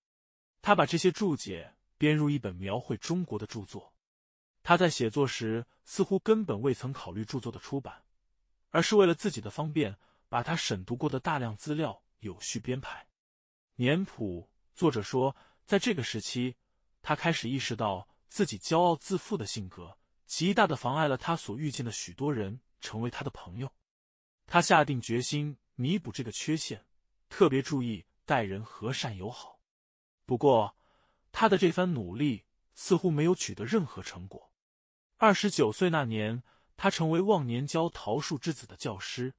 他把这些注解编入一本描绘中国的著作。他在写作时似乎根本未曾考虑著作的出版，而是为了自己的方便，把他审读过的大量资料有序编排。年谱作者说，在这个时期，他开始意识到自己骄傲自负的性格极大的妨碍了他所遇见的许多人成为他的朋友。他下定决心弥补这个缺陷，特别注意待人和善友好。不过，他的这番努力似乎没有取得任何成果。二十九岁那年，他成为忘年交桃树之子的教师。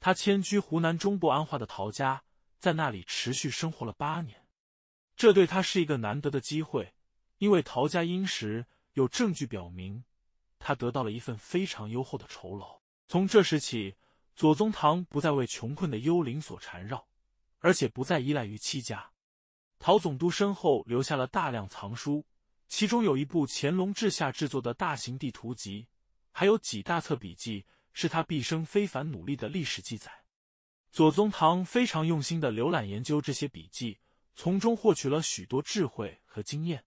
他迁居湖南中部安化的陶家，在那里持续生活了八年。这对他是一个难得的机会，因为陶家殷实。有证据表明，他得到了一份非常优厚的酬劳。从这时起，左宗棠不再为穷困的幽灵所缠绕，而且不再依赖于戚家。陶总督身后留下了大量藏书。其中有一部乾隆治下制作的大型地图集，还有几大册笔记，是他毕生非凡努力的历史记载。左宗棠非常用心的浏览研究这些笔记，从中获取了许多智慧和经验。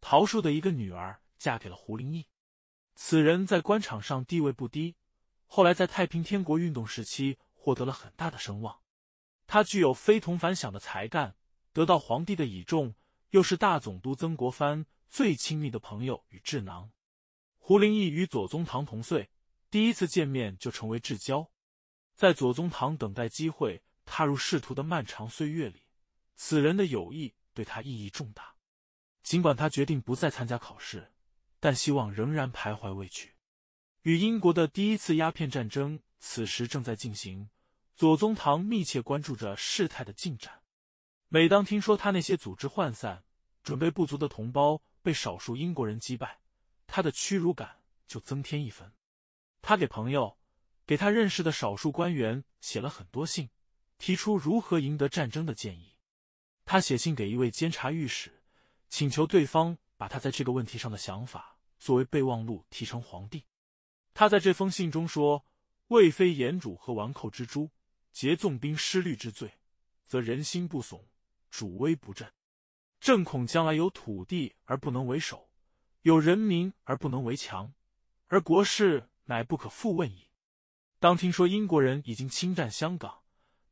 桃树的一个女儿嫁给了胡林翼，此人在官场上地位不低，后来在太平天国运动时期获得了很大的声望。他具有非同凡响的才干，得到皇帝的倚重，又是大总督曾国藩。最亲密的朋友与智囊，胡林翼与左宗棠同岁，第一次见面就成为至交。在左宗棠等待机会踏入仕途的漫长岁月里，此人的友谊对他意义重大。尽管他决定不再参加考试，但希望仍然徘徊未去。与英国的第一次鸦片战争此时正在进行，左宗棠密切关注着事态的进展。每当听说他那些组织涣散、准备不足的同胞，被少数英国人击败，他的屈辱感就增添一分。他给朋友，给他认识的少数官员写了很多信，提出如何赢得战争的建议。他写信给一位监察御史，请求对方把他在这个问题上的想法作为备忘录提成皇帝。他在这封信中说：“魏妃严主和王寇之诛，结纵兵失律之罪，则人心不悚，主威不振。”正恐将来有土地而不能为首，有人民而不能为强，而国事乃不可复问矣。当听说英国人已经侵占香港，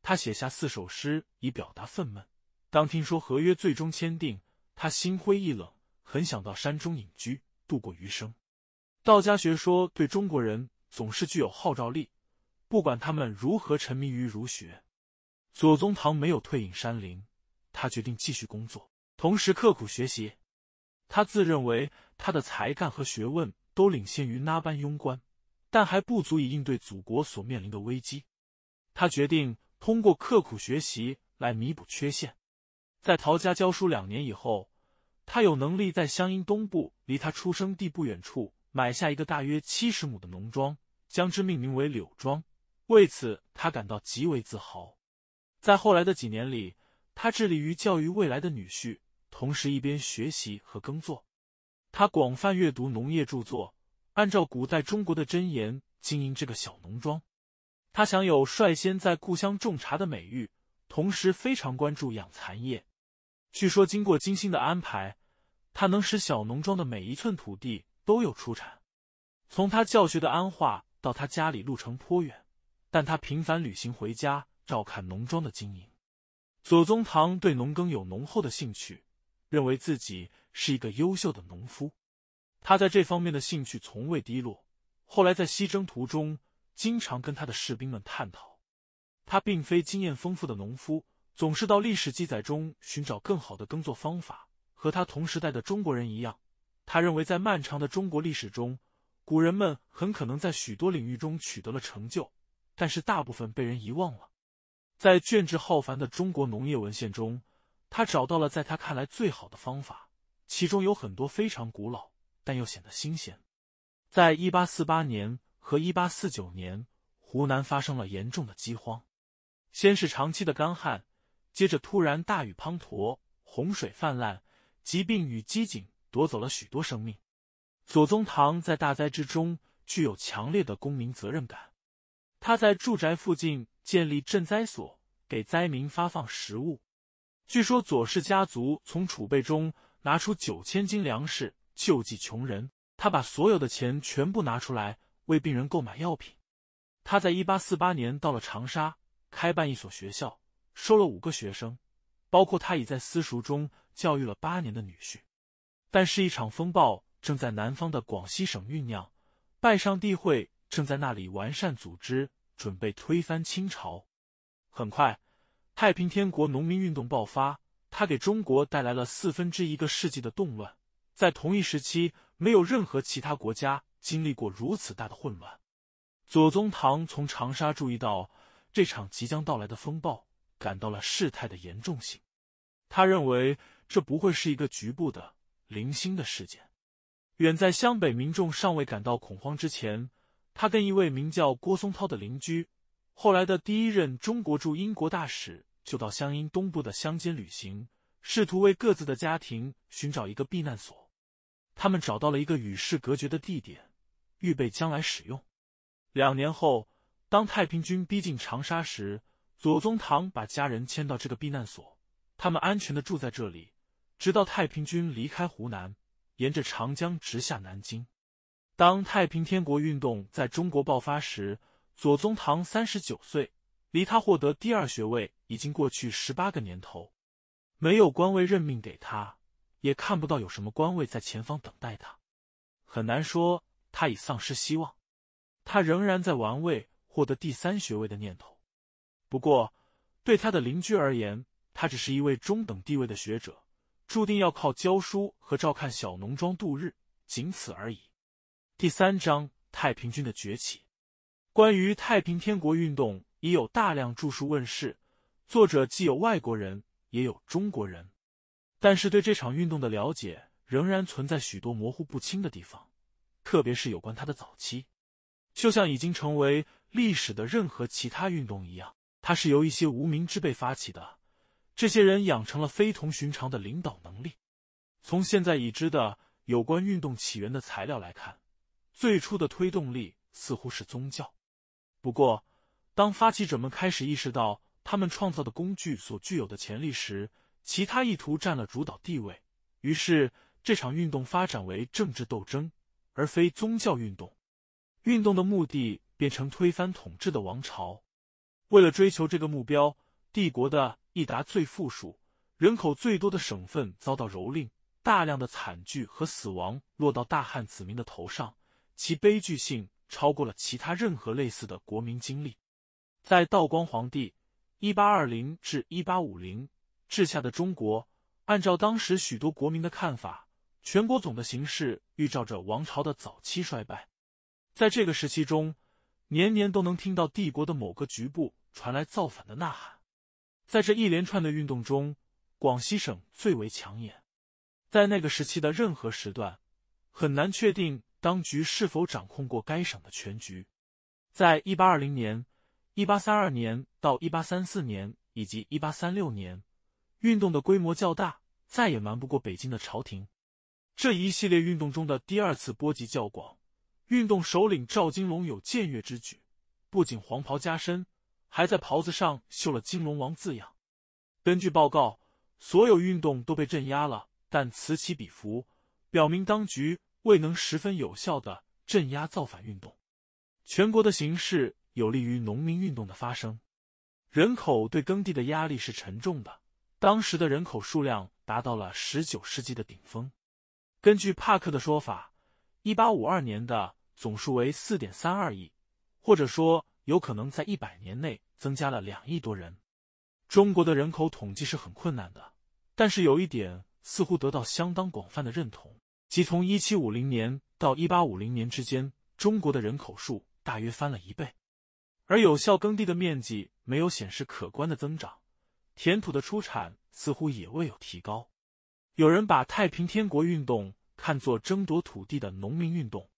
他写下四首诗以表达愤懑。当听说合约最终签订，他心灰意冷，很想到山中隐居度过余生。道家学说对中国人总是具有号召力，不管他们如何沉迷于儒学。左宗棠没有退隐山林，他决定继续工作。同时刻苦学习，他自认为他的才干和学问都领先于那班庸官，但还不足以应对祖国所面临的危机。他决定通过刻苦学习来弥补缺陷。在陶家教书两年以后，他有能力在湘阴东部，离他出生地不远处买下一个大约七十亩的农庄，将之命名为柳庄。为此，他感到极为自豪。在后来的几年里，他致力于教育未来的女婿。同时一边学习和耕作，他广泛阅读农业著作，按照古代中国的箴言经营这个小农庄。他享有率先在故乡种茶的美誉，同时非常关注养蚕业。据说经过精心的安排，他能使小农庄的每一寸土地都有出产。从他教学的安化到他家里路程颇远，但他频繁旅行回家照看农庄的经营。左宗棠对农耕有浓厚的兴趣。认为自己是一个优秀的农夫，他在这方面的兴趣从未低落。后来在西征途中，经常跟他的士兵们探讨。他并非经验丰富的农夫，总是到历史记载中寻找更好的耕作方法。和他同时代的中国人一样，他认为在漫长的中国历史中，古人们很可能在许多领域中取得了成就，但是大部分被人遗忘了。在卷帙浩繁的中国农业文献中。他找到了在他看来最好的方法，其中有很多非常古老，但又显得新鲜。在一八四八年和一八四九年，湖南发生了严重的饥荒，先是长期的干旱，接着突然大雨滂沱，洪水泛滥，疾病与饥馑夺走了许多生命。左宗棠在大灾之中具有强烈的公民责任感，他在住宅附近建立赈灾所，给灾民发放食物。据说左氏家族从储备中拿出九千斤粮食救济穷人。他把所有的钱全部拿出来为病人购买药品。他在一八四八年到了长沙，开办一所学校，收了五个学生，包括他已在私塾中教育了八年的女婿。但是，一场风暴正在南方的广西省酝酿，拜上帝会正在那里完善组织，准备推翻清朝。很快。太平天国农民运动爆发，它给中国带来了四分之一个世纪的动乱。在同一时期，没有任何其他国家经历过如此大的混乱。左宗棠从长沙注意到这场即将到来的风暴，感到了事态的严重性。他认为这不会是一个局部的、零星的事件。远在湘北民众尚未感到恐慌之前，他跟一位名叫郭松涛的邻居，后来的第一任中国驻英国大使。就到湘阴东部的乡间旅行，试图为各自的家庭寻找一个避难所。他们找到了一个与世隔绝的地点，预备将来使用。两年后，当太平军逼近长沙时，左宗棠把家人迁到这个避难所，他们安全的住在这里，直到太平军离开湖南，沿着长江直下南京。当太平天国运动在中国爆发时，左宗棠三十九岁。离他获得第二学位已经过去十八个年头，没有官位任命给他，也看不到有什么官位在前方等待他，很难说他已丧失希望。他仍然在玩味获得第三学位的念头。不过，对他的邻居而言，他只是一位中等地位的学者，注定要靠教书和照看小农庄度日，仅此而已。第三章：太平军的崛起。关于太平天国运动。已有大量著述问世，作者既有外国人也有中国人，但是对这场运动的了解仍然存在许多模糊不清的地方，特别是有关它的早期。就像已经成为历史的任何其他运动一样，它是由一些无名之辈发起的，这些人养成了非同寻常的领导能力。从现在已知的有关运动起源的材料来看，最初的推动力似乎是宗教，不过。当发起者们开始意识到他们创造的工具所具有的潜力时，其他意图占了主导地位。于是，这场运动发展为政治斗争，而非宗教运动。运动的目的变成推翻统治的王朝。为了追求这个目标，帝国的一达最富庶、人口最多的省份遭到蹂躏，大量的惨剧和死亡落到大汉子民的头上，其悲剧性超过了其他任何类似的国民经历。在道光皇帝（一八二零至一八五零）治下的中国，按照当时许多国民的看法，全国总的形势预兆着王朝的早期衰败。在这个时期中，年年都能听到帝国的某个局部传来造反的呐喊。在这一连串的运动中，广西省最为抢眼。在那个时期的任何时段，很难确定当局是否掌控过该省的全局。在一八二零年。一八三二年到一八三四年以及一八三六年，运动的规模较大，再也瞒不过北京的朝廷。这一系列运动中的第二次波及较广，运动首领赵金龙有僭越之举，不仅黄袍加身，还在袍子上绣了“金龙王”字样。根据报告，所有运动都被镇压了，但此起彼伏，表明当局未能十分有效的镇压造反运动。全国的形势。有利于农民运动的发生，人口对耕地的压力是沉重的。当时的人口数量达到了十九世纪的顶峰。根据帕克的说法，一八五二年的总数为四点三二亿，或者说有可能在一百年内增加了两亿多人。中国的人口统计是很困难的，但是有一点似乎得到相当广泛的认同，即从一七五零年到一八五零年之间，中国的人口数大约翻了一倍。而有效耕地的面积没有显示可观的增长，田土的出产似乎也未有提高。有人把太平天国运动看作争夺土地的农民运动，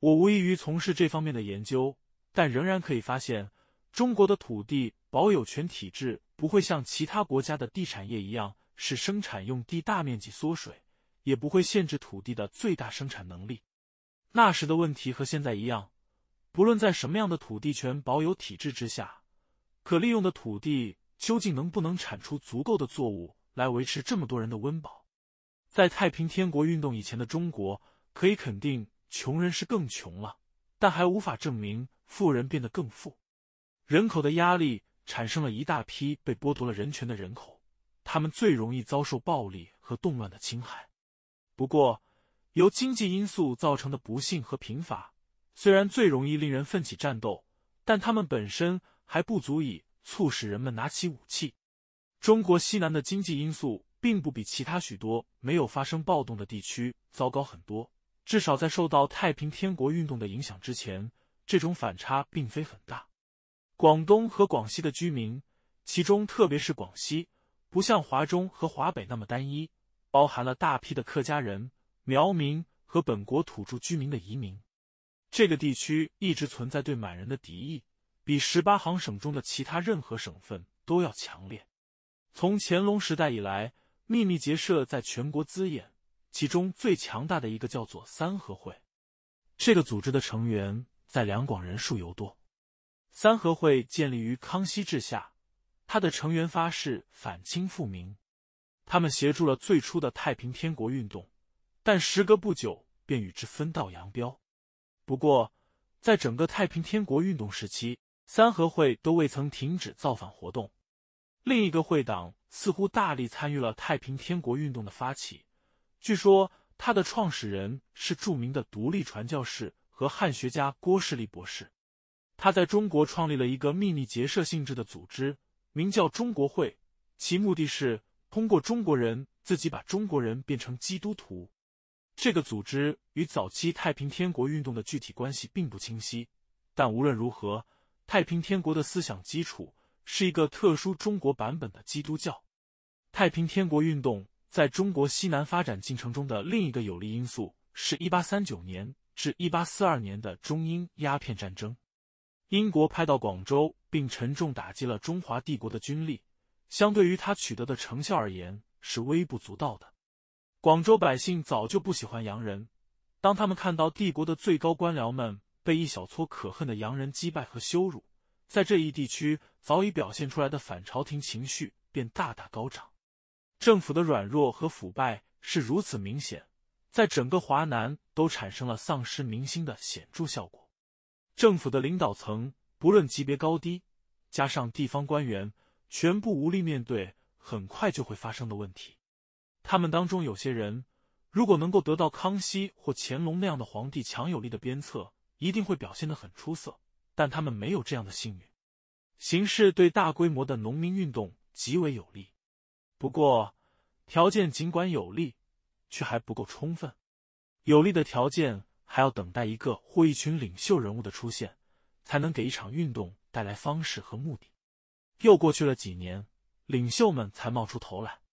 我无异于从事这方面的研究，但仍然可以发现，中国的土地保有权体制不会像其他国家的地产业一样使生产用地大面积缩水，也不会限制土地的最大生产能力。那时的问题和现在一样。不论在什么样的土地权保有体制之下，可利用的土地究竟能不能产出足够的作物来维持这么多人的温饱？在太平天国运动以前的中国，可以肯定穷人是更穷了，但还无法证明富人变得更富。人口的压力产生了一大批被剥夺了人权的人口，他们最容易遭受暴力和动乱的侵害。不过，由经济因素造成的不幸和贫乏。虽然最容易令人奋起战斗，但他们本身还不足以促使人们拿起武器。中国西南的经济因素并不比其他许多没有发生暴动的地区糟糕很多，至少在受到太平天国运动的影响之前，这种反差并非很大。广东和广西的居民，其中特别是广西，不像华中和华北那么单一，包含了大批的客家人、苗民和本国土著居民的移民。这个地区一直存在对满人的敌意，比十八行省中的其他任何省份都要强烈。从乾隆时代以来，秘密结社在全国滋衍，其中最强大的一个叫做三合会。这个组织的成员在两广人数尤多。三合会建立于康熙治下，他的成员发誓反清复明。他们协助了最初的太平天国运动，但时隔不久便与之分道扬镳。不过，在整个太平天国运动时期，三合会都未曾停止造反活动。另一个会党似乎大力参与了太平天国运动的发起。据说，他的创始人是著名的独立传教士和汉学家郭士立博士。他在中国创立了一个秘密结社性质的组织，名叫中国会，其目的是通过中国人自己把中国人变成基督徒。这个组织与早期太平天国运动的具体关系并不清晰，但无论如何，太平天国的思想基础是一个特殊中国版本的基督教。太平天国运动在中国西南发展进程中的另一个有利因素是，一八三九年至一八四二年的中英鸦片战争。英国派到广州并沉重打击了中华帝国的军力，相对于他取得的成效而言是微不足道的。广州百姓早就不喜欢洋人，当他们看到帝国的最高官僚们被一小撮可恨的洋人击败和羞辱，在这一地区早已表现出来的反朝廷情绪便大大高涨。政府的软弱和腐败是如此明显，在整个华南都产生了丧失民心的显著效果。政府的领导层不论级别高低，加上地方官员，全部无力面对很快就会发生的问题。他们当中有些人，如果能够得到康熙或乾隆那样的皇帝强有力的鞭策，一定会表现得很出色。但他们没有这样的幸运。形势对大规模的农民运动极为有利，不过条件尽管有利，却还不够充分。有利的条件还要等待一个或一群领袖人物的出现，才能给一场运动带来方式和目的。又过去了几年，领袖们才冒出头来。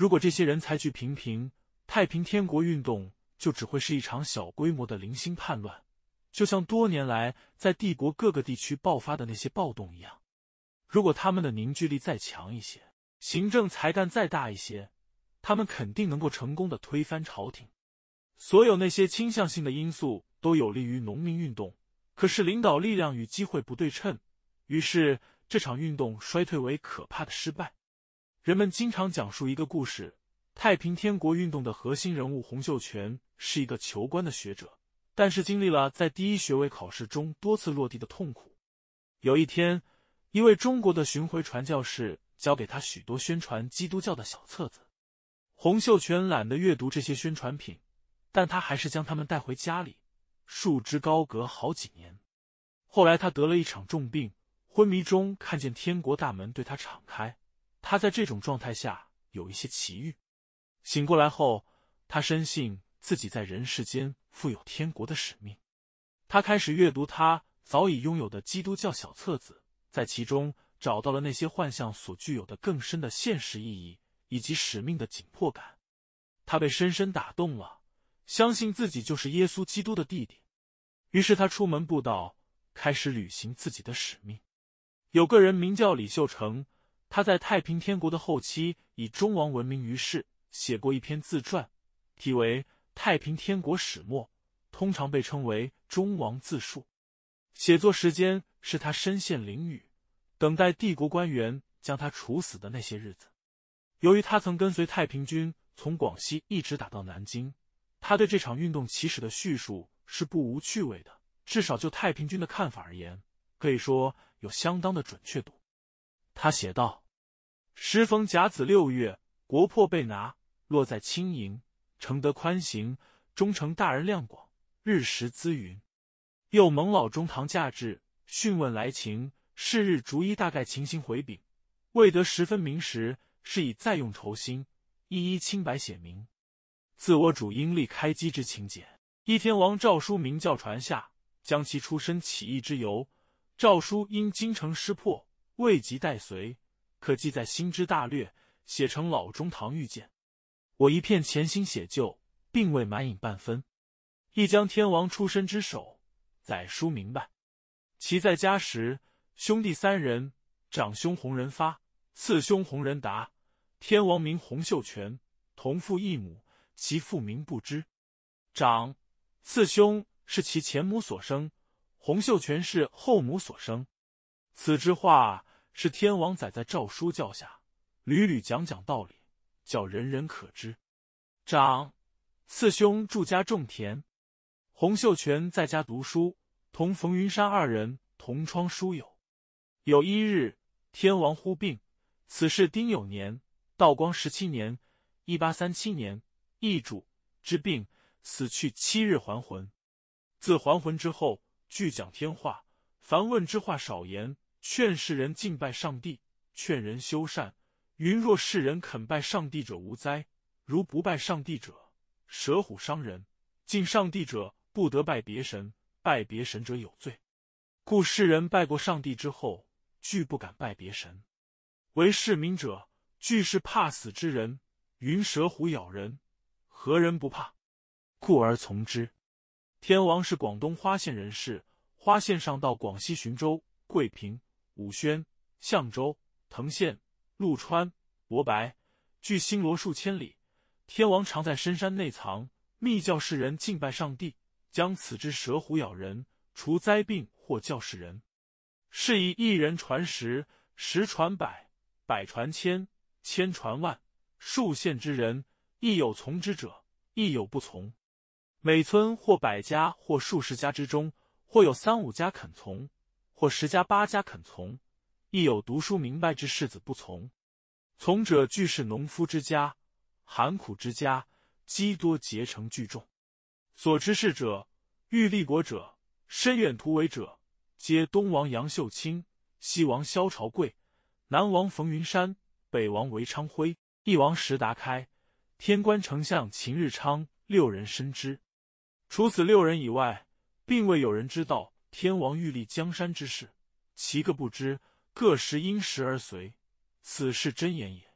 如果这些人才具平平，太平天国运动就只会是一场小规模的零星叛乱，就像多年来在帝国各个地区爆发的那些暴动一样。如果他们的凝聚力再强一些，行政才干再大一些，他们肯定能够成功的推翻朝廷。所有那些倾向性的因素都有利于农民运动，可是领导力量与机会不对称，于是这场运动衰退为可怕的失败。人们经常讲述一个故事：太平天国运动的核心人物洪秀全是一个求官的学者，但是经历了在第一学位考试中多次落地的痛苦。有一天，一位中国的巡回传教士教给他许多宣传基督教的小册子。洪秀全懒得阅读这些宣传品，但他还是将他们带回家里，束之高阁好几年。后来，他得了一场重病，昏迷中看见天国大门对他敞开。他在这种状态下有一些奇遇，醒过来后，他深信自己在人世间负有天国的使命。他开始阅读他早已拥有的基督教小册子，在其中找到了那些幻象所具有的更深的现实意义以及使命的紧迫感。他被深深打动了，相信自己就是耶稣基督的弟弟。于是他出门布道，开始履行自己的使命。有个人名叫李秀成。他在太平天国的后期以忠王闻名于世，写过一篇自传，题为《太平天国始末》，通常被称为《忠王自述》。写作时间是他身陷囹圄，等待帝国官员将他处死的那些日子。由于他曾跟随太平军从广西一直打到南京，他对这场运动起始的叙述是不无趣味的，至少就太平军的看法而言，可以说有相当的准确度。他写道。时逢甲子六月，国破被拿，落在青营，承德宽刑，忠成大人量广，日食资云。又蒙老中堂驾至，讯问来情，是日逐一大概情形回禀，未得十分明实，是以再用酬心，一一清白写明。自我主阴历开机之情节，一天王诏书明教传下，将其出身起义之由，诏书因京城失破，未及待随。可记在心之大略，写成《老中堂遇剑》。我一片潜心写就，并未满饮半分。亦将天王出身之首载书明白。其在家时，兄弟三人：长兄洪仁发，次兄洪仁达。天王名洪秀全，同父异母。其父名不知。长、次兄是其前母所生，洪秀全是后母所生。此之话。是天王仔在诏书教下，屡屡讲讲道理，叫人人可知。长四兄住家种田，洪秀全在家读书，同冯云山二人同窗书友。有一日，天王忽病，此事丁酉年，道光十七年（一八三七年）易主之病，死去七日还魂。自还魂之后，拒讲天话，凡问之话少言。劝世人敬拜上帝，劝人修善。云若世人肯拜上帝者无灾，如不拜上帝者，蛇虎伤人。敬上帝者不得拜别神，拜别神者有罪。故世人拜过上帝之后，俱不敢拜别神。为世民者，俱是怕死之人。云蛇虎咬人，何人不怕？故而从之。天王是广东花县人士，花县上到广西浔州、桂平。武宣、象州、藤县、陆川、博白，距新罗数千里。天王常在深山内藏，密教世人敬拜上帝，将此只蛇虎咬人，除灾病或教世人。是以一人传十，十传百，百传千，千传万，数县之人，亦有从之者，亦有不从。每村或百家或数十家之中，或有三五家肯从。或十家八家肯从，亦有读书明白之士子不从。从者俱是农夫之家、寒苦之家，积多结成聚众。所知事者，欲立国者、深远图为者，皆东王杨秀清、西王萧朝贵、南王冯云山、北王韦昌辉、翼王石达开、天官丞相秦日昌六人深知。除此六人以外，并未有人知道。天王欲立江山之事，其个不知，各时因时而随，此是真言也。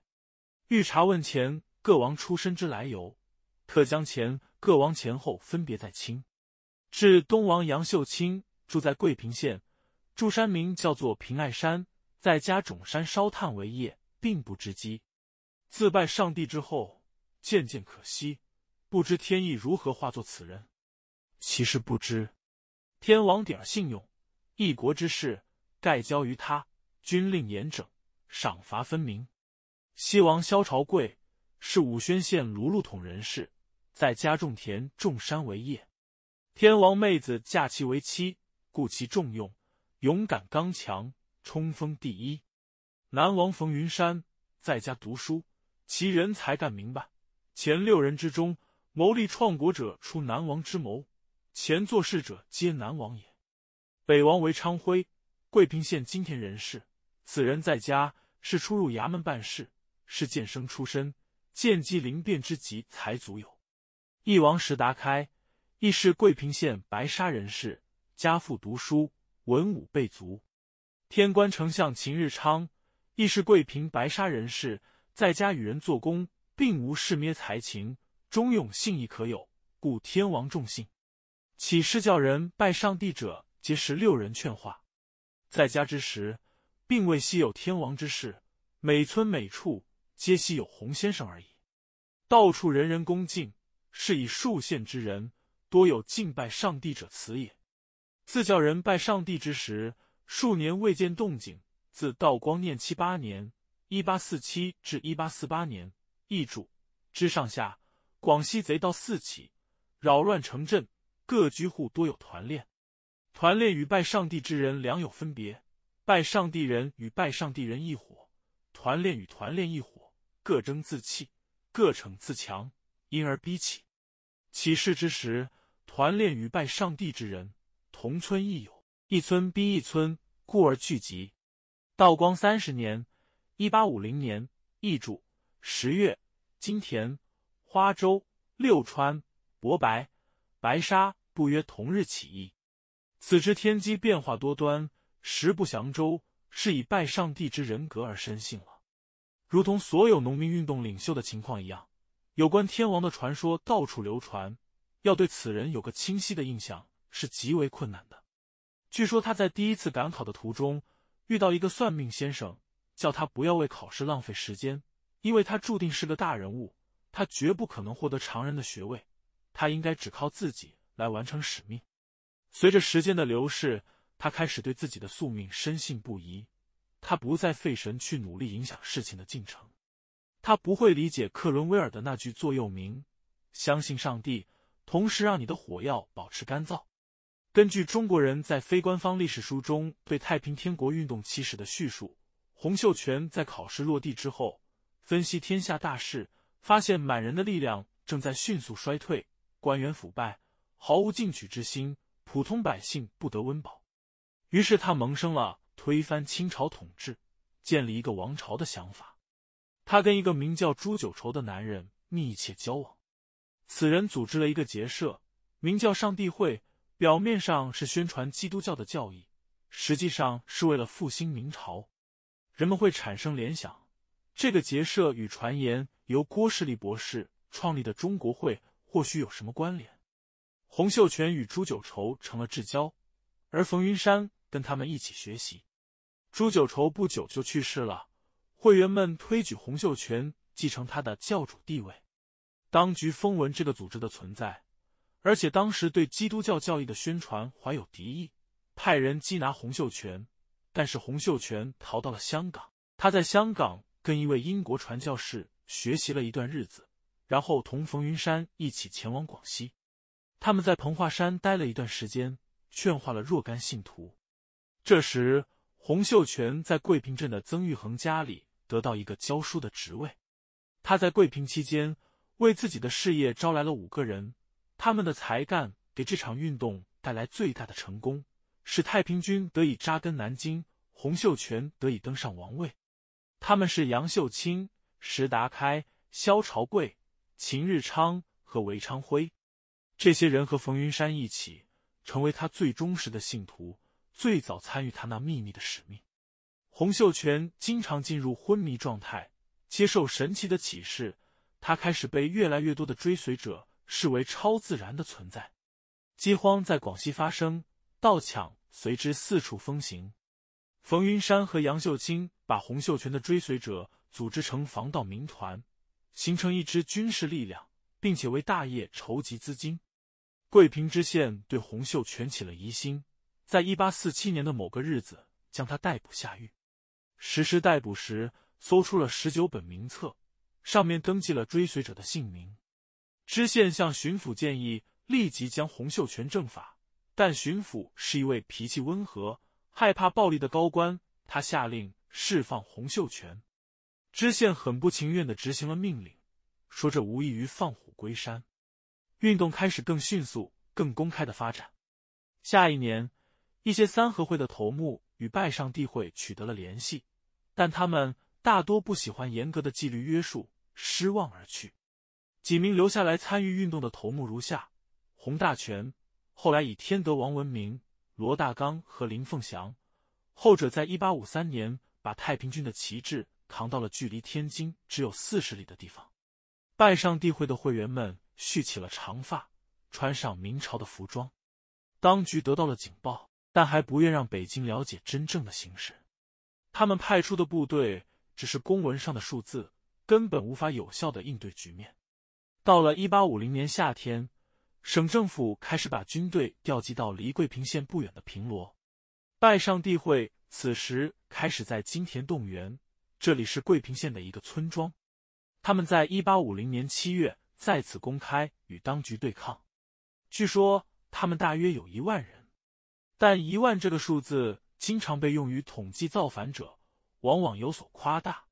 欲查问前各王出身之来由，特将前各王前后分别再清。至东王杨秀清住在桂平县，住山名叫做平爱山，在家种山烧炭为业，并不知机。自拜上帝之后，渐渐可惜，不知天意如何化作此人。其实不知。天王点儿信用，一国之事盖交于他，军令严整，赏罚分明。西王萧朝贵是武宣县卢路统人士，在家种田种山为业。天王妹子嫁其为妻，故其重用，勇敢刚强，冲锋第一。南王冯云山在家读书，其人才干明白。前六人之中，谋立创国者出南王之谋。前作事者皆南王也，北王为昌辉，桂平县金田人士。此人在家是出入衙门办事，是剑生出身，剑机灵变之极，才足有。一王石达开亦是桂平县白沙人士，家父读书，文武备足。天官丞相秦日昌亦是桂平白沙人士，在家与人做工，并无事蔑才情，忠勇信义可有，故天王重信。起事叫人拜上帝者，皆是六人劝化。在家之时，并未悉有天王之事，每村每处皆悉有洪先生而已。到处人人恭敬，是以数县之人多有敬拜上帝者，此也。自叫人拜上帝之时，数年未见动静。自道光廿七八年（一八四七至一八四八年）易主之上下，广西贼盗四起，扰乱城镇。各居户多有团练，团练与拜上帝之人良有分别。拜上帝人与拜上帝人一伙，团练与团练一伙，各争自弃，各逞自强，因而逼起。起事之时，团练与拜上帝之人同村亦有，一村逼一村，故而聚集。道光三十年（一八五零年）易主，十月，金田、花州、六川、博白。白沙不约同日起义，此之天机变化多端，实不祥。周是以拜上帝之人格而深信了，如同所有农民运动领袖的情况一样，有关天王的传说到处流传。要对此人有个清晰的印象是极为困难的。据说他在第一次赶考的途中遇到一个算命先生，叫他不要为考试浪费时间，因为他注定是个大人物，他绝不可能获得常人的学位。他应该只靠自己来完成使命。随着时间的流逝，他开始对自己的宿命深信不疑。他不再费神去努力影响事情的进程。他不会理解克伦威尔的那句座右铭：“相信上帝，同时让你的火药保持干燥。”根据中国人在非官方历史书中对太平天国运动起始的叙述，洪秀全在考试落地之后，分析天下大势，发现满人的力量正在迅速衰退。官员腐败，毫无进取之心；普通百姓不得温饱，于是他萌生了推翻清朝统治、建立一个王朝的想法。他跟一个名叫朱九畴的男人密切交往。此人组织了一个结社，名叫“上帝会”，表面上是宣传基督教的教义，实际上是为了复兴明朝。人们会产生联想：这个结社与传言由郭士立博士创立的“中国会”。或许有什么关联？洪秀全与朱九愁成了至交，而冯云山跟他们一起学习。朱九愁不久就去世了，会员们推举洪秀全继承他的教主地位。当局封闻这个组织的存在，而且当时对基督教教义的宣传怀有敌意，派人缉拿洪秀全。但是洪秀全逃到了香港，他在香港跟一位英国传教士学习了一段日子。然后同冯云山一起前往广西，他们在彭化山待了一段时间，劝化了若干信徒。这时，洪秀全在桂平镇的曾玉衡家里得到一个教书的职位。他在桂平期间，为自己的事业招来了五个人，他们的才干给这场运动带来最大的成功，使太平军得以扎根南京，洪秀全得以登上王位。他们是杨秀清、石达开、萧朝贵。秦日昌和韦昌辉，这些人和冯云山一起，成为他最忠实的信徒，最早参与他那秘密的使命。洪秀全经常进入昏迷状态，接受神奇的启示。他开始被越来越多的追随者视为超自然的存在。饥荒在广西发生，盗抢随之四处风行。冯云山和杨秀清把洪秀全的追随者组织成防盗民团。形成一支军事力量，并且为大业筹集资金。桂平知县对洪秀全起了疑心，在一八四七年的某个日子，将他逮捕下狱。实施逮捕时，搜出了十九本名册，上面登记了追随者的姓名。知县向巡抚建议，立即将洪秀全正法，但巡抚是一位脾气温和、害怕暴力的高官，他下令释放洪秀全。知县很不情愿的执行了命令，说这无异于放虎归山。运动开始更迅速、更公开的发展。下一年，一些三合会的头目与拜上帝会取得了联系，但他们大多不喜欢严格的纪律约束，失望而去。几名留下来参与运动的头目如下：洪大权，后来以天德王闻名；罗大刚和林凤祥，后者在一八五三年把太平军的旗帜。扛到了距离天津只有四十里的地方，拜上帝会的会员们蓄起了长发，穿上明朝的服装。当局得到了警报，但还不愿让北京了解真正的形势。他们派出的部队只是公文上的数字，根本无法有效的应对局面。到了一八五零年夏天，省政府开始把军队调集到离桂平县不远的平罗。拜上帝会此时开始在金田动员。这里是桂平县的一个村庄，他们在一八五零年七月再次公开与当局对抗。据说他们大约有一万人，但一万这个数字经常被用于统计造反者，往往有所夸大。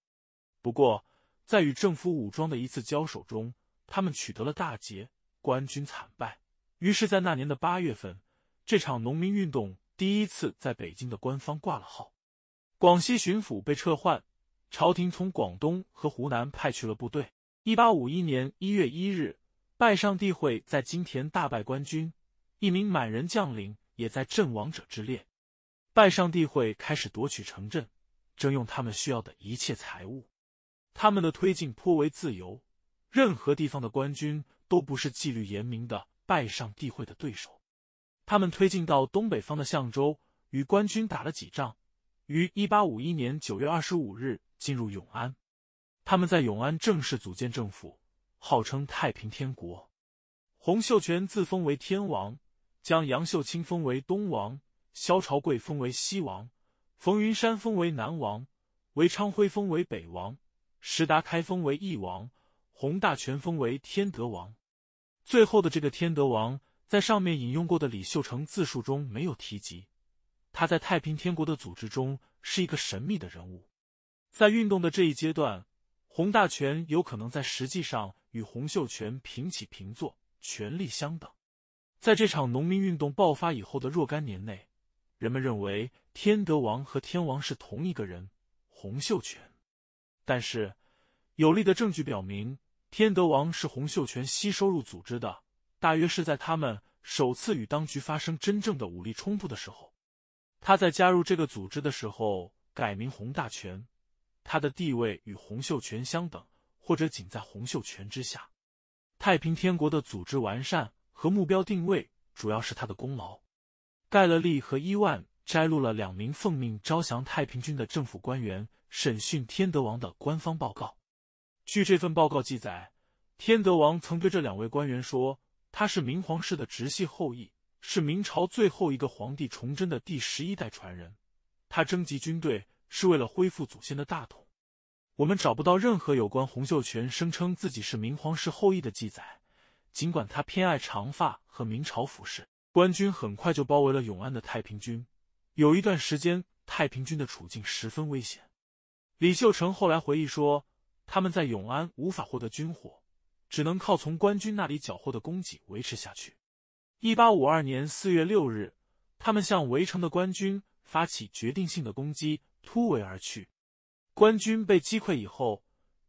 不过，在与政府武装的一次交手中，他们取得了大捷，官军惨败。于是，在那年的八月份，这场农民运动第一次在北京的官方挂了号，广西巡抚被撤换。朝廷从广东和湖南派去了部队。一八五一年一月一日，拜上帝会在金田大败官军，一名满人将领也在阵亡者之列。拜上帝会开始夺取城镇，征用他们需要的一切财物。他们的推进颇为自由，任何地方的官军都不是纪律严明的拜上帝会的对手。他们推进到东北方的象州，与官军打了几仗。于一八五一年九月二十五日。进入永安，他们在永安正式组建政府，号称太平天国。洪秀全自封为天王，将杨秀清封为东王，萧朝贵封为西王，冯云山封为南王，韦昌辉封为北王，石达开封为翼王，洪大全封为天德王。最后的这个天德王，在上面引用过的李秀成自述中没有提及，他在太平天国的组织中是一个神秘的人物。在运动的这一阶段，洪大权有可能在实际上与洪秀全平起平坐，权力相等。在这场农民运动爆发以后的若干年内，人们认为天德王和天王是同一个人，洪秀全。但是，有力的证据表明，天德王是洪秀全吸收入组织的，大约是在他们首次与当局发生真正的武力冲突的时候。他在加入这个组织的时候改名洪大权。他的地位与洪秀全相等，或者仅在洪秀全之下。太平天国的组织完善和目标定位，主要是他的功劳。盖勒利和伊万摘录了两名奉命招降太平军的政府官员审讯天德王的官方报告。据这份报告记载，天德王曾对这两位官员说：“他是明皇室的直系后裔，是明朝最后一个皇帝崇祯的第十一代传人。他征集军队。”是为了恢复祖先的大统，我们找不到任何有关洪秀全声称自己是明皇室后裔的记载。尽管他偏爱长发和明朝服饰，官军很快就包围了永安的太平军。有一段时间，太平军的处境十分危险。李秀成后来回忆说，他们在永安无法获得军火，只能靠从官军那里缴获的供给维持下去。一八五二年四月六日，他们向围城的官军发起决定性的攻击。突围而去，官军被击溃以后，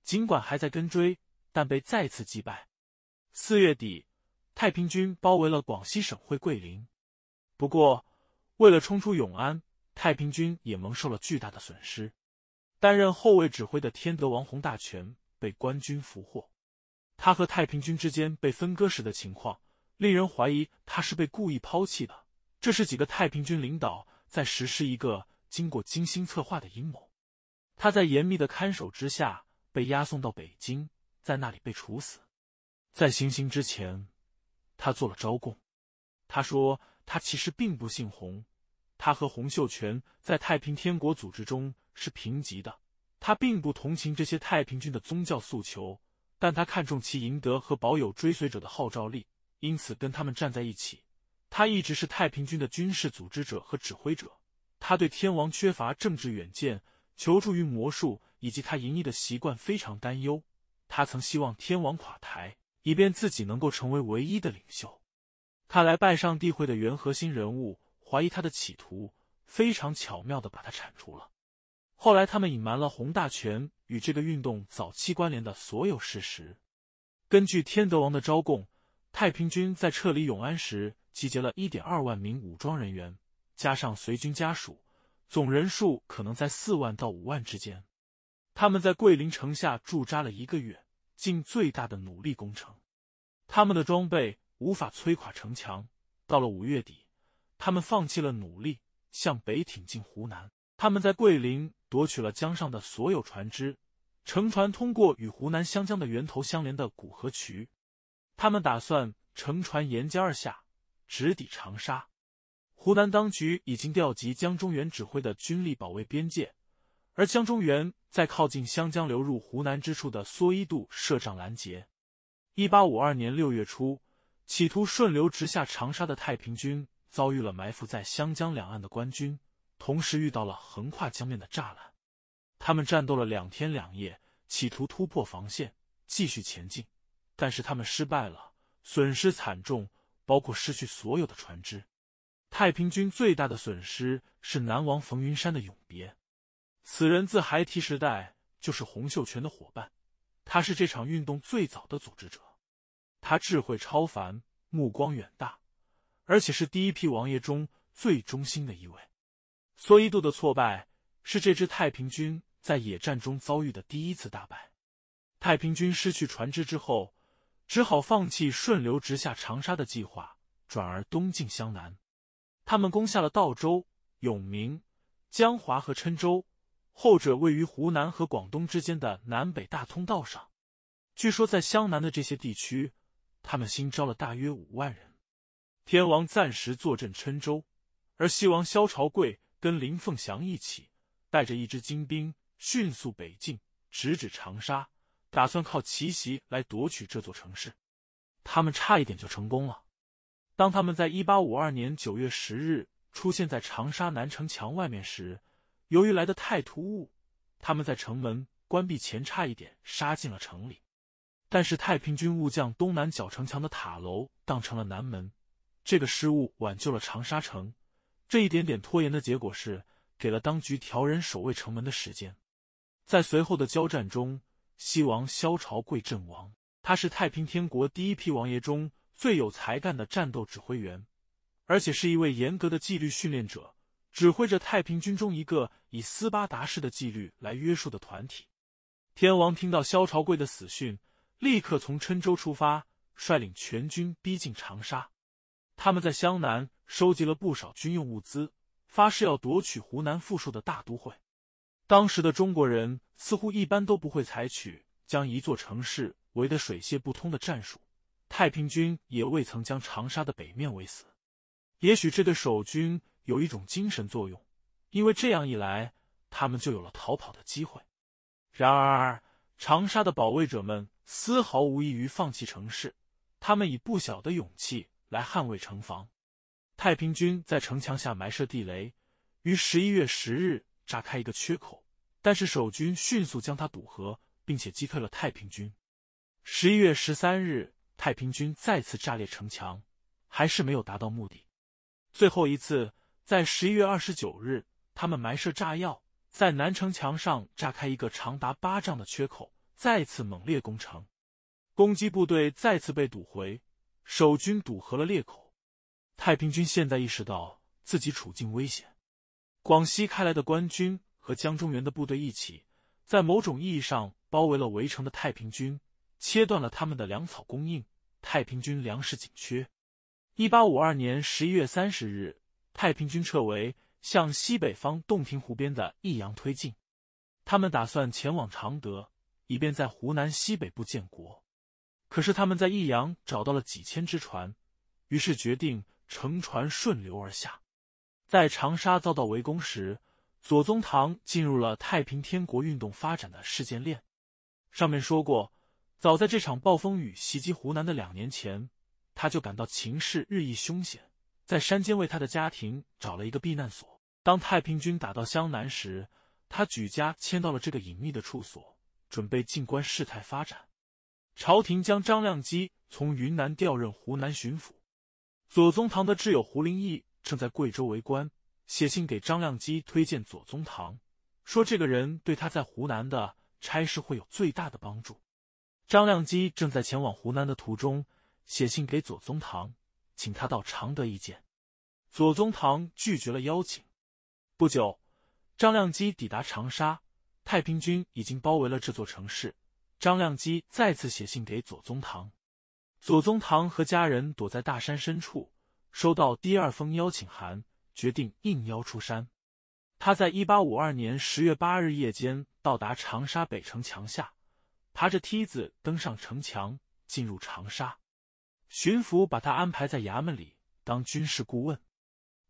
尽管还在跟追，但被再次击败。四月底，太平军包围了广西省会桂林。不过，为了冲出永安，太平军也蒙受了巨大的损失。担任后卫指挥的天德王洪大权被官军俘获，他和太平军之间被分割时的情况令人怀疑，他是被故意抛弃的。这是几个太平军领导在实施一个。经过精心策划的阴谋，他在严密的看守之下被押送到北京，在那里被处死。在行刑之前，他做了招供。他说：“他其实并不姓洪，他和洪秀全在太平天国组织中是平级的。他并不同情这些太平军的宗教诉求，但他看重其赢得和保有追随者的号召力，因此跟他们站在一起。他一直是太平军的军事组织者和指挥者。”他对天王缺乏政治远见、求助于魔术以及他淫逸的习惯非常担忧。他曾希望天王垮台，以便自己能够成为唯一的领袖。看来拜上帝会的原核心人物怀疑他的企图，非常巧妙的把他铲除了。后来，他们隐瞒了洪大全与这个运动早期关联的所有事实。根据天德王的招供，太平军在撤离永安时集结了一点二万名武装人员。加上随军家属，总人数可能在四万到五万之间。他们在桂林城下驻扎了一个月，尽最大的努力攻城。他们的装备无法摧垮城墙。到了五月底，他们放弃了努力，向北挺进湖南。他们在桂林夺取了江上的所有船只，乘船通过与湖南湘江的源头相连的古河渠。他们打算乘船沿江而下，直抵长沙。湖南当局已经调集江中原指挥的军力保卫边界，而江中原在靠近湘江流入湖南之处的蓑衣渡设障拦截。一八五二年六月初，企图顺流直下长沙的太平军遭遇了埋伏在湘江两岸的官军，同时遇到了横跨江面的栅栏。他们战斗了两天两夜，企图突破防线继续前进，但是他们失败了，损失惨重，包括失去所有的船只。太平军最大的损失是南王冯云山的永别。此人自孩提时代就是洪秀全的伙伴，他是这场运动最早的组织者。他智慧超凡，目光远大，而且是第一批王爷中最忠心的一位。蓑衣渡的挫败是这支太平军在野战中遭遇的第一次大败。太平军失去船只之后，只好放弃顺流直下长沙的计划，转而东进湘南。他们攻下了道州、永明、江华和郴州，后者位于湖南和广东之间的南北大通道上。据说，在湘南的这些地区，他们新招了大约五万人。天王暂时坐镇郴州，而西王萧朝贵跟林凤祥一起带着一支精兵迅速北进，直指长沙，打算靠奇袭来夺取这座城市。他们差一点就成功了。当他们在一八五二年九月十日出现在长沙南城墙外面时，由于来得太突兀，他们在城门关闭前差一点杀进了城里。但是太平军误将东南角城墙的塔楼当成了南门，这个失误挽救了长沙城。这一点点拖延的结果是，给了当局调人守卫城门的时间。在随后的交战中，西王萧朝贵阵亡。他是太平天国第一批王爷中。最有才干的战斗指挥员，而且是一位严格的纪律训练者，指挥着太平军中一个以斯巴达式的纪律来约束的团体。天王听到萧朝贵的死讯，立刻从郴州出发，率领全军逼近长沙。他们在湘南收集了不少军用物资，发誓要夺取湖南富庶的大都会。当时的中国人似乎一般都不会采取将一座城市围得水泄不通的战术。太平军也未曾将长沙的北面围死，也许这对守军有一种精神作用，因为这样一来，他们就有了逃跑的机会。然而，长沙的保卫者们丝毫无异于放弃城市，他们以不小的勇气来捍卫城防。太平军在城墙下埋设地雷，于十一月十日炸开一个缺口，但是守军迅速将它堵合，并且击退了太平军。十一月十三日。太平军再次炸裂城墙，还是没有达到目的。最后一次，在十一月二十九日，他们埋设炸药，在南城墙上炸开一个长达八丈的缺口，再次猛烈攻城。攻击部队再次被堵回，守军堵合了裂口。太平军现在意识到自己处境危险。广西开来的官军和江中源的部队一起，在某种意义上包围了围城的太平军。切断了他们的粮草供应，太平军粮食紧缺。一八五二年十一月三十日，太平军撤围，向西北方洞庭湖边的益阳推进。他们打算前往常德，以便在湖南西北部建国。可是他们在益阳找到了几千只船，于是决定乘船顺流而下。在长沙遭到围攻时，左宗棠进入了太平天国运动发展的事件链。上面说过。早在这场暴风雨袭击湖南的两年前，他就感到情势日益凶险，在山间为他的家庭找了一个避难所。当太平军打到湘南时，他举家迁到了这个隐秘的处所，准备静观事态发展。朝廷将张亮基从云南调任湖南巡抚，左宗棠的挚友胡林翼正在贵州为官，写信给张亮基推荐左宗棠，说这个人对他在湖南的差事会有最大的帮助。张亮基正在前往湖南的途中，写信给左宗棠，请他到常德一见。左宗棠拒绝了邀请。不久，张亮基抵达长沙，太平军已经包围了这座城市。张亮基再次写信给左宗棠。左宗棠和家人躲在大山深处，收到第二封邀请函，决定应邀出山。他在一八五二年十月八日夜间到达长沙北城墙下。爬着梯子登上城墙，进入长沙。巡抚把他安排在衙门里当军事顾问。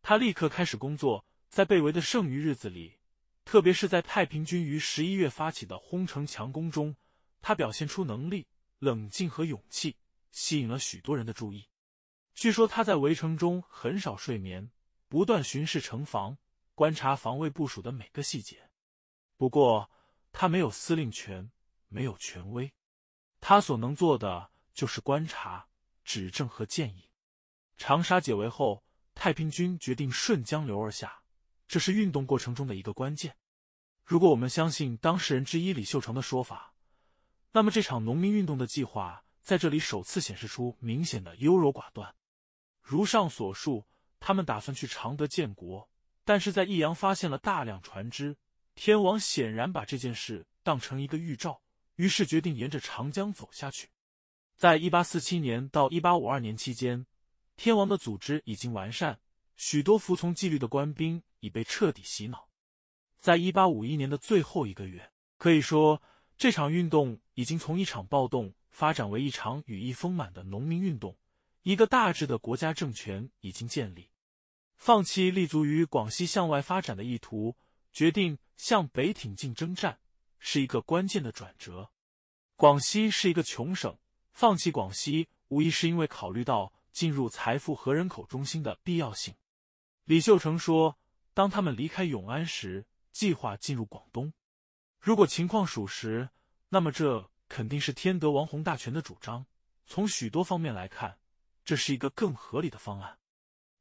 他立刻开始工作。在被围的剩余日子里，特别是在太平军于十一月发起的轰城墙攻中，他表现出能力、冷静和勇气，吸引了许多人的注意。据说他在围城中很少睡眠，不断巡视城防，观察防卫部署的每个细节。不过，他没有司令权。没有权威，他所能做的就是观察、指正和建议。长沙解围后，太平军决定顺江流而下，这是运动过程中的一个关键。如果我们相信当事人之一李秀成的说法，那么这场农民运动的计划在这里首次显示出明显的优柔寡断。如上所述，他们打算去常德建国，但是在益阳发现了大量船只。天王显然把这件事当成一个预兆。于是决定沿着长江走下去。在一八四七年到一八五二年期间，天王的组织已经完善，许多服从纪律的官兵已被彻底洗脑。在一八五一年的最后一个月，可以说这场运动已经从一场暴动发展为一场羽翼丰满的农民运动，一个大致的国家政权已经建立。放弃立足于广西向外发展的意图，决定向北挺进征战。是一个关键的转折。广西是一个穷省，放弃广西无疑是因为考虑到进入财富和人口中心的必要性。李秀成说：“当他们离开永安时，计划进入广东。如果情况属实，那么这肯定是天德王洪大全的主张。从许多方面来看，这是一个更合理的方案。”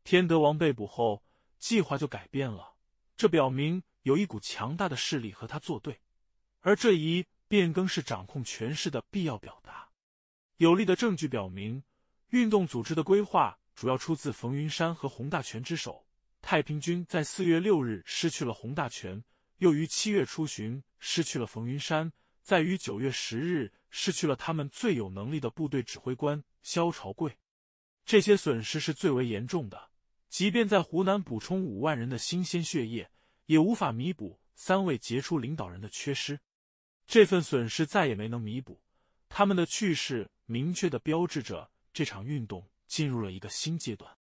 天德王被捕后，计划就改变了，这表明有一股强大的势力和他作对。而这一变更是掌控权势的必要表达。有力的证据表明，运动组织的规划主要出自冯云山和洪大权之手。太平军在四月六日失去了洪大权，又于七月初旬失去了冯云山，在于九月十日失去了他们最有能力的部队指挥官萧朝贵。这些损失是最为严重的。即便在湖南补充五万人的新鲜血液，也无法弥补三位杰出领导人的缺失。这份损失再也没能弥补，他们的去世明确的标志着这场运动进入了一个新阶段。